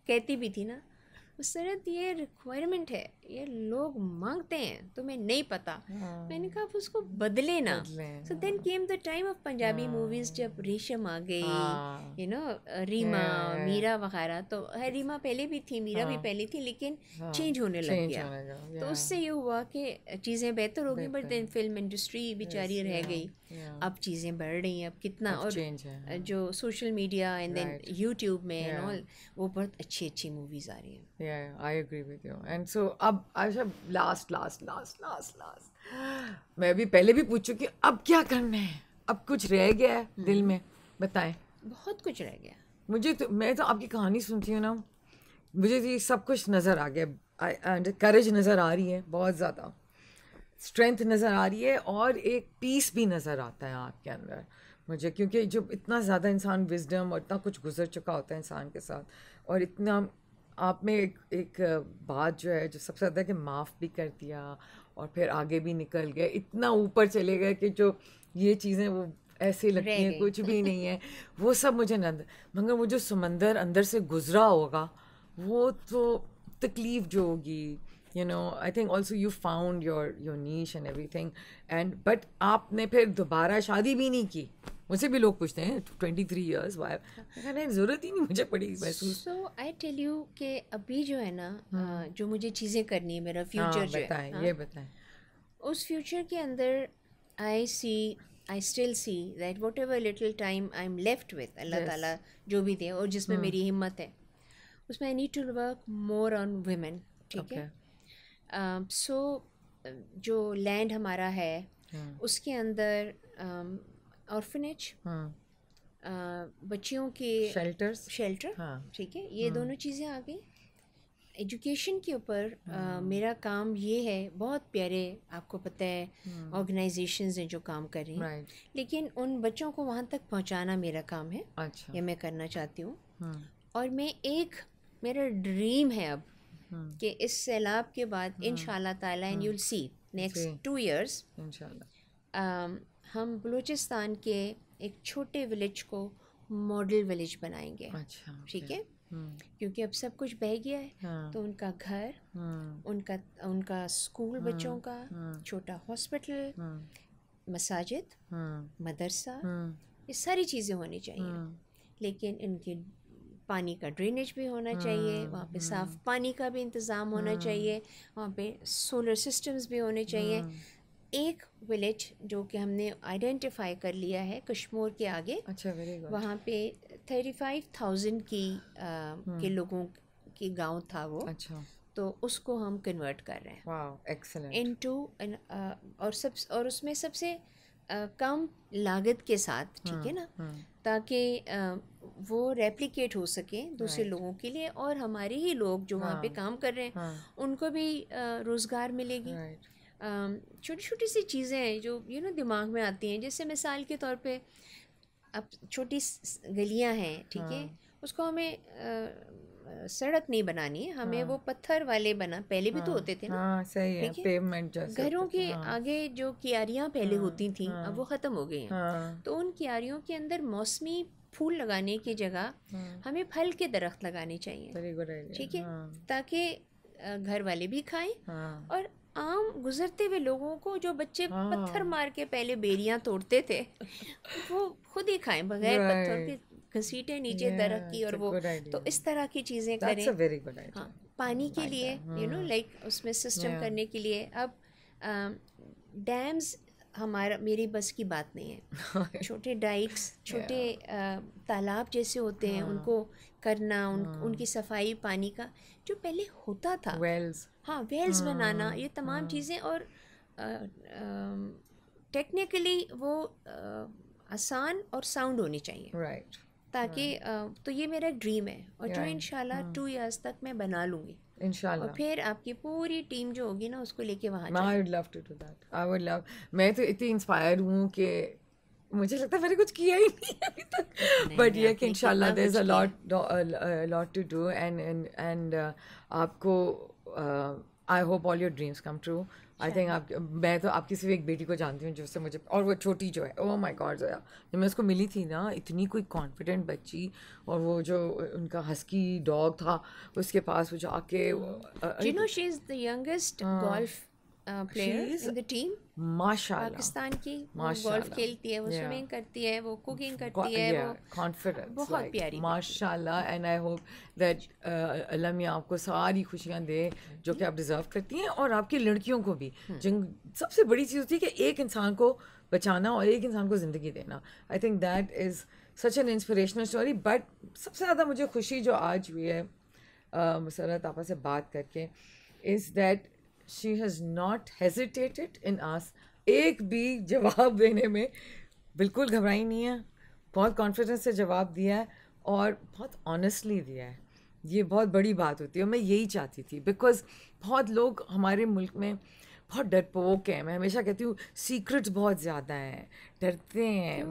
कहती भी थी ना उस तो ये रिक्वायरमेंट है ये लोग मांगते हैं तो मैं नहीं पता हाँ। मैंने कहा आप उसको बदले ना so then came the time of Punjabi movies जब रेशम आ गई यू हाँ। नो रीमा मीरा वगैरह तो रीमा पहले भी थी मीरा हाँ। भी पहले थी लेकिन हाँ। चेंज होने लग गया तो उससे ये हुआ कि चीज़ें बेहतर हो गई बट देन फिल्म इंडस्ट्री बेचारी रह गई अब चीज़ें बढ़ रही हैं अब कितना और हाँ। जो social media and then YouTube में वो बहुत अच्छी अच्छी मूवीज़ आ रही हैं I agree with you and so अब अच्छा last last last last last मैं अभी पहले भी पूछ चुकी अब क्या करना है अब कुछ रह गया है हम्म। दिल में बताएं बहुत कुछ रह गया मुझे तो मैं तो आपकी कहानी सुनती हूँ ना मुझे तो ये सब कुछ नज़र आ गया करेज नज़र आ रही है बहुत ज़्यादा स्ट्रेंथ नज़र आ रही है और एक पीस भी नज़र आता है आपके अंदर मुझे क्योंकि जब इतना ज़्यादा इंसान विजडम और इतना कुछ गुजर चुका होता है इंसान के साथ और इतना आप में एक, एक बात जो है जो सबसे ज़्यादा कि माफ़ भी कर दिया और फिर आगे भी निकल गए इतना ऊपर चले गए कि जो ये चीज़ें वो ऐसे लगती हैं कुछ भी नहीं है वो सब मुझे नंद मगर वो जो समंदर अंदर से गुजरा होगा वो तो तकलीफ़ जो होगी you know I think also you found your your niche and everything and but आपने फिर दोबारा शादी भी नहीं की मुझसे भी लोग पूछते हैं ट्वेंटी थ्री ईयर्स वाई जरूरत ही नहीं मुझे पड़ी महसूस सो आई टेल यू कि अभी जो है ना हम्म। जो मुझे चीज़ें करनी है मेरा फ्यूचर हाँ, जो है हाँ। ये बताएं उस फ्यूचर के अंदर I see I still see that whatever little time I am left with Allah ताला जो भी दे और जिसमें हम्म। मेरी हिम्मत है उसमें I need to work more on women ठीक है सो uh, so, जो लैंड हमारा है हाँ। उसके अंदर ऑर्फनेज हाँ। बच्चियों के शेल्टर्स शेल्टर हाँ। ठीक है ये दोनों चीज़ें आ गई एजुकेशन के ऊपर मेरा काम ये है बहुत प्यारे आपको पता है ऑर्गेनाइजेशंस हैं जो काम कर रही हैं लेकिन उन बच्चों को वहाँ तक पहुँचाना मेरा काम है अच्छा ये मैं करना चाहती हूँ और मैं एक मेरा ड्रीम है अब हम्म। कि इस सैलाब के बाद हाँ, इन ताला and see next two years हम बलूचिस्तान के एक छोटे विलेज को मॉडल विलेज बनाएंगे अच्छा ठीक है हम्म। क्योंकि अब सब कुछ बह गया है हाँ, तो उनका घर हाँ, उनका उनका स्कूल हाँ, बच्चों का हाँ। छोटा हॉस्पिटल मसाजिद मदरसा ये सारी चीज़ें होनी चाहिए हाँ। लेकिन इनके पानी का ड्रेनेज भी होना चाहिए वहाँ पे साफ़ हम्म। पानी का भी इंतज़ाम होना हम्म। चाहिए वहाँ पे सोलर सिस्टम्स भी होने चाहिए हम्म। एक विलेज जो कि हमने आइडेंटिफाई कर लिया है कश्मीर के आगे अच्छा वहाँ पे थर्टी फाइव थाउजेंड की आ, के लोगों की गांव था वो अच्छा तो उसको हम कन्वर्ट कर रहे हैं एक्सेलेंट इनटू और सब और उसमें सबसे आ, कम लागत के साथ ठीक है ना ताकि वो रेप्लिकेट हो सके दूसरे right. लोगों के लिए और हमारे ही लोग जो वहाँ पे हाँ, काम कर रहे हैं हाँ. उनको भी रोज़गार मिलेगी छोटी छोटी सी चीज़ें हैं जो यू नो दिमाग में आती हैं जैसे मिसाल के तौर पे अब छोटी गलियाँ हैं ठीक है हाँ. उसको हमें आ, सड़क नहीं बनानी है हमें हाँ। वो पत्थर वाले बना पहले भी तो हाँ। तो होते थे ना हाँ, सही है पेमेंट घरों के हाँ। आगे जो क्यारियाँ पहले हाँ, होती थी अब वो ख़त्म हो गई हैं तो उन क्यारियों के अंदर मौसमी फूल लगाने की जगह हम्म। हमें फल के दरख्त लगाने चाहिए ठीक है हाँ। ताकि घर वाले भी खाएं हाँ। और आम गुजरते हुए लोगों को जो बच्चे हाँ। पत्थर मार के पहले बेरियां तोड़ते थे वो खुद ही खाएं बगैर पत्थर के घसीटे नीचे दरख की और वो तो इस तरह की चीज़ें करें हाँ, पानी के लिए यू नो लाइक उसमें सिस्टम करने के लिए अब डैम्स हमारा मेरी बस की बात नहीं है छोटे डाइक्स छोटे तालाब जैसे होते हैं हाँ। उनको करना उन हाँ। उनकी सफाई पानी का जो पहले होता था वेल्स हाँ वेल्स हाँ। बनाना ये तमाम चीज़ें और टेक्निकली वो आसान और साउंड होनी चाहिए राइट ताकि तो ये मेरा ड्रीम है और जो इन टू ईयर्स तक मैं बना लूँगी इनशाला और फिर आपकी पूरी टीम जो होगी ना उसको लेके वहाँ I would love to do that I would love मैं तो इतनी इंस्पायर हूँ कि मुझे लगता है मैंने कुछ किया ही नहीं अभी तक बट ये कि इनशाला there is a lot lot to do and and आपको uh, I hope all your dreams come true I think आप मैं तो आपकी सिर्फ एक बेटी को जानती हूँ जिससे मुझे और वो छोटी जो है ओ माई गॉड जो जब मैं उसको मिली थी ना इतनी कोई कॉन्फिडेंट बच्ची और वो जो उनका हस्की डॉग था उसके पास वो जाके you know she is the youngest golf player in the team माशाल्लाह पाकिस्तान की गोल्फ खेलती है वो स्विमिंग करती है वो कुकिंग करती है वो कॉन्फिडेंस बहुत प्यारी माशाल्लाह एंड आई होप दैट अल्लाह मियाँ आपको सारी खुशियाँ दे जो कि आप डिज़र्व करती हैं और आपकी लड़कियों को भी hmm. जिन सबसे बड़ी चीज़ होती है कि एक इंसान को बचाना और एक इंसान को ज़िंदगी देना I think that is such an inspirational story but सबसे ज़्यादा मुझे खुशी जो आज हुई है uh, मुसरत आपा से बात करके is that she has not hesitated in आस एक भी जवाब देने में बिल्कुल घबराई नहीं है बहुत कॉन्फिडेंस से जवाब दिया है और बहुत ऑनेस्टली दिया है ये बहुत बड़ी बात होती है और मैं यही चाहती थी बिकॉज बहुत लोग हमारे मुल्क में बहुत डरपोक हैं मैं हमेशा कहती हूँ सीक्रेट्स बहुत ज़्यादा हैं डरते हैं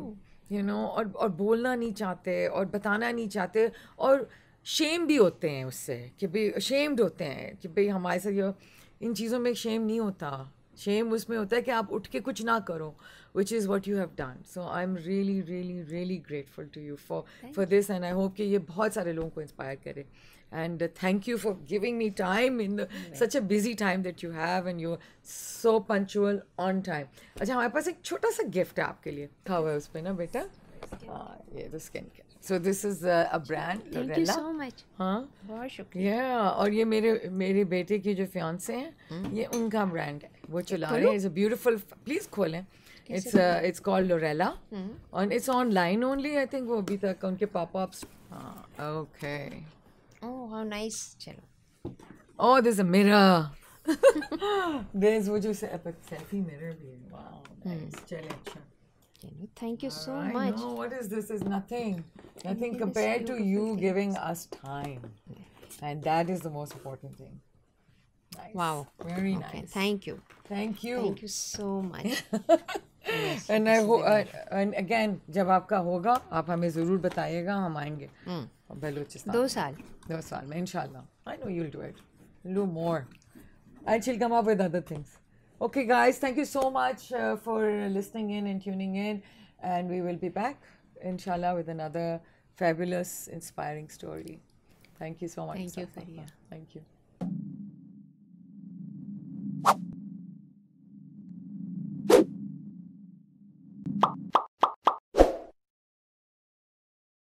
यू नो और और बोलना नहीं चाहते और बताना नहीं चाहते और शेम भी होते हैं उससे कि भाई शेम्ड होते हैं कि भाई हमारे साथ ये इन चीज़ों में शेम नहीं होता शेम उसमें होता है कि आप उठ के कुछ ना करो which is what you have done so I am really really really grateful to you for for this and I hope कि ये बहुत सारे लोगों को इंस्पायर करे and thank you for giving me time in such a busy time that you have and you so punctual on time अच्छा हमारे पास एक छोटा सा गिफ्ट है आपके लिए था हुआ है उस पर ना बेटा हाँ, ये तो skin care so this is a brand thank you so much हां बहुत शुक्रिया या और ये मेरे मेरे बेटे की जो फियांसे हैं hmm? ये उनका ब्रांड है वो चला रहे हैं इज अ ब्यूटीफुल प्लीज खोलें इट्स इट्स कॉल्ड लोरेला और it's online only I think वो अभी तक उनके पापा ओके ओह हाउ नाइस चलो oh this a mirror there is वो जो सेल्फी मिरर भी है वाओ नाइस चले अच्छा You know, thank you so I much. Know. What is this? Is nothing. Nothing compared to you giving us time. And that is the most important thing. Nice. Wow. Very okay. nice. Thank you. Thank you. Thank you so much. yes, and I ho- I, uh, and again, जब आपका होगा आप हमें ज़रूर बताइएगा हम आएंगे hmm. Balochistan दो साल दो साल में इंशाल्लाह I know you'll do it. You'll do more. And she'll come up with other things. Okay, guys, thank you so much uh, for listening in and tuning in. And we will be back, inshallah, with another fabulous, inspiring story. Thank you so much. Thank Safa. you, Faria. Thank you.